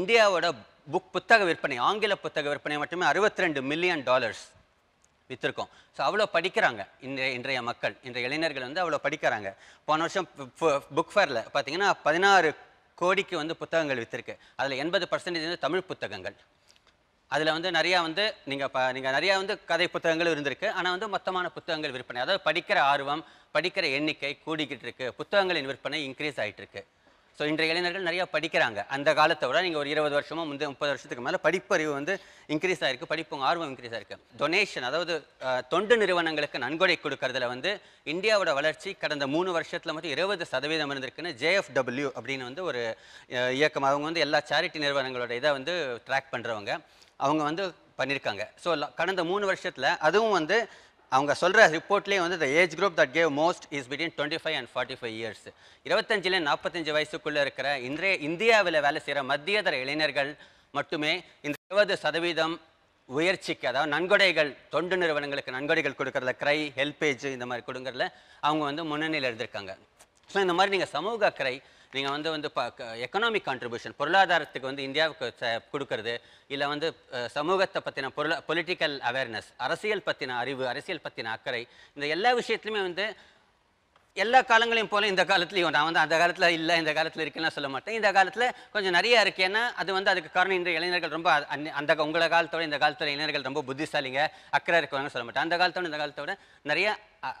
இந்தியாவோட புக் புத்தக விற்பனை ஆங்கில புத்தக விற்பனை மட்டுமே அறுபத்தி ரெண்டு மில்லியன் டாலர்ஸ் விற்றுருக்கோம் ஸோ அவ்வளோ படிக்கிறாங்க இன்றைய இன்றைய மக்கள் இன்றைய இளைஞர்கள் வந்து அவ்வளோ படிக்கிறாங்க போன வருஷம் புக் ஃபேரில் பார்த்தீங்கன்னா பதினாறு கோடிக்கு வந்து புத்தகங்கள் விற்றுருக்கு அதில் எண்பது பர்சன்டேஜ் வந்து தமிழ் புத்தகங்கள் அதில் வந்து நிறையா வந்து நீங்கள் ப நீங்கள் நிறையா வந்து கதை புத்தகங்கள் இருந்திருக்கு ஆனால் வந்து மொத்தமான புத்தகங்கள் விற்பனை அதாவது படிக்கிற ஆர்வம் படிக்கிற எண்ணிக்கை கூடிக்கிட்டு இருக்குது புத்தகங்களின் விற்பனை இன்க்ரீஸ் ஆகிட்டு இருக்குது ஸோ இன்றைய இளைஞர்கள் நிறையா படிக்கிறாங்க அந்த காலத்தை விட நீங்கள் ஒரு இருபது வருஷமாக முந்தைய முப்பது வருஷத்துக்கு மேலே படிப்பறிவு வந்து இன்க்ரீஸ் ஆகிருக்கு படிப்பு ஆர்வம் இன்க்ரீஸ் ஆகிருக்கு டொனேஷன் அதாவது தொண்டு நிறுவனங்களுக்கு நன்கொடை கொடுக்கறதுல வந்து இந்தியாவோட வளர்ச்சி கடந்த மூணு வருஷத்தில் மட்டும் இருபது சதவீதம் இருந்திருக்குன்னு ஜேஎஃப்டபிள்யூ அப்படின்னு வந்து ஒரு இயக்கம் அவங்க வந்து எல்லா சேரிட்டி நிறுவனங்களோட இதை வந்து ட்ராக் பண்ணுறவங்க அவங்க வந்து பண்ணியிருக்காங்க ஸோ கடந்த மூணு வருஷத்தில் அதுவும் வந்து அவங்க சொல்கிற ரிப்போர்ட்லேயே வந்து the age group that gave most is between twenty five and forty five years இருபத்தஞ்சில் நாற்பத்தஞ்சு வயசுக்குள்ளே இருக்கிற இன்றைய இந்தியாவில் வேலை செய்கிற மத்தியதர இளைஞர்கள் மட்டுமே இந்த இருபது சதவீதம் உயர்ச்சிக்கு அதாவது நன்கொடைகள் தொண்டு நிறுவனங்களுக்கு நன்கொடைகள் கொடுக்குறதுல கிரை ஹெல்பேஜ் இந்த மாதிரி கொடுங்கறதுல அவங்க வந்து முன்னணியில் எழுதியிருக்காங்க ஸோ இந்த மாதிரி நீங்கள் சமூக கிரை நீங்கள் வந்து வந்து ப எக்கனாமிக் கான்ட்ரிபியூஷன் பொருளாதாரத்துக்கு வந்து இந்தியாவுக்கு கொடுக்கறது இல்லை வந்து சமூகத்தை பற்றின பொருளா பொலிட்டிக்கல் அவேர்னஸ் அரசியல் பற்றின அறிவு அரசியல் பற்றின அக்கறை இந்த எல்லா விஷயத்துலையுமே வந்து எல்லா காலங்களையும் போல இந்த காலத்துலையும் நான் வந்து அந்த காலத்தில் இல்லை இந்த காலத்தில் இருக்குன்னா சொல்ல மாட்டேன் இந்த காலத்தில் கொஞ்சம் நிறைய இருக்குது ஏன்னா அது வந்து அதுக்கு காரணம் இந்த இளைஞர்கள் ரொம்ப அந்த உங்களை காலத்தோட இந்த காலத்தில் இளைஞர்கள் ரொம்ப புத்திசாலிங்க அக்கறை இருக்கிறவங்க சொல்ல மாட்டேன் அந்த காலத்தோட இந்த காலத்தோட நிறைய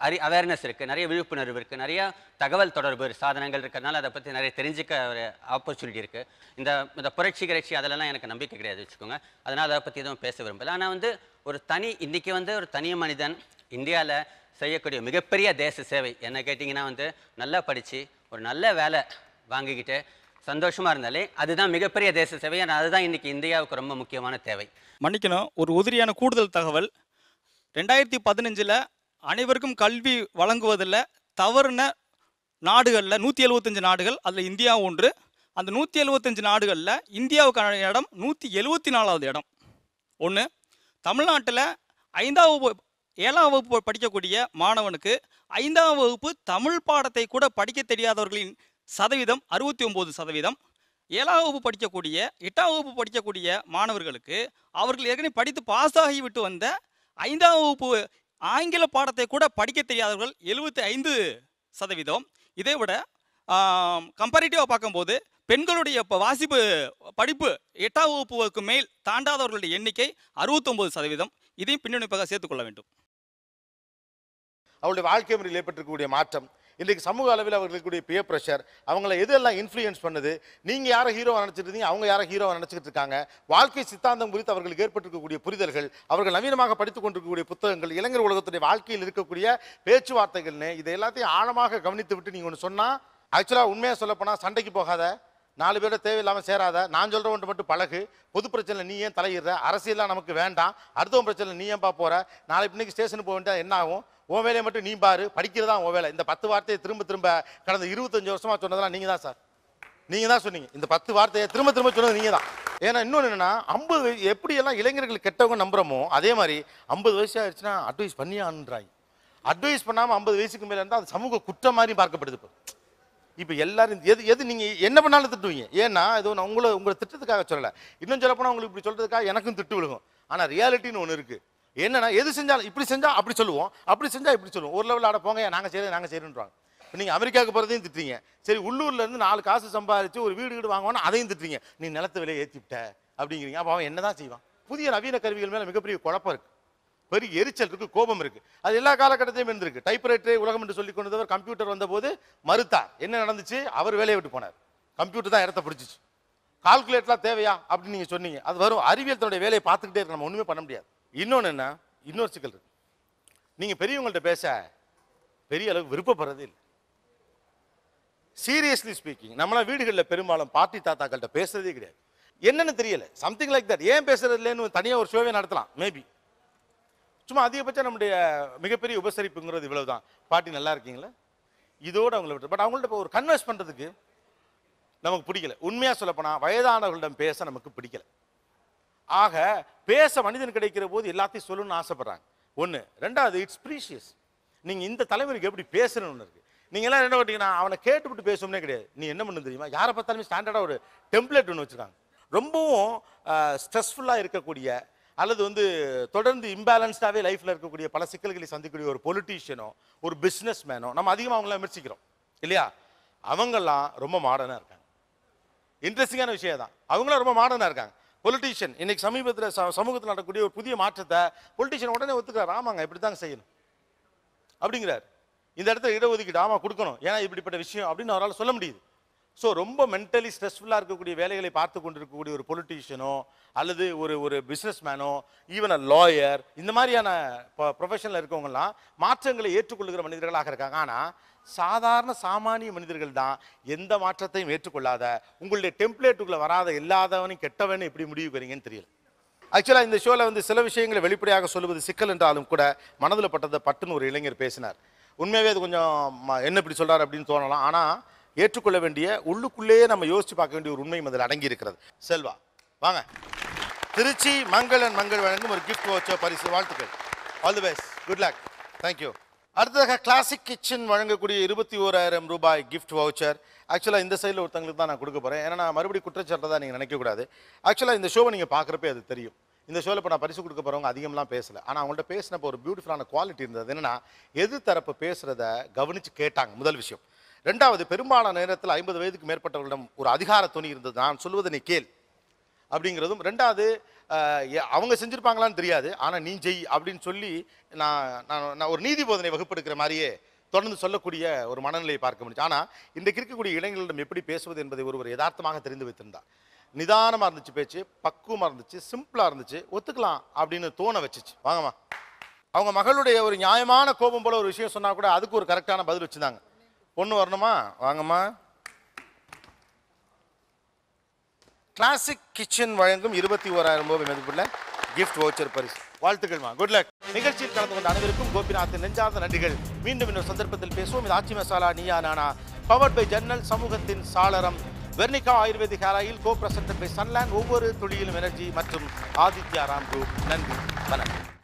அறி அவேர்னஸ் இருக்குது நிறைய விழிப்புணர்வு இருக்குது நிறைய தகவல் தொடர்பு சாதனங்கள் இருக்கிறதுனால அதை பற்றி நிறைய தெரிஞ்சிக்க ஒரு ஆப்பர்ச்சுனிட்டி இருக்குது இந்த இந்த புரட்சி கிரட்சி அதிலலாம் எனக்கு நம்பிக்கை கிடையாது வச்சுக்கோங்க அதனால் அதை பற்றி எதுவும் பேச விரும்பல ஆனால் வந்து ஒரு தனி இன்றைக்கி வந்து ஒரு தனி மனிதன் இந்தியாவில் செய்யக்கூடிய மிகப்பெரிய தேச சேவை என்ன கேட்டிங்கன்னா வந்து நல்லா படித்து ஒரு நல்ல வேலை வாங்கிக்கிட்டு சந்தோஷமாக இருந்தாலே அதுதான் மிகப்பெரிய தேச சேவை அதுதான் இன்றைக்கி இந்தியாவுக்கு ரொம்ப முக்கியமான தேவை மன்னிக்கணும் ஒரு உதிரியான கூடுதல் தகவல் ரெண்டாயிரத்தி பதினஞ்சில் அனைவருக்கும் கல்வி வழங்குவதில் தவறுன நாடுகளில் நூற்றி எழுபத்தஞ்சு நாடுகள் அதில் இந்தியா ஒன்று அந்த நூற்றி எழுபத்தஞ்சு நாடுகளில் இந்தியாவுக்கான இடம் நூற்றி எழுபத்தி நாலாவது இடம் ஒன்று தமிழ்நாட்டில் ஐந்தாவது ஏழாம் வகுப்பு படிக்கக்கூடிய மாணவனுக்கு ஐந்தாம் வகுப்பு தமிழ் பாடத்தை கூட படிக்க தெரியாதவர்களின் சதவீதம் அறுபத்தி ஒம்பது சதவீதம் ஏழாம் வகுப்பு படிக்கக்கூடிய எட்டாம் வகுப்பு படிக்கக்கூடிய மாணவர்களுக்கு அவர்கள் ஏற்கனவே படித்து பாஸ் ஆகிவிட்டு வந்த ஐந்தாம் வகுப்பு ஆங்கில பாடத்தை கூட படிக்க தெரியாதவர்கள் எழுபத்தி ஐந்து சதவீதம் இதை விட கம்பேரிட்டிவாக பார்க்கும்போது பெண்களுடைய இப்போ வாசிப்பு படிப்பு எட்டாம் வகுப்புக்கு மேல் தாண்டாதவர்களுடைய எண்ணிக்கை அறுபத்தொம்பது சதவீதம் இதையும் பின்னணிப்பாக சேர்த்துக்கொள்ள வேண்டும் அவருடைய வாழ்க்கை முறையில் ஏற்பட்டிருக்கக்கூடிய மாற்றம் இன்றைக்கு சமூக அளவில் அவர்களுக்குடைய பிய ப்ரெஷர் அவங்கள எதெல்லாம் இன்ஃப்ளூயன்ஸ் பண்ணுது நீங்கள் யாரை ஹீரோவை நினச்சிருந்தீங்க அவங்க யாரை ஹீரோவை நினச்சிக்கிட்டு இருக்காங்க வாழ்க்கை சித்தாந்தம் குறித்து அவர்களுக்கு ஏற்பட்டிருக்கக்கூடிய புரிதல்கள் அவர்கள் நவீனமாக படித்துக் கொண்டிருக்கக்கூடிய புத்தகங்கள் இளைஞர் உலகத்துடைய வாழ்க்கையில் இருக்கக்கூடிய பேச்சுவார்த்தைகள்னு இதை எல்லாத்தையும் ஆழமாக கவனித்து விட்டு நீங்கள் ஒன்று சொன்னால் ஆக்சுவலாக உண்மையாக சொல்லப்போனால் சண்டைக்கு போகாத நாலு பேரோட தேவையில்லாமல் சேராத நான் சொல்கிற ஒன்று மட்டும் பழகு பொது பிரச்சனை நீ ஏன் தலையிடுற அரசியலாம் நமக்கு வேண்டாம் அடுத்தவன் பிரச்சனை நீ ஏன்பா போகிற நாளைக்கு இன்னைக்கு ஸ்டேஷனுக்கு போக வேண்டிய என்ன ஆகும் ஓ வேலையை மட்டும் நீ பாரு படிக்கிறதா ஓ வேலை இந்த பத்து வார்த்தையை திரும்ப திரும்ப கடந்த இருபத்தஞ்சு வருஷமா சொன்னதெல்லாம் நீங்கள் தான் சார் நீங்கள் தான் சொன்னீங்க இந்த பத்து வார்த்தையை திரும்ப திரும்ப சொன்னது நீங்கள் தான் ஏன்னா இன்னொன்று என்னென்னா ஐம்பது வயசு எல்லாம் இளைஞர்கள் கெட்டவங்க நம்புறமோ அதே மாதிரி ஐம்பது வயசு ஆயிடுச்சுன்னா அட்வைஸ் பண்ணி ஆனுன்றாங்க அட்வைஸ் பண்ணாமல் ஐம்பது வயசுக்கு மேலே இருந்தால் அது சமூக குற்றம் மாதிரி பார்க்கப்படுது இப்போ இப்போ எல்லாரும் எது எது நீங்கள் என்ன பண்ணாலும் திட்டுவீங்க ஏன்னா இது ஒன்று உங்களை உங்களை திட்டத்துக்காக சொல்லலை இன்னும் சொல்லப்போனால் உங்களுக்கு இப்படி சொல்கிறதுக்காக எனக்கும் திட்டு விழுகும் ஆனால் ரியாலிட்டின்னு ஒன்று இருக்குது என்னன்னா எது செஞ்சாலும் இப்படி செஞ்சால் அப்படி சொல்லுவோம் அப்படி செஞ்சா இப்படி சொல்லுவோம் ஒரு லெவலில் ஆட போங்க நாங்கள் செய்யறது நாங்கள் செய்யறோன்றாங்க நீங்க நீங்கள் அமெரிக்காவுக்கு போகிறதையும் திட்டீங்க சரி உள்ளூர்லேருந்து நாலு காசு சம்பாதிச்சு ஒரு வீடு வீடு வாங்குவோன்னா அதையும் திட்டீங்க நீ நிலத்து விலையை ஏற்றிவிட்ட அப்படிங்கிறீங்க அப்போ அவன் என்ன தான் செய்வான் புதிய நவீன கருவிகள் மேலே மிகப்பெரிய குழப்பம் இருக்குது பெரிய எரிச்சல் இருக்கு கோபம் இருக்குது அது எல்லா காலகட்டத்திலையும் இருந்திருக்கு டைப்ரைட்டரே உலகம் என்று சொல்லி கொண்டவர் கம்ப்யூட்டர் வந்தபோது மறுத்தார் என்ன நடந்துச்சு அவர் வேலையை விட்டு போனார் கம்ப்யூட்டர் தான் இடத்த பிடிச்சிச்சு கால்குலேட்லாம் தேவையா அப்படின்னு நீங்கள் சொன்னீங்க அது வரும் அறிவியல் தன்னுடைய வேலையை பார்த்துக்கிட்டே இருக்கு நம்ம ஒன்றுமே பண்ண முடியாது இன்னொன்று என்ன இன்னொரு சிக்கல் இருக்கு நீங்கள் பெரியவங்கள்ட்ட பேச பெரிய அளவு விருப்பப்படுறது இல்லை சீரியஸ்லி ஸ்பீக்கிங் நம்மளாம் வீடுகளில் பெரும்பாலும் பாட்டி தாத்தாக்கள்கிட்ட பேசுறதே கிடையாது என்னன்னு தெரியல சம்திங் லைக் தட் ஏன் பேசுறதுலன்னு தனியாக ஒரு ஷோவே நடத்தலாம் மேபி சும்மா அதிகபட்சம் நம்முடைய மிகப்பெரிய உபசரிப்புங்கிறது இவ்வளவு தான் பாட்டி நல்லா இருக்கீங்களா இதோடு அவங்கள விட்டு பட் அவங்கள்ட்ட இப்போ ஒரு கன்வெர்ஸ் பண்ணுறதுக்கு நமக்கு பிடிக்கல உண்மையாக சொல்லப்போனால் வயதானவர்களிடம் பேச நமக்கு பிடிக்கல ஆக பேச மனிதன் கிடைக்கிற போது எல்லாத்தையும் சொல்லணும்னு ஆசைப்படுறாங்க ஒன்று ரெண்டாவது இட்ஸ் ப்ரீஷியஸ் நீங்கள் இந்த தலைவருக்கு எப்படி ஒன்று இருக்குது நீங்கள் எல்லாம் என்ன பண்ணீங்கன்னா அவனை கேட்டுவிட்டு பேசணும்னே கிடையாது நீ என்ன பண்ணு தெரியுமா யாரை பார்த்தாலுமே ஸ்டாண்டர்டாக ஒரு டெம்ப்ளேட் ஒன்று வச்சுருக்காங்க ரொம்பவும் ஸ்ட்ரெஸ்ஃபுல்லாக இருக்கக்கூடிய அல்லது வந்து தொடர்ந்து இம்பேலன்ஸ்டாகவே லைஃப்பில் இருக்கக்கூடிய பல சிக்கல்களை சந்திக்கக்கூடிய ஒரு பொலிட்டீஷியனோ ஒரு பிஸ்னஸ் மேனோ நம்ம அதிகமாக அவங்களாம் விமர்சிக்கிறோம் இல்லையா அவங்கெல்லாம் ரொம்ப மாடர்னாக இருக்காங்க இன்ட்ரெஸ்டிங்கான விஷயம் தான் அவங்களாம் ரொம்ப மாடர்னாக இருக்காங்க பொலிட்டீஷியன் இன்னைக்கு சமீபத்தில் சமூகத்தில் நடக்கக்கூடிய ஒரு புதிய மாற்றத்தை பொலிட்டீஷியன் உடனே ஒத்துக்கிறார் ஆமாங்க இப்படி தாங்க செய்யணும் அப்படிங்கிறார் இந்த இடத்துல இடஒதுக்கீடு ஆமாம் கொடுக்கணும் ஏன்னா இப்படிப்பட்ட விஷயம் அப்படின்னு அவரால் சொல்ல முடியுது ஸோ ரொம்ப மென்டலி ஸ்ட்ரெஸ்ஃபுல்லாக இருக்கக்கூடிய வேலைகளை பார்த்து கொண்டிருக்கக்கூடிய ஒரு பொலிட்டீஷியனோ அல்லது ஒரு ஒரு பிஸ்னஸ் மேனோ ஈவன் அ லாயர் இந்த மாதிரியான ப்ரொஃபஷனில் இருக்கவங்கலாம் மாற்றங்களை ஏற்றுக்கொள்கிற மனிதர்களாக இருக்காங்க ஆனால் சாதாரண சாமானிய மனிதர்கள் தான் எந்த மாற்றத்தையும் ஏற்றுக்கொள்ளாத உங்களுடைய டெம்ப்ளேட்டுக்குள்ளே வராத இல்லாதவனையும் கெட்டவனு எப்படி முடிவு பெறீங்கன்னு தெரியல ஆக்சுவலாக இந்த ஷோவில் வந்து சில விஷயங்களை வெளிப்படையாக சொல்லுவது சிக்கல் என்றாலும் கூட மனதில் பட்டதை பட்டுன்னு ஒரு இளைஞர் பேசினார் உண்மையாகவே அது கொஞ்சம் என்ன இப்படி சொல்கிறார் அப்படின்னு தோணலாம் ஆனால் ஏற்றுக்கொள்ள வேண்டிய உள்ளுக்குள்ளேயே நம்ம யோசித்து பார்க்க வேண்டிய ஒரு உண்மையும் அதில் அடங்கி இருக்கிறது செல்வா வாங்க திருச்சி மங்களன் மங்கள் வழங்கும் ஒரு கிஃப்ட் வச்ச பரிசு வாழ்த்துக்கள் all the best good luck thank you அடுத்ததாக கிளாசிக் கிச்சன் வழங்கக்கூடிய இருபத்தி ஓராயிரம் ரூபாய் கிஃப்ட் வவுச்சர் ஆக்சுவலாக இந்த சைடில் ஒருத்தங்களுக்கு தான் நான் கொடுக்க போகிறேன் ஏன்னா நான் மறுபடியும் குற்றச்சாட்டை நீங்கள் நினைக்கக்கூடாது ஆக்சுவலாக இந்த ஷோவை நீங்கள் பார்க்குறப்பே அது தெரியும் இந்த ஷோவில் இப்போ நான் பரிசு கொடுக்க போகிறவங்க அதிகம்லாம் பேசலை ஆனால் அவங்கள்ட்ட பேசினப்போ ஒரு பியூட்டிஃபுல்லான குவாலிட்டி இருந்தது என்னென்னா எது தரப்பு பேசுகிறத கவனித்து கேட்டாங்க முதல் விஷயம் ரெண்டாவது பெரும்பாலான நேரத்தில் ஐம்பது வயதுக்கு மேற்பட்டவர்களிடம் ஒரு அதிகார துணி இருந்தது நான் சொல்வதை நீ கேள் அப்படிங்கிறதும் ரெண்டாவது அவங்க செஞ்சுருப்பாங்களான்னு தெரியாது ஆனால் நீ ஜெய் அப்படின்னு சொல்லி நான் நான் நான் ஒரு நீதி போதனை வகுப்பெடுக்கிற மாதிரியே தொடர்ந்து சொல்லக்கூடிய ஒரு மனநிலையை பார்க்க முடிஞ்சு ஆனால் இன்றைக்கு இருக்கக்கூடிய இளைஞர்களிடம் எப்படி பேசுவது என்பதை ஒருவர் யதார்த்தமாக தெரிந்து வைத்திருந்தார் நிதானமாக இருந்துச்சு பேச்சு பக்குவமாக இருந்துச்சு சிம்பிளாக இருந்துச்சு ஒத்துக்கலாம் அப்படின்னு தோண வச்சுச்சு வாங்கம்மா அவங்க மகளுடைய ஒரு நியாயமான கோபம் போல ஒரு விஷயம் சொன்னால் கூட அதுக்கு ஒரு கரெக்டான பதில் வச்சுருந்தாங்க பொண்ணு வரணுமா வாங்கம்மா கிளாசிக் கிச்சன் வழங்கும் இருபத்தி ஓராயிரம் ரூபாய் மதிப்புள்ள கிஃப்ட் வவுச்சர் பரிசு வாழ்த்துக்கள்மா குட் லக் நிகழ்ச்சியில் கலந்து கொண்ட அனைவருக்கும் கோபிநாத்தின் நெஞ்சார்ந்த நன்றிகள் மீண்டும் இன்னொரு சந்தர்ப்பத்தில் பேசுவோம் இது ஆட்சி மசாலா நீயா நானா பவர் பை ஜன்னல் சமூகத்தின் சாளரம் Vernika ayurvedic hair oil co present by Sunland ஒவ்வொரு துளியிலும் எனர்ஜி மற்றும் ஆதித்யா ராம் குரூப் நன்றி வணக்கம்